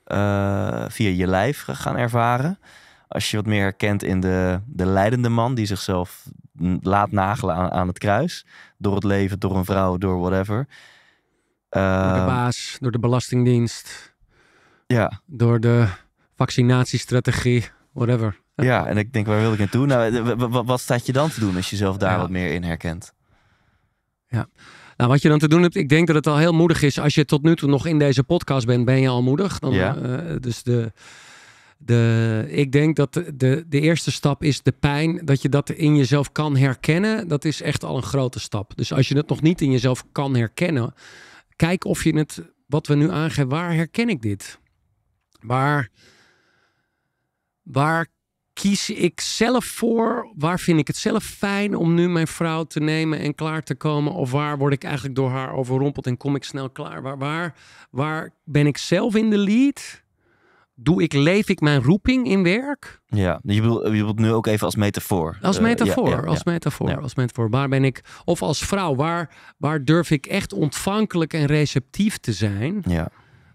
eh, via je lijf gaan ervaren als je wat meer herkent in de, de leidende man die zichzelf laat nagelen aan, het kruis. Door het leven, door een vrouw, door whatever. door de ehm, baas, door de Belastingdienst. Ja. Door de vaccinatiestrategie, whatever. Ja, en ik denk, waar wil ik naartoe? Nou, wat staat je dan te doen als je zelf daar wat meer in herkent? Ja. Nou, wat je dan te doen hebt, ik denk dat het al heel moedig is. Als je tot nu toe nog in deze podcast bent, ben je al moedig. Dan, ja. Eh, eh, dus de, de, ik denk dat de, de eerste stap is de pijn. Dat je dat in jezelf kan herkennen. Dat is echt al een grote stap. Dus als je het nog niet in jezelf kan herkennen. Kijk of je het, wat we nu aangeven, waar herken ik dit? Waar, waar kies ik zelf voor? Waar vind ik het zelf fijn om nu mijn vrouw te nemen en klaar te komen? Of waar word ik eigenlijk door haar overrompeld en kom ik snel klaar? Waar, waar, waar ben ik zelf in de lead? doe ik, leef ik mijn roeping in werk? Ja, je bedoelt, je bedoelt nu ook even als metafoor. Als eh, metafoor, als, metafoor als metafoor. Waar ben ik, of als vrouw, waar, waar durf ik echt ontvankelijk en receptief te zijn? Ja.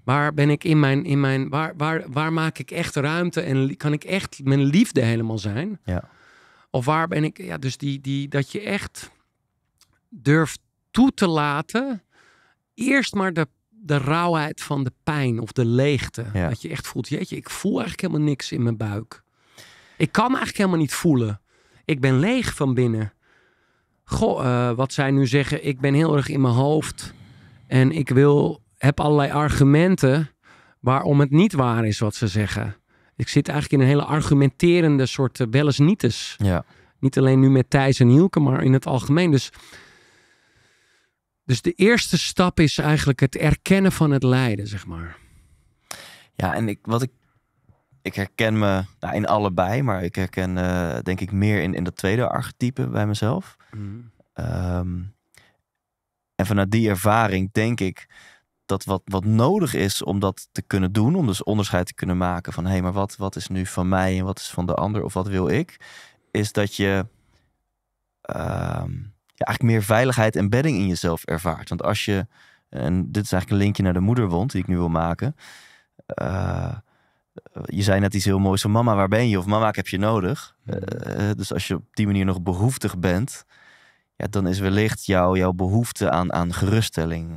Waar ben ik in mijn, in mijn waar, waar, waar maak ik echt ruimte en kan ik echt mijn liefde helemaal zijn? Ja. Of waar ben ik, ja, dus die, die, dat je echt durft toe te laten, eerst maar de de rauwheid van de pijn of de leegte. Ja. Dat je echt voelt, jeetje, ik voel eigenlijk helemaal niks in mijn buik. Ik kan eigenlijk helemaal niet voelen. Ik ben leeg van binnen. Goh, eh, wat zij nu zeggen, ik ben heel erg in mijn hoofd. En ik wil, heb allerlei argumenten waarom het niet waar is wat ze zeggen. Ik zit eigenlijk in een hele argumenterende soort uh, eh, niet Ja. Niet alleen nu met Thijs en Hielke, maar in het algemeen. Dus dus de eerste stap is eigenlijk het erkennen van het lijden, zeg maar. Ja, en ik, wat ik, ik herken me nou, in allebei, maar ik herken eh, denk ik meer in, in dat tweede archetype bij mezelf. Mm-hmm. Ehm, en vanuit die ervaring denk ik dat wat, wat nodig is om dat te kunnen doen, om dus onderscheid te kunnen maken van hé, hey, maar wat, wat is nu van mij en wat is van de ander of wat wil ik, is dat je ehm, ja, eigenlijk meer veiligheid en bedding in jezelf ervaart. Want als je, en dit is eigenlijk een linkje naar de moederwond die ik nu wil maken. Eh, je zei net iets heel moois van mama, waar ben je? Of mama, ik heb je nodig. Mm-hmm. Eh, eh, dus als je op die manier nog behoeftig bent, ja, dan is wellicht jouw jouw behoefte aan, aan geruststelling,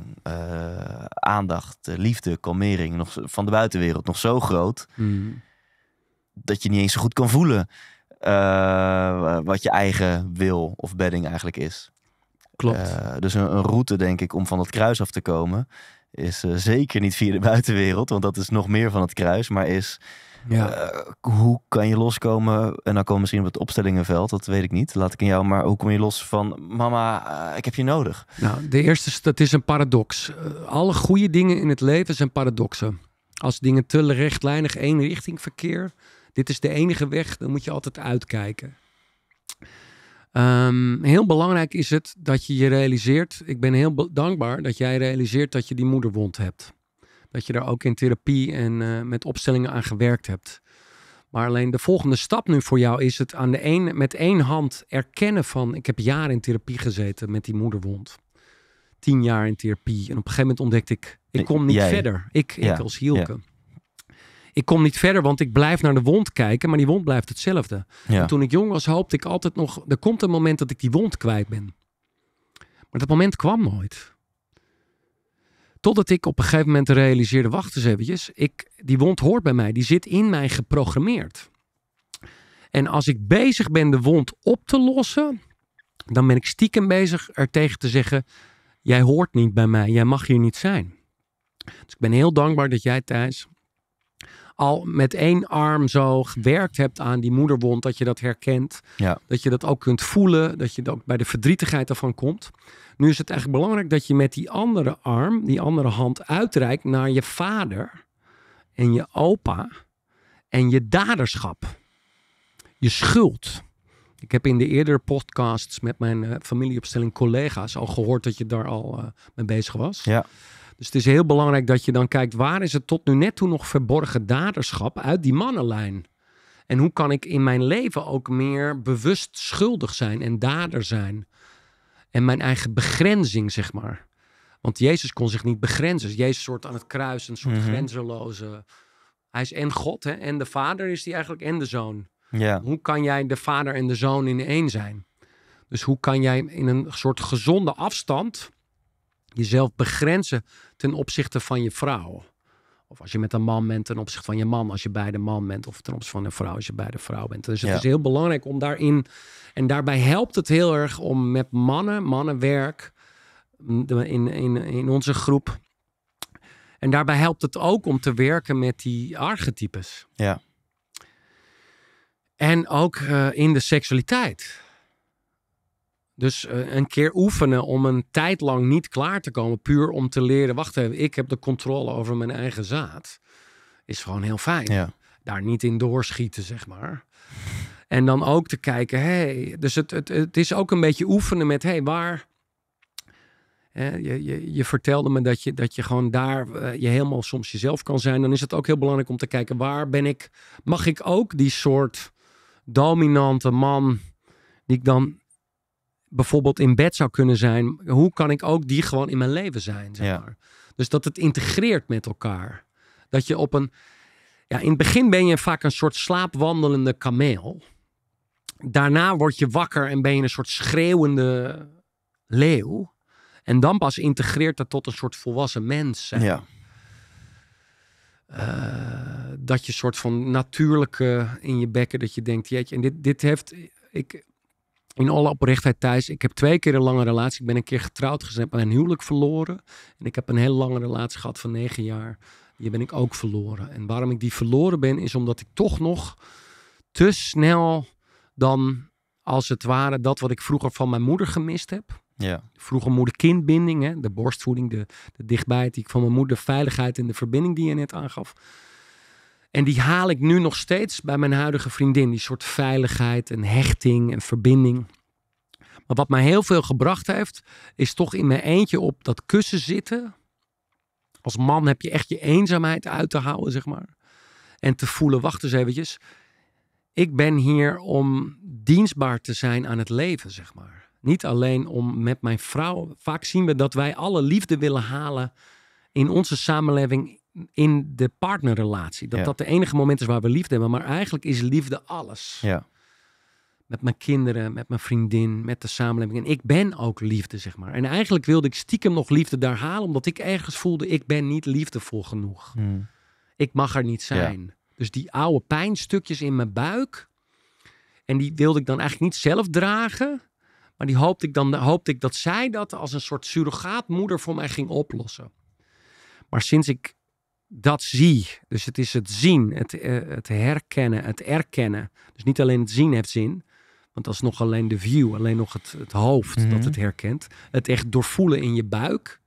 aandacht, liefde, kalmering nog, van de buitenwereld nog zo groot mm-hmm. dat je niet eens zo goed kan voelen wat je eigen wil of bedding eigenlijk is. Klopt. Eh, dus een, route, denk ik, om van het kruis af te komen, is eh, zeker niet via de buitenwereld, want dat is nog meer van het kruis, maar is eh, hoe kan je loskomen? En dan komen misschien op het opstellingenveld, dat weet ik niet. Laat ik in jou, maar hoe kom je los van mama, ik heb je nodig? Nou, de eerste, dat is een paradox. alle goede dingen in het leven zijn paradoxen. Als dingen te rechtlijnig één richting verkeer, dit is de enige weg, dan moet je altijd uitkijken. Ehm, heel belangrijk is het dat je je realiseert. Ik ben heel dankbaar dat jij realiseert dat je die moederwond hebt. Dat je daar ook in therapie en eh, met opstellingen aan gewerkt hebt. Maar alleen de volgende stap nu voor jou is het aan de een, met één hand erkennen van ik heb jaren in therapie gezeten met die moederwond. Tien jaar in therapie. En op een gegeven moment ontdekte ik, ik kom niet verder. Ik, ik als Hielke. Ja ik kom niet verder, want ik blijf naar de wond kijken, maar die wond blijft hetzelfde. En toen ik jong was, hoopte ik altijd nog, er komt een moment dat ik die wond kwijt ben. Maar dat moment kwam nooit. Totdat ik op een gegeven moment realiseerde, wacht eens eventjes, ik, die wond hoort bij mij, die zit in mij geprogrammeerd. En als ik bezig ben de wond op te lossen, dan ben ik stiekem bezig er tegen te zeggen, jij hoort niet bij mij, jij mag hier niet zijn. Dus ik ben heel dankbaar dat jij Thijs al met één arm zo gewerkt hebt aan die moederwond, dat je dat herkent. Dat je dat ook kunt voelen, dat je dat ook bij de verdrietigheid ervan komt. Nu is het eigenlijk belangrijk dat je met die andere arm, die andere hand uitreikt naar je vader en je opa en je daderschap. Je schuld. Ik heb in de eerdere podcasts met mijn eh, familieopstelling collega's al gehoord dat je daar al eh, mee bezig was. Ja. Dus het is heel belangrijk dat je dan kijkt waar is het tot nu net toe nog verborgen daderschap uit die mannenlijn. En hoe kan ik in mijn leven ook meer bewust schuldig zijn en dader zijn? En mijn eigen begrenzing, zeg maar. Want Jezus kon zich niet begrenzen. Jezus soort aan het kruis, een soort mhm. grenzeloze. Hij is en God hè? en de Vader is hij eigenlijk en de Zoon. Hoe kan jij de Vader en de Zoon in één zijn? Dus hoe kan jij in een soort gezonde afstand jezelf begrenzen ten opzichte van je vrouw. Of als je met een man bent ten opzichte van je man, als je bij de man bent, of ten opzichte van een vrouw, als je bij de vrouw bent. Dus het ja. is heel belangrijk om daarin. En daarbij helpt het heel erg om met mannen, mannenwerk, mm, in, in, in onze groep. En daarbij helpt het ook om te werken met die archetypes. Ja. En ook eh, in de seksualiteit. Dus eh, een keer oefenen om een tijd lang niet klaar te komen, puur om te leren, wacht even, ik heb de controle over mijn eigen zaad, is gewoon heel fijn. Daar niet in doorschieten, zeg maar. En dan ook te kijken, hey, dus het, het, het is ook een beetje oefenen met, hey, waar, je, je, je, vertelde me dat je, dat je gewoon daar eh, je helemaal soms jezelf kan zijn. Dan is het ook heel belangrijk om te kijken waar ben ik. Mag ik ook die soort dominante man die ik dan bijvoorbeeld in bed zou kunnen zijn, hoe kan ik ook die gewoon in mijn leven zijn? Zeg Dus dat het integreert met elkaar. Dat je op een. Ja, in het begin ben je vaak een soort slaapwandelende kameel. Daarna word je wakker en ben je een soort schreeuwende leeuw. En dan pas integreert dat tot een soort volwassen mens. Ja. Eh, dat je soort van natuurlijke in je bekken, dat je denkt, jeetje, en dit, dit heeft, ik, in alle oprechtheid thuis. ik heb twee keer een lange relatie. Ik ben een keer getrouwd gezet, heb een huwelijk verloren. En ik heb een hele lange relatie gehad van negen jaar. Die ben ik ook verloren. En waarom ik die verloren ben, is omdat ik toch nog te snel dan, als het ware, dat wat ik vroeger van mijn moeder gemist heb. Ja. Vroeger moeder-kindbinding, de borstvoeding, de, de dichtbijheid die ik van mijn moeder, de veiligheid en de verbinding die je net aangaf en die haal ik nu nog steeds bij mijn huidige vriendin. Die soort veiligheid en hechting en verbinding. Maar wat mij heel veel gebracht heeft, is toch in mijn eentje op dat kussen zitten. Als man heb je echt je eenzaamheid uit te houden, zeg maar. En te voelen, wacht eens eventjes. Ik ben hier om dienstbaar te zijn aan het leven, zeg maar. Niet alleen om met mijn vrouw. Vaak zien we dat wij alle liefde willen halen in onze samenleving in de partnerrelatie. Dat dat de enige moment is waar we liefde hebben. Maar eigenlijk is liefde alles. Ja. Met mijn kinderen, met mijn vriendin, met de samenleving. En ik ben ook liefde, zeg maar. En eigenlijk wilde ik stiekem nog liefde daar halen, omdat ik ergens voelde, ik ben niet liefdevol genoeg. Mm. Ik mag er niet zijn. Dus die oude pijnstukjes in mijn buik, en die wilde ik dan eigenlijk niet zelf dragen. Maar die hoopte ik, dan, hoopte ik dat zij dat als een soort surrogaatmoeder voor mij ging oplossen. Maar sinds ik dat zie. Dus het is het zien, het, eh, het herkennen, het erkennen. Dus niet alleen het zien heeft zin, want dat is nog alleen de view, alleen nog het, het hoofd dat mhm. het herkent. Het echt doorvoelen in je buik.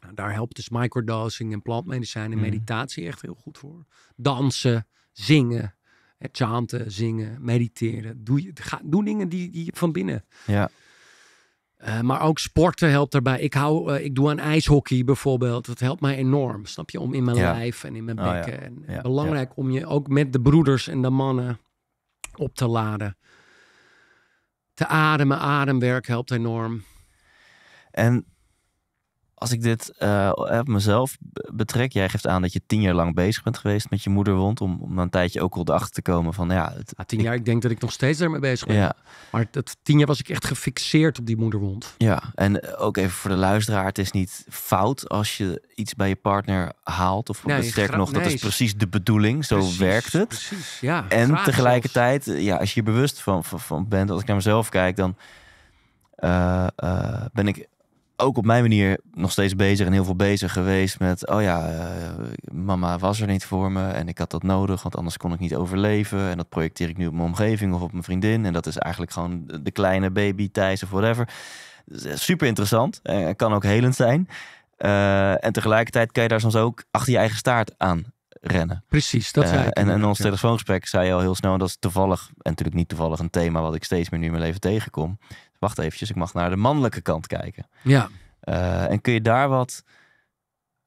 Nou, daar helpt dus microdosing en plantmedicijn en mhm. meditatie echt heel goed voor. Dansen, zingen, eh, chanten, zingen, mediteren. Doe, ga, doe dingen die, die je van binnen ja. Eh, maar ook sporten helpt daarbij. Ik, hou, eh, ik doe aan ijshockey bijvoorbeeld. Dat helpt mij enorm, snap je? Om in mijn lijf en in mijn oh bekken. En belangrijk om je ook met de broeders en de mannen op te laden. Te ademen, ademwerk helpt enorm. En als ik dit uh, op mezelf betrek, jij geeft aan dat je tien jaar lang bezig bent geweest met je moederwond. Om, om een tijdje ook al erachter te komen van ja. Het, tien jaar, ik, denk dat ik nog steeds daarmee bezig ben. Ja. Maar dat tien jaar was ik echt gefixeerd op die moederwond. Ja, en ook even voor de luisteraar: het is niet fout als je iets bij je partner haalt. Of sterk nog, dat is precies de bedoeling. Zo werkt het. Precies, ja. En tegelijkertijd, eh, ja, als je je bewust van, van, bent, als ik naar mezelf kijk, dan. Eh, ben ik ook op mijn manier nog steeds bezig en heel veel bezig geweest met, oh ja, eh, mama was er niet voor me en ik had dat nodig, want anders kon ik niet overleven. En dat projecteer ik nu op mijn omgeving of op mijn vriendin. En dat is eigenlijk gewoon de kleine baby Thijs of whatever. Dus, eh, super interessant en kan ook helend zijn. Eh, en tegelijkertijd kan je daar soms ook achter je eigen staart aan rennen. Precies, dat zei En in ons telefoongesprek zei je al heel snel, dat is toevallig, en natuurlijk niet toevallig, een thema wat ik steeds meer nu in mijn leven tegenkom wacht eventjes, ik mag naar de mannelijke kant kijken. Ja. Eh, en kun je daar wat...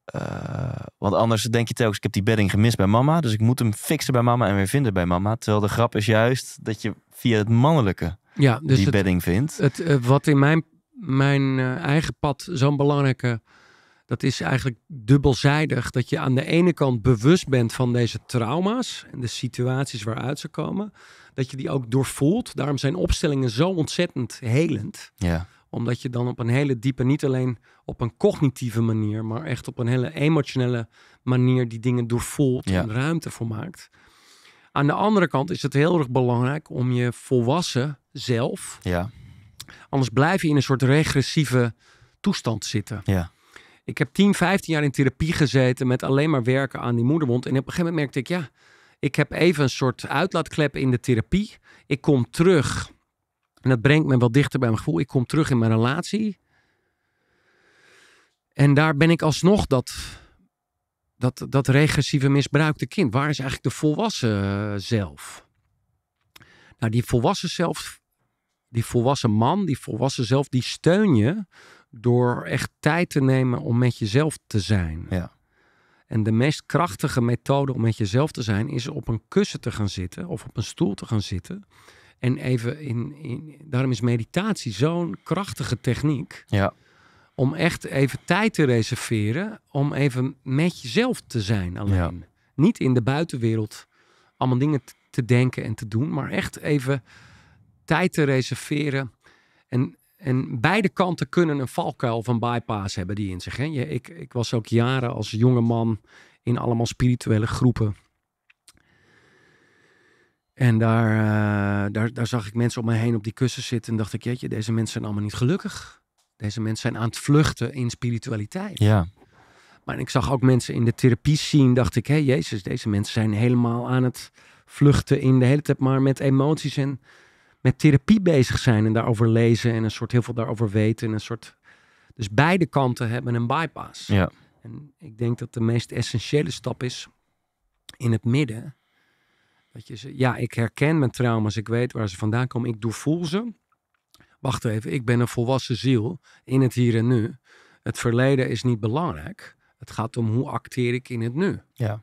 Eh, want anders denk je telkens, ik heb die bedding gemist bij mama, dus ik moet hem fixen bij mama en weer vinden bij mama. Terwijl de grap is juist dat je via het mannelijke ja, dus die bedding vindt. Het, eh, wat in mijn, mijn eigen pad zo'n belangrijke dat is eigenlijk dubbelzijdig. Dat je aan de ene kant bewust bent van deze trauma's en de situaties waaruit ze komen. Dat je die ook doorvoelt. Daarom zijn opstellingen zo ontzettend helend. Ja. Omdat je dan op een hele diepe, niet alleen op een cognitieve manier, maar echt op een hele emotionele manier die dingen doorvoelt en ruimte voor maakt. Aan de andere kant is het heel erg belangrijk om je volwassen zelf. Ja. Anders blijf je in een soort regressieve toestand zitten. Ja. Ik heb 10, 15 jaar in therapie gezeten met alleen maar werken aan die moederwond. En op een gegeven moment merkte ik, ja, ik heb even een soort uitlaatklep in de therapie. Ik kom terug. En dat brengt me wel dichter bij mijn gevoel. Ik kom terug in mijn relatie. En daar ben ik alsnog dat, dat, dat regressieve misbruikte kind. Waar is eigenlijk de volwassen eh, zelf? Nou, die volwassen zelf, die volwassen man, die volwassen zelf, die steun je door echt tijd te nemen om met jezelf te zijn. Ja. En de meest krachtige methode om met jezelf te zijn is op een kussen te gaan zitten of op een stoel te gaan zitten. En even in, in daarom is meditatie zo'n krachtige techniek. Ja. Om echt even tijd te reserveren om even met jezelf te zijn alleen. Niet in de buitenwereld allemaal dingen te denken en te doen, maar echt even tijd te reserveren. En en beide kanten kunnen een valkuil van bypass hebben die in zich. Hè? ik, ik was ook jaren als jonge man in allemaal spirituele groepen. En daar, eh, daar, daar zag ik mensen om me heen op die kussen zitten. En dacht ik, jeetje, deze mensen zijn allemaal niet gelukkig. Deze mensen zijn aan het vluchten in spiritualiteit. Ja. Maar ik zag ook mensen in de therapie zien. Dacht ik, hé jezus, deze mensen zijn helemaal aan het vluchten in de hele tijd maar met emoties en met therapie bezig zijn en daarover lezen en een soort heel veel daarover weten. En een soort, dus beide kanten hebben een bypass. Ja. En ik denk dat de meest essentiële stap is in het midden. Dat je ze, ja, ik herken mijn trauma's, ik weet waar ze vandaan komen, ik voel ze. Wacht even, ik ben een volwassen ziel in het hier en nu. Het verleden is niet belangrijk. Het gaat om hoe acteer ik in het nu. Ja.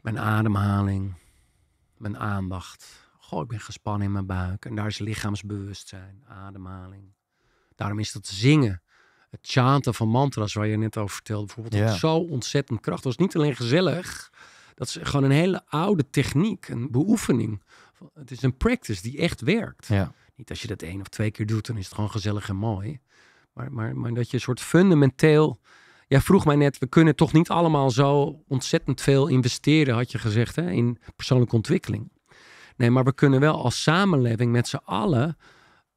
Mijn ademhaling, mijn aandacht. Goh, ik ben gespannen in mijn buik. En daar is lichaamsbewustzijn, ademhaling. Daarom is dat zingen, het chanten van mantras waar je net over vertelde, bijvoorbeeld, zo ontzettend krachtig. Het is niet alleen gezellig, dat is gewoon een hele oude techniek, een beoefening. Het is een practice die echt werkt. Niet als je dat één of twee keer doet, dan is het gewoon gezellig en mooi. Maar, maar, maar dat je een soort fundamenteel Jij vroeg mij net, we kunnen toch niet allemaal zo ontzettend veel investeren, had je gezegd, hè, in persoonlijke ontwikkeling. Nee, maar we kunnen wel als samenleving met z'n allen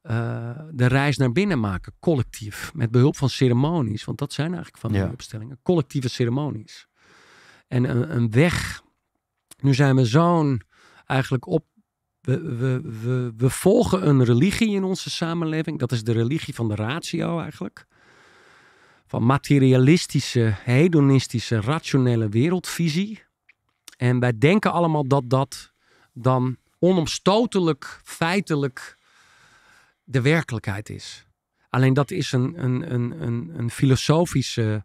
eh, de reis naar binnen maken, collectief. Met behulp van ceremonies, want dat zijn eigenlijk van ja. opstellingen. Collectieve ceremonies. En een, een weg. Nu zijn we zo'n eigenlijk op we, we, we, we, volgen een religie in onze samenleving. Dat is de religie van de ratio eigenlijk van materialistische, hedonistische, rationele wereldvisie. En wij denken allemaal dat dat dan onomstotelijk, feitelijk de werkelijkheid is. Alleen dat is een, een, een, een, een filosofische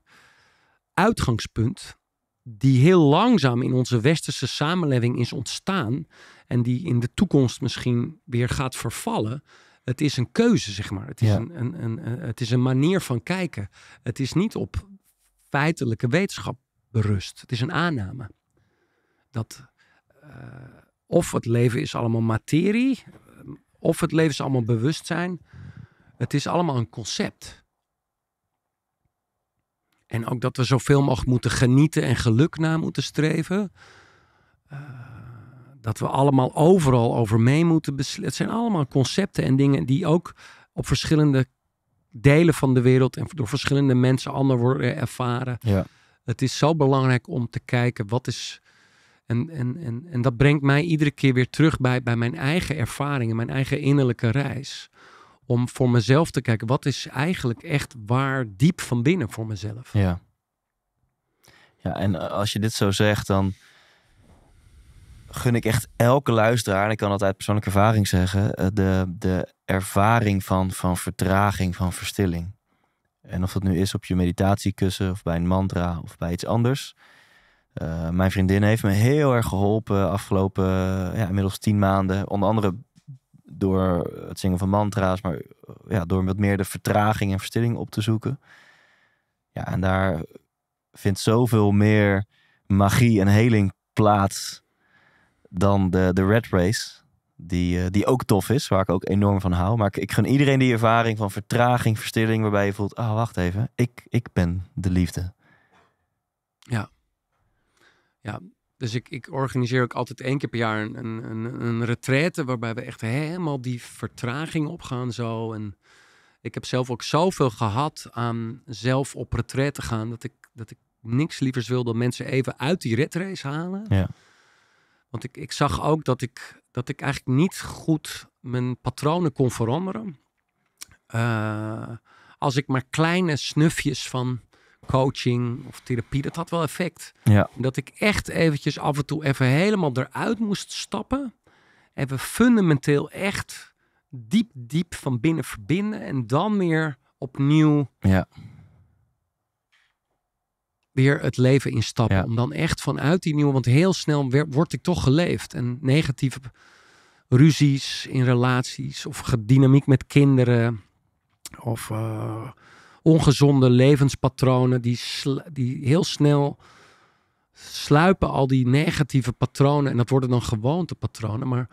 uitgangspunt die heel langzaam in onze westerse samenleving is ontstaan en die in de toekomst misschien weer gaat vervallen het is een keuze, zeg maar. Het is, een, een, een, het is een manier van kijken. Het is niet op feitelijke wetenschap berust. Het is een aanname. Dat eh, of het leven is allemaal materie, eh, of het leven is allemaal bewustzijn. Het is allemaal een concept. En ook dat we zoveel mogelijk moeten genieten en geluk na moeten streven. Uh, dat we allemaal overal over mee moeten beslissen. Het zijn allemaal concepten en dingen die ook op verschillende delen van de wereld en door verschillende mensen anders worden ervaren. Ja. Het is zo belangrijk om te kijken wat is. En, en, en, en dat brengt mij iedere keer weer terug bij, bij mijn eigen ervaringen, mijn eigen innerlijke reis. Om voor mezelf te kijken, wat is eigenlijk echt waar diep van binnen voor mezelf? Ja. Ja, en eh, als je dit zo zegt, dan gun ik echt elke luisteraar, en ik kan altijd persoonlijke ervaring zeggen, eh, de, de ervaring van, van vertraging, van verstilling. En of dat nu is op je meditatiekussen of bij een mantra of bij iets anders. Eh, mijn vriendin heeft me heel erg geholpen afgelopen ja, inmiddels tien maanden. Onder andere door het zingen van mantra's, maar eh, ja, door wat meer de vertraging en verstilling op te zoeken. Ja, en daar vindt zoveel meer magie en heling plaats dan de, de Red Race. Die, eh, die ook tof is, waar ik ook enorm van hou. Maar ik, ik gun iedereen die ervaring van vertraging, verstilling, waarbij je voelt: oh, wacht even, ik, ik ben de liefde. Ja. Ja, dus ik, ik organiseer ook altijd één keer per jaar een, een, een retraite waarbij we echt helemaal die vertraging opgaan zo. En ik heb zelf ook zoveel gehad aan zelf op retraite gaan dat ik, dat ik niks liever wil dan mensen even uit die red race halen. Ja. Want ik, ik zag ook dat ik, dat ik eigenlijk niet goed mijn patronen kon veranderen. Eh, als ik maar kleine snufjes van coaching of therapie, dat had wel effect. Ja. Dat ik echt eventjes af en toe even helemaal eruit moest stappen. Even fundamenteel echt diep, diep van binnen verbinden. En dan weer opnieuw ja weer het leven instappen. Om dan echt vanuit die nieuwe, want heel snel werd, word ik toch geleefd. En negatieve ruzies in relaties of dynamiek met kinderen of eh, ongezonde levenspatronen die, die heel snel sluipen al die negatieve patronen en dat worden dan gewoontepatronen. Maar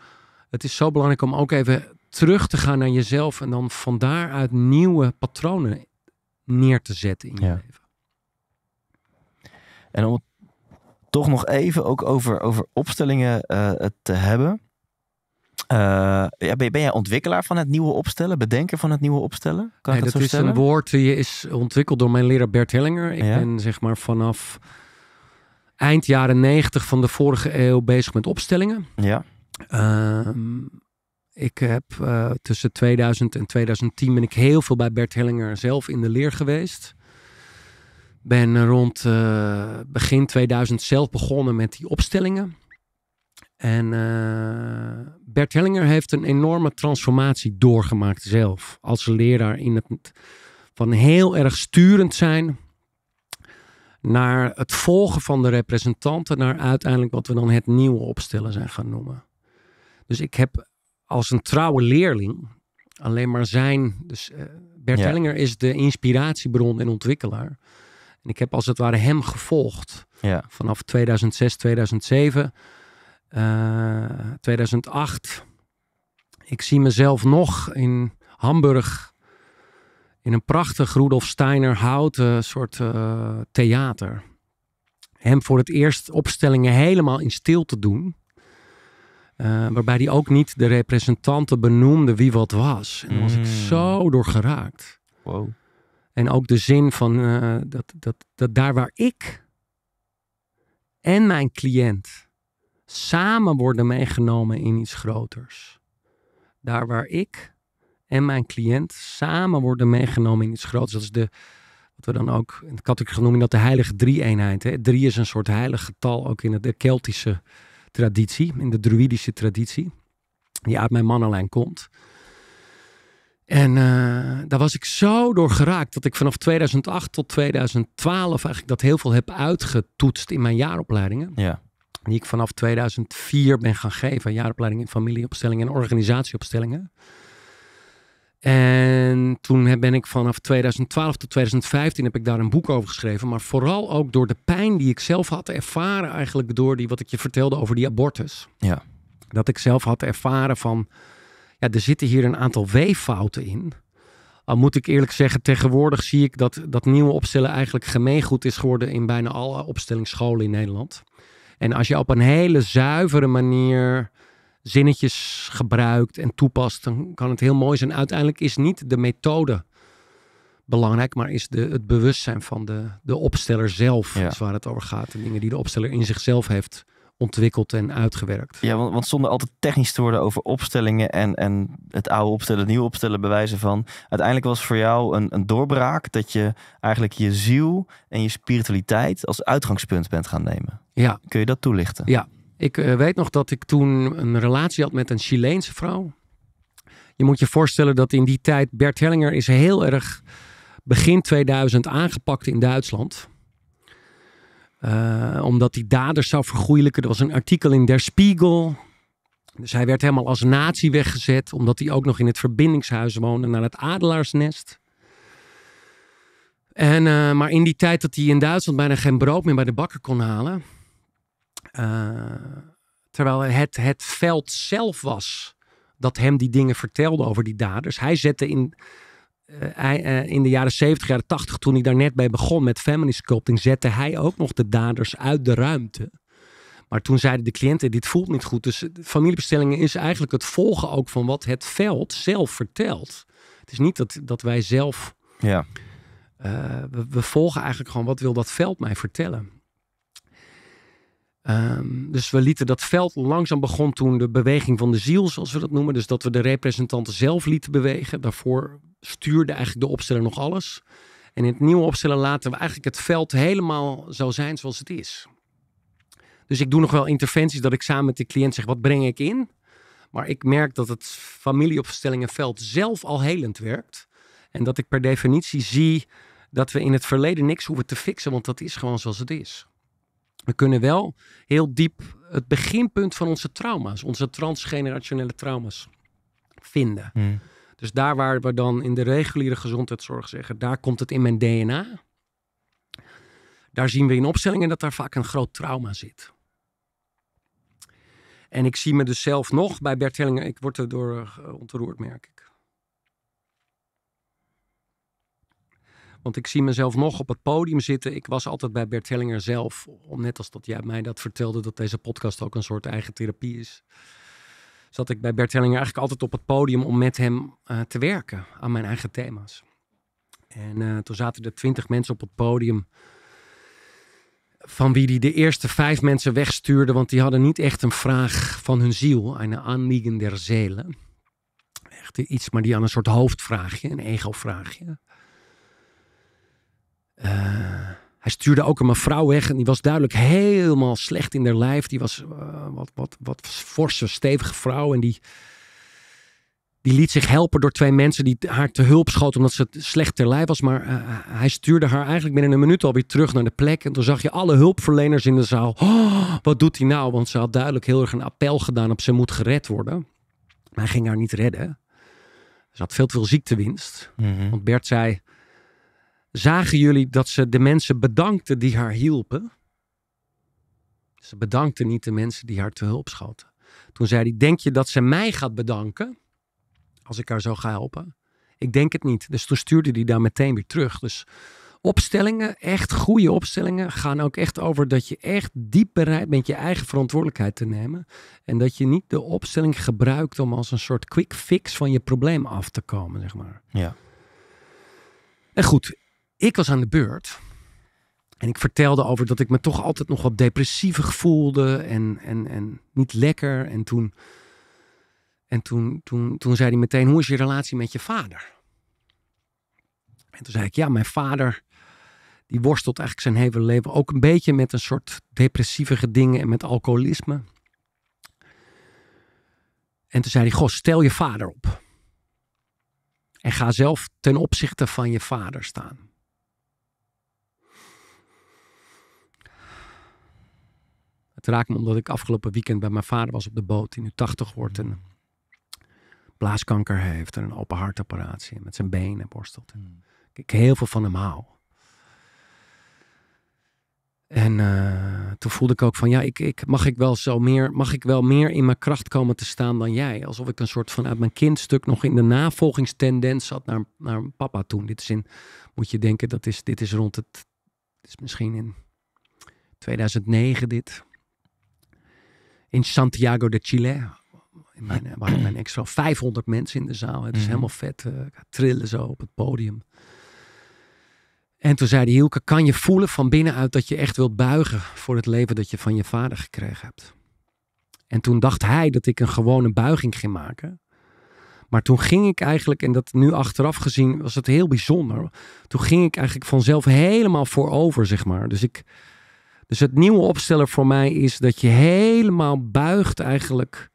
het is zo belangrijk om ook even terug te gaan naar jezelf en dan van daaruit nieuwe patronen neer te zetten in je leven. En om het toch nog even ook over, over opstellingen het eh, te hebben. Eh, ja, ben, jij ontwikkelaar van het nieuwe opstellen? Bedenker van het nieuwe opstellen? Kan dat, is stellen? een woord die is ontwikkeld door mijn leraar Bert Hellinger. Ik ben zeg maar vanaf eind jaren 90 van de vorige eeuw bezig met opstellingen. Ja. Ehm, ik heb eh, tussen 2000 en 2010 ben ik heel veel bij Bert Hellinger zelf in de leer geweest ben rond eh, begin 2000 zelf begonnen met die opstellingen. En eh, Bert Hellinger heeft een enorme transformatie doorgemaakt zelf. Als leraar in het van heel erg sturend zijn naar het volgen van de representanten, naar uiteindelijk wat we dan het nieuwe opstellen zijn gaan noemen. Dus ik heb als een trouwe leerling alleen maar zijn. Dus eh, Bert Hellinger is de inspiratiebron en ontwikkelaar. En ik heb als het ware hem gevolgd. Ja. Vanaf 2006, 2007, 2008. Ik zie mezelf nog in Hamburg in een prachtig Rudolf Steiner houten soort eh, theater. Hem voor het eerst opstellingen helemaal in stilte doen. Eh, waarbij hij ook niet de representanten benoemde wie wat was. En dan was ik mm. zo door geraakt. Wow. En ook de zin van eh, dat, dat, dat daar waar ik en mijn cliënt samen worden meegenomen in iets groters. Daar waar ik en mijn cliënt samen worden meegenomen in iets groters. Dat is de, wat we dan ook, in de categorie noemen dat de heilige drie-eenheid. Hè? Drie is een soort heilig getal, ook in de Keltische traditie, in de druïdische traditie, die uit mijn mannenlijn komt. En eh, daar was ik zo door geraakt dat ik vanaf 2008 tot 2012 eigenlijk dat heel veel heb uitgetoetst in mijn jaaropleidingen. Ja. Die ik vanaf 2004 ben gaan geven. Jaaropleiding in familieopstellingen en organisatieopstellingen. En toen ben ik vanaf 2012 tot 2015 heb ik daar een boek over geschreven. Maar vooral ook door de pijn die ik zelf had ervaren eigenlijk door die, wat ik je vertelde over die abortus. Ja. Dat ik zelf had ervaren van er zitten hier een aantal weeffouten in. Al moet ik eerlijk zeggen, tegenwoordig zie ik dat, dat nieuwe opstellen eigenlijk gemeengoed is geworden in bijna alle opstellingsscholen in Nederland. En als je op een hele zuivere manier zinnetjes gebruikt en toepast, dan kan het heel mooi zijn. Uiteindelijk is niet de methode belangrijk, maar is de, het bewustzijn van de, de opsteller zelf, ja. is waar het over gaat. De dingen die de opsteller in zichzelf heeft ontwikkeld en uitgewerkt. Ja, want, want, zonder altijd technisch te worden over opstellingen en, en het oude opstellen, het nieuwe opstellen bewijzen van. Uiteindelijk was voor jou een, een doorbraak dat je eigenlijk je ziel en je spiritualiteit als uitgangspunt bent gaan nemen. Ja. Kun je dat toelichten? Ja. Ik eh, weet nog dat ik toen een relatie had met een Chileense vrouw. Je moet je voorstellen dat in die tijd Bert Hellinger is heel erg begin 2000 aangepakt in Duitsland. Eh, omdat die daders zou vergoeilijken. Er was een artikel in Der Spiegel. Dus hij werd helemaal als nazi weggezet. Omdat hij ook nog in het verbindingshuis woonde. Naar het adelaarsnest. En, eh, maar in die tijd dat hij in Duitsland bijna geen brood meer bij de bakker kon halen. Eh, terwijl het het veld zelf was dat hem die dingen vertelde over die daders. Hij zette in eh, eh, in de jaren 70, jaren 80, toen ik daar net bij begon met family sculpting, zette hij ook nog de daders uit de ruimte. Maar toen zeiden de cliënten, dit voelt niet goed. Dus familiebestellingen is eigenlijk het volgen ook van wat het veld zelf vertelt. Het is niet dat, dat wij zelf... Ja. Eh, we, volgen eigenlijk gewoon, wat wil dat veld mij vertellen? Ehm, dus we lieten dat veld, langzaam begon toen de beweging van de ziel, zoals we dat noemen. Dus dat we de representanten zelf lieten bewegen. Daarvoor stuurde eigenlijk de opsteller nog alles. En in het nieuwe opstellen laten we eigenlijk het veld helemaal zo zijn zoals het is. Dus ik doe nog wel interventies dat ik samen met de cliënt zeg: wat breng ik in? Maar ik merk dat het familieopstellingenveld zelf al helend werkt. En dat ik per definitie zie dat we in het verleden niks hoeven te fixen, want dat is gewoon zoals het is. We kunnen wel heel diep het beginpunt van onze trauma's, onze transgenerationele trauma's, vinden. Mm. Dus daar waar we dan in de reguliere gezondheidszorg zeggen, daar komt het in mijn DNA. Daar zien we in opstellingen dat daar vaak een groot trauma zit. En ik zie me dus zelf nog bij Bert Hellinger. Ik word er door eh, ontroerd, merk ik. Want ik zie mezelf nog op het podium zitten. Ik was altijd bij Bert Hellinger zelf. Net als dat jij mij dat vertelde, dat deze podcast ook een soort eigen therapie is zat ik bij Bert Hellinger eigenlijk altijd op het podium om met hem eh, te werken aan mijn eigen thema's. En eh, toen zaten er twintig mensen op het podium. Van wie die de eerste vijf mensen wegstuurde, want die hadden niet echt een vraag van hun ziel, een aanliegen der zelen. Echt iets, maar die aan een soort hoofdvraagje, een ego-vraagje. Uh, hij stuurde ook een mevrouw weg en die was duidelijk helemaal slecht in haar lijf. Die was eh, wat, wat, wat forse, stevige vrouw en die, die liet zich helpen door twee mensen die haar te hulp schoten omdat ze slecht ter lijf was. Maar eh, eh, hij stuurde haar eigenlijk binnen een minuut alweer terug naar de plek. En toen zag je alle hulpverleners in de zaal. Oh, wat doet hij nou? Want ze had duidelijk heel erg een appel gedaan op ze moet gered worden. Maar hij ging haar niet redden. Ze had veel te veel ziektewinst. Mhm. Want Bert zei, Zagen jullie dat ze de mensen bedankte die haar hielpen? Ze bedankte niet de mensen die haar te hulp schoten. Toen zei hij: Denk je dat ze mij gaat bedanken? Als ik haar zo ga helpen? Ik denk het niet. Dus toen stuurde hij daar meteen weer terug. Dus opstellingen, echt goede opstellingen, gaan ook echt over dat je echt diep bereid bent je eigen verantwoordelijkheid te nemen. En dat je niet de opstelling gebruikt om als een soort quick fix van je probleem af te komen, zeg maar. Ja. En goed, ik was aan de beurt. En ik vertelde over dat ik me toch altijd nog wat depressievig voelde en, en, en niet lekker. En, toen, en toen, toen, toen zei hij meteen, hoe is je relatie met je vader? En toen zei ik, ja, mijn vader die worstelt eigenlijk zijn hele leven ook een beetje met een soort depressieve dingen en met alcoholisme. En toen zei hij, goh, stel je vader op. En ga zelf ten opzichte van je vader staan. Het raakt me omdat ik afgelopen weekend bij mijn vader was op de boot, die nu 80 wordt en blaaskanker heeft en een open hartoperatie met zijn benen borstelt. En ik heel veel van hem hou. En eh, toen voelde ik ook van ja, ik, ik, mag, ik wel zo meer, mag ik wel meer in mijn kracht komen te staan dan jij? Alsof ik een soort van uit mijn kindstuk nog in de navolgingstendens zat naar, naar papa toen. Dit is in, moet je denken, dat is, dit is rond het, is misschien in 2009 dit in Santiago de Chile. In mijn, waar mijn extra 500 mensen in de zaal. Het is mhm. helemaal vet. Eh, trillen zo op het podium. En toen zei de Hielke, kan je voelen van binnenuit dat je echt wilt buigen voor het leven dat je van je vader gekregen hebt? En toen dacht hij dat ik een gewone buiging ging maken. Maar toen ging ik eigenlijk, en dat nu achteraf gezien was het heel bijzonder. Toen ging ik eigenlijk vanzelf helemaal voorover, zeg maar. Dus ik, dus het nieuwe opstellen voor mij is dat je helemaal buigt eigenlijk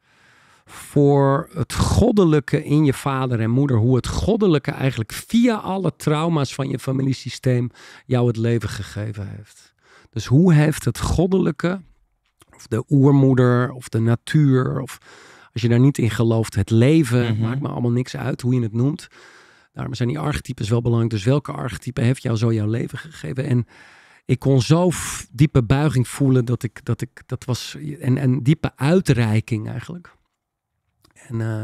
voor het goddelijke in je vader en moeder. Hoe het goddelijke eigenlijk via alle trauma's van je familiesysteem jou het leven gegeven heeft. Dus hoe heeft het goddelijke, of de oermoeder, of de natuur, of als je daar niet in gelooft, het leven, mhm. maakt me allemaal niks uit hoe je het noemt. Daarom zijn die archetypes wel belangrijk. Dus welke archetype heeft jou zo jouw leven gegeven? En ik kon zo diepe buiging voelen dat ik dat ik dat was en, en diepe uitreiking eigenlijk. En eh,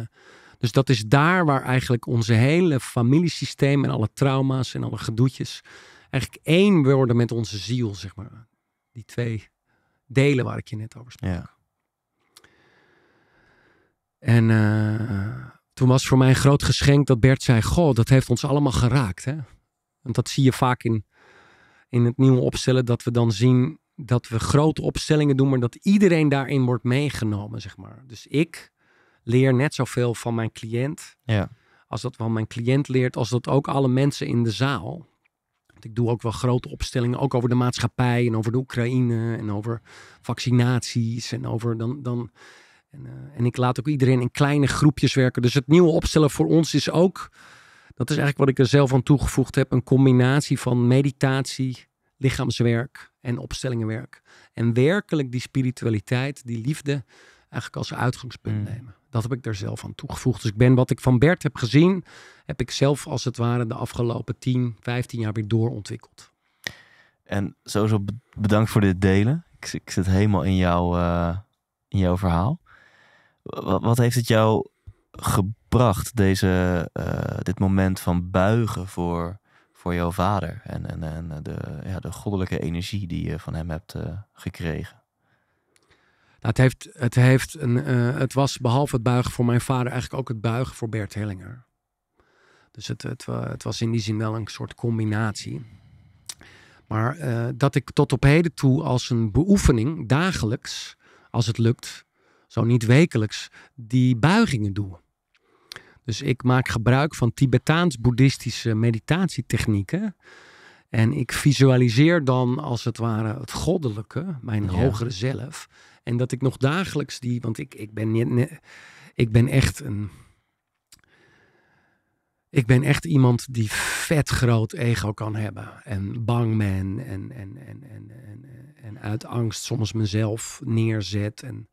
dus dat is daar waar eigenlijk onze hele familiesysteem en alle trauma's en alle gedoetjes eigenlijk één worden met onze ziel, zeg maar. Die twee delen waar ik je net over sprak. Ja. En eh, toen was voor mij een groot geschenk dat Bert zei: Goh, dat heeft ons allemaal geraakt. Hè? Want dat zie je vaak in in het nieuwe opstellen, dat we dan zien dat we grote opstellingen doen, maar dat iedereen daarin wordt meegenomen, zeg maar. Dus ik leer net zoveel van mijn cliënt. Ja. Als dat van mijn cliënt leert, als dat ook alle mensen in de zaal. ik doe ook wel grote opstellingen, ook over de maatschappij en over de Oekraïne en over vaccinaties en over dan. dan en, eh, en ik laat ook iedereen in kleine groepjes werken. Dus het nieuwe opstellen voor ons is ook dat is eigenlijk wat ik er zelf aan toegevoegd heb. Een combinatie van meditatie, lichaamswerk en opstellingenwerk. En werkelijk die spiritualiteit, die liefde, eigenlijk als uitgangspunt hmm. nemen. Dat heb ik er zelf aan toegevoegd. Dus ik ben wat ik van Bert heb gezien, heb ik zelf als het ware de afgelopen 10, 15 jaar weer doorontwikkeld. En sowieso bedankt voor dit delen. Ik, ik zit helemaal in, jouw eh, in jouw verhaal. Wat, heeft het jou gebracht? deze, eh, dit moment van buigen voor, voor jouw vader en, en, en de, ja, de goddelijke energie die je van hem hebt eh, gekregen? Nou, het, heeft, het, heeft een, eh, het was behalve het buigen voor mijn vader eigenlijk ook het buigen voor Bert Hellinger. Dus het, het, het was in die zin wel een soort combinatie. Maar dat ik tot op heden toe als een beoefening dagelijks, als het lukt, zo niet wekelijks, die buigingen doe. Dus ik maak gebruik van Tibetaans-boeddhistische meditatietechnieken. En ik visualiseer dan als het ware het goddelijke, mijn hogere zelf. En dat ik nog dagelijks die, want ik, ik, ben, niet, ik ben echt een. Ik ben echt iemand die vet groot ego kan hebben. En bang ben. En, en, en, en, en, en uit angst soms mezelf neerzet. En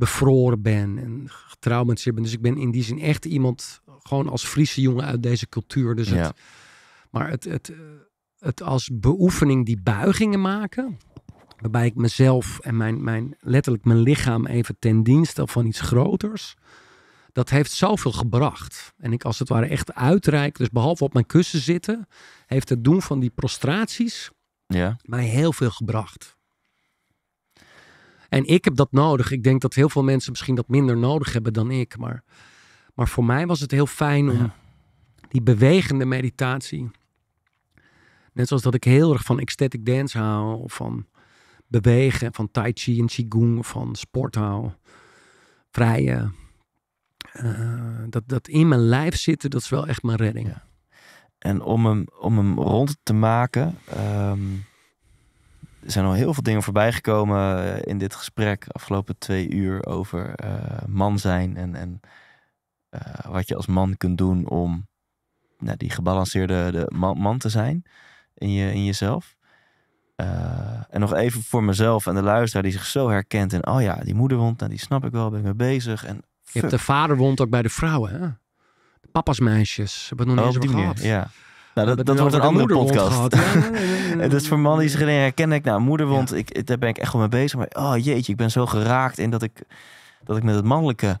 bevroren ben en getraumateerd ben, Dus ik ben in die zin echt iemand, gewoon als Friese jongen uit deze cultuur. Dus het, maar het, het, het als beoefening die buigingen maken, waarbij ik mezelf en mijn, mijn, letterlijk mijn lichaam even ten dienste van iets groters. Dat heeft zoveel gebracht. En ik als het ware echt uitreik, dus behalve op mijn kussen zitten, heeft het doen van die prostraties ja. mij heel veel gebracht. En ik heb dat nodig. Ik denk dat heel veel mensen misschien dat minder nodig hebben dan ik. Maar, maar voor mij was het heel fijn om die bewegende meditatie. Net zoals dat ik heel erg van ecstatic dance hou, of van bewegen, van tai chi en qigong, van sport hou. Vrije. Eh, dat, dat in mijn lijf zitten, dat is wel echt mijn redding. En om hem, om hem rond te maken, ehm, er zijn al heel veel dingen voorbij gekomen eh, in dit gesprek afgelopen twee uur over eh, man zijn en, en eh, wat je als man kunt doen om nou, die gebalanceerde de man, man, te zijn in, je, in jezelf. en nog even voor mezelf en de luisteraar die zich zo herkent in, oh ja, die moederwond, nou, die snap ik wel, ben ik mee bezig. En vader je hebt de vaderwond ook bij de vrouwen, hè? De papasmeisjes, hebben we nog niet oh, eens Ja. Nou, dat, dat wordt een andere podcast. Ja, is dus voor mannen die zich erin herkennen, ik, nou, moederwond, ik, daar ben ik echt wel mee bezig. Maar oh jeetje, ik ben zo geraakt in dat ik, dat ik met het mannelijke,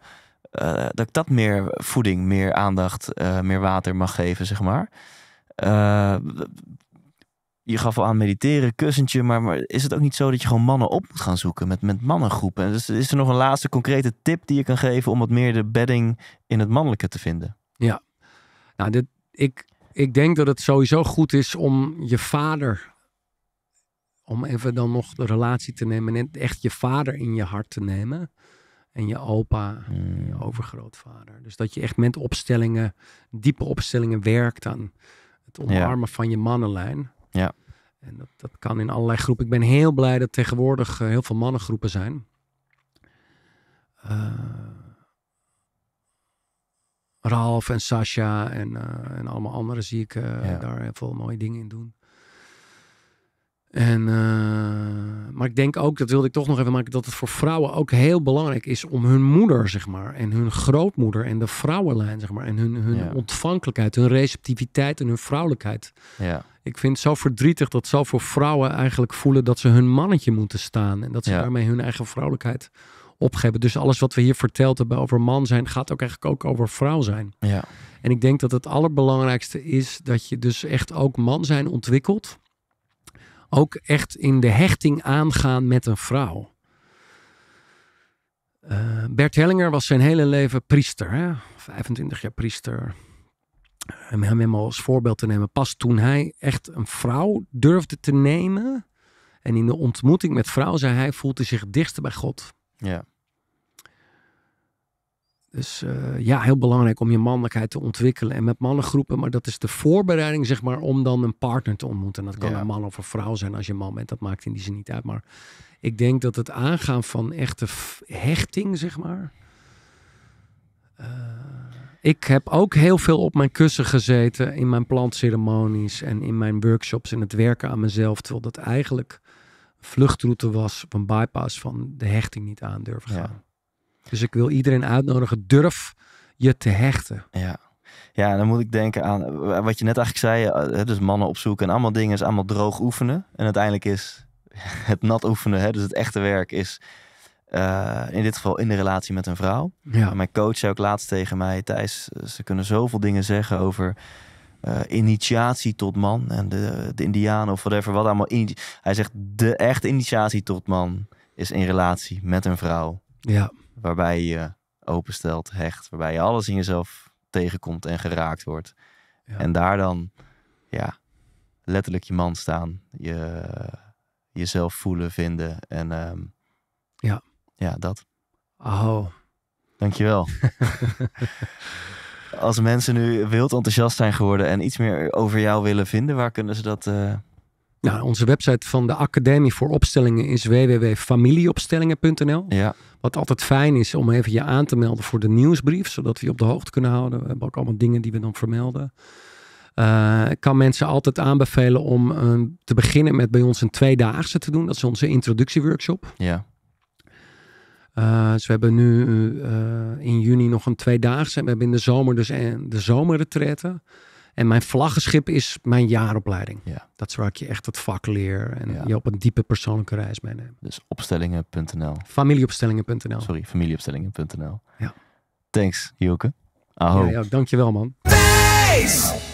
eh, dat ik dat meer voeding, meer aandacht, eh, meer water mag geven, zeg maar. Eh, je gaf al aan mediteren, kussentje, maar, is het ook niet zo dat je gewoon mannen op moet gaan zoeken met, met mannengroepen? dus is er nog een laatste concrete tip die je kan geven om wat meer de bedding in het mannelijke te vinden? Ja, nou, dit, ik, ik denk dat het sowieso goed is om je vader, om even dan nog de relatie te nemen en echt je vader in je hart te nemen. En je opa, en je hmm. overgrootvader. Dus dat je echt met opstellingen, diepe opstellingen werkt aan het omarmen van je mannenlijn. Ja. En dat, dat kan in allerlei groepen. Ik ben heel blij dat tegenwoordig eh, heel veel mannengroepen zijn. Eh, Ralf en Sasha en, eh, en allemaal anderen zie ik eh, daar heel veel mooie dingen in doen. En, eh, maar ik denk ook, dat wilde ik toch nog even maken, dat het voor vrouwen ook heel belangrijk is om hun moeder, zeg maar, en hun grootmoeder en de vrouwenlijn, zeg maar, en hun, hun ontvankelijkheid, hun receptiviteit en hun vrouwelijkheid. Ja. Ik vind het zo verdrietig dat zoveel vrouwen eigenlijk voelen dat ze hun mannetje moeten staan en dat ze daarmee hun eigen vrouwelijkheid opgeven. Dus alles wat we hier verteld hebben over man zijn, gaat ook eigenlijk ook over vrouw zijn. Ja. En ik denk dat het allerbelangrijkste is dat je dus echt ook man zijn ontwikkelt. Ook echt in de hechting aangaan met een vrouw. Eh, Bert Hellinger was zijn hele leven priester, hè? 25 jaar priester. Om hem helemaal als voorbeeld te nemen, pas toen hij echt een vrouw durfde te nemen. En in de ontmoeting met vrouw zei hij, voelde zich dichter bij God. Ja. Dus eh, ja, heel belangrijk om je mannelijkheid te ontwikkelen. En met mannengroepen, maar dat is de voorbereiding, zeg maar, om dan een partner te ontmoeten. En dat kan een man of een vrouw zijn als je man bent. Dat maakt in die zin niet uit. Maar ik denk dat het aangaan van echte hechting, zeg maar. Eh, ik heb ook heel veel op mijn kussen gezeten in mijn plantceremonies en in mijn workshops en het werken aan mezelf. Terwijl dat eigenlijk vluchtroute was op een bypass van de hechting niet aan durven gaan. Dus ik wil iedereen uitnodigen, durf je te hechten. Ja. Ja, dan moet ik denken aan wat je net eigenlijk zei. Eh, dus mannen opzoeken en allemaal dingen is allemaal droog oefenen. En uiteindelijk is het nat oefenen, hè, dus het echte werk, is eh, in dit geval in de relatie met een vrouw. Ja. Mijn coach zei ook laatst tegen mij, Thijs, eh, ze kunnen zoveel dingen zeggen over eh, initiatie tot man. En de, de indianen of whatever, wat allemaal. Hij zegt de echte initiatie tot man is in relatie met een vrouw. Ja. Waarbij je openstelt, hecht, waarbij je alles in jezelf tegenkomt en geraakt wordt. Ja. En daar dan, ja, letterlijk je man staan. Je, jezelf voelen, vinden en... Ehm, ja. Ja, dat. Oh. Dankjewel. als mensen nu wild enthousiast zijn geworden en iets meer over jou willen vinden, waar kunnen ze dat? Uh... Nou, onze website van de Academie voor Opstellingen is www.familieopstellingen.nl. Ja. Wat altijd fijn is om even je aan te melden voor de nieuwsbrief, zodat we je op de hoogte kunnen houden. We hebben ook allemaal dingen die we dan vermelden. Eh, ik kan mensen altijd aanbevelen om eh, te beginnen met bij ons een tweedaagse te doen. Dat is onze introductieworkshop. Ja. Uh, dus we hebben nu eh, in juni nog een tweedaagse. We hebben in de zomer dus en de zomerretretten. En mijn vlaggenschip is mijn jaaropleiding. Ja. Dat is waar ik je echt het vak leer en je op een diepe persoonlijke reis meeneem. Dus opstellingen.nl. Familieopstellingen.nl. Sorry, familieopstellingen.nl. Ja. Thanks, Joke. Aho. Ja, ja, dankjewel man. Peace!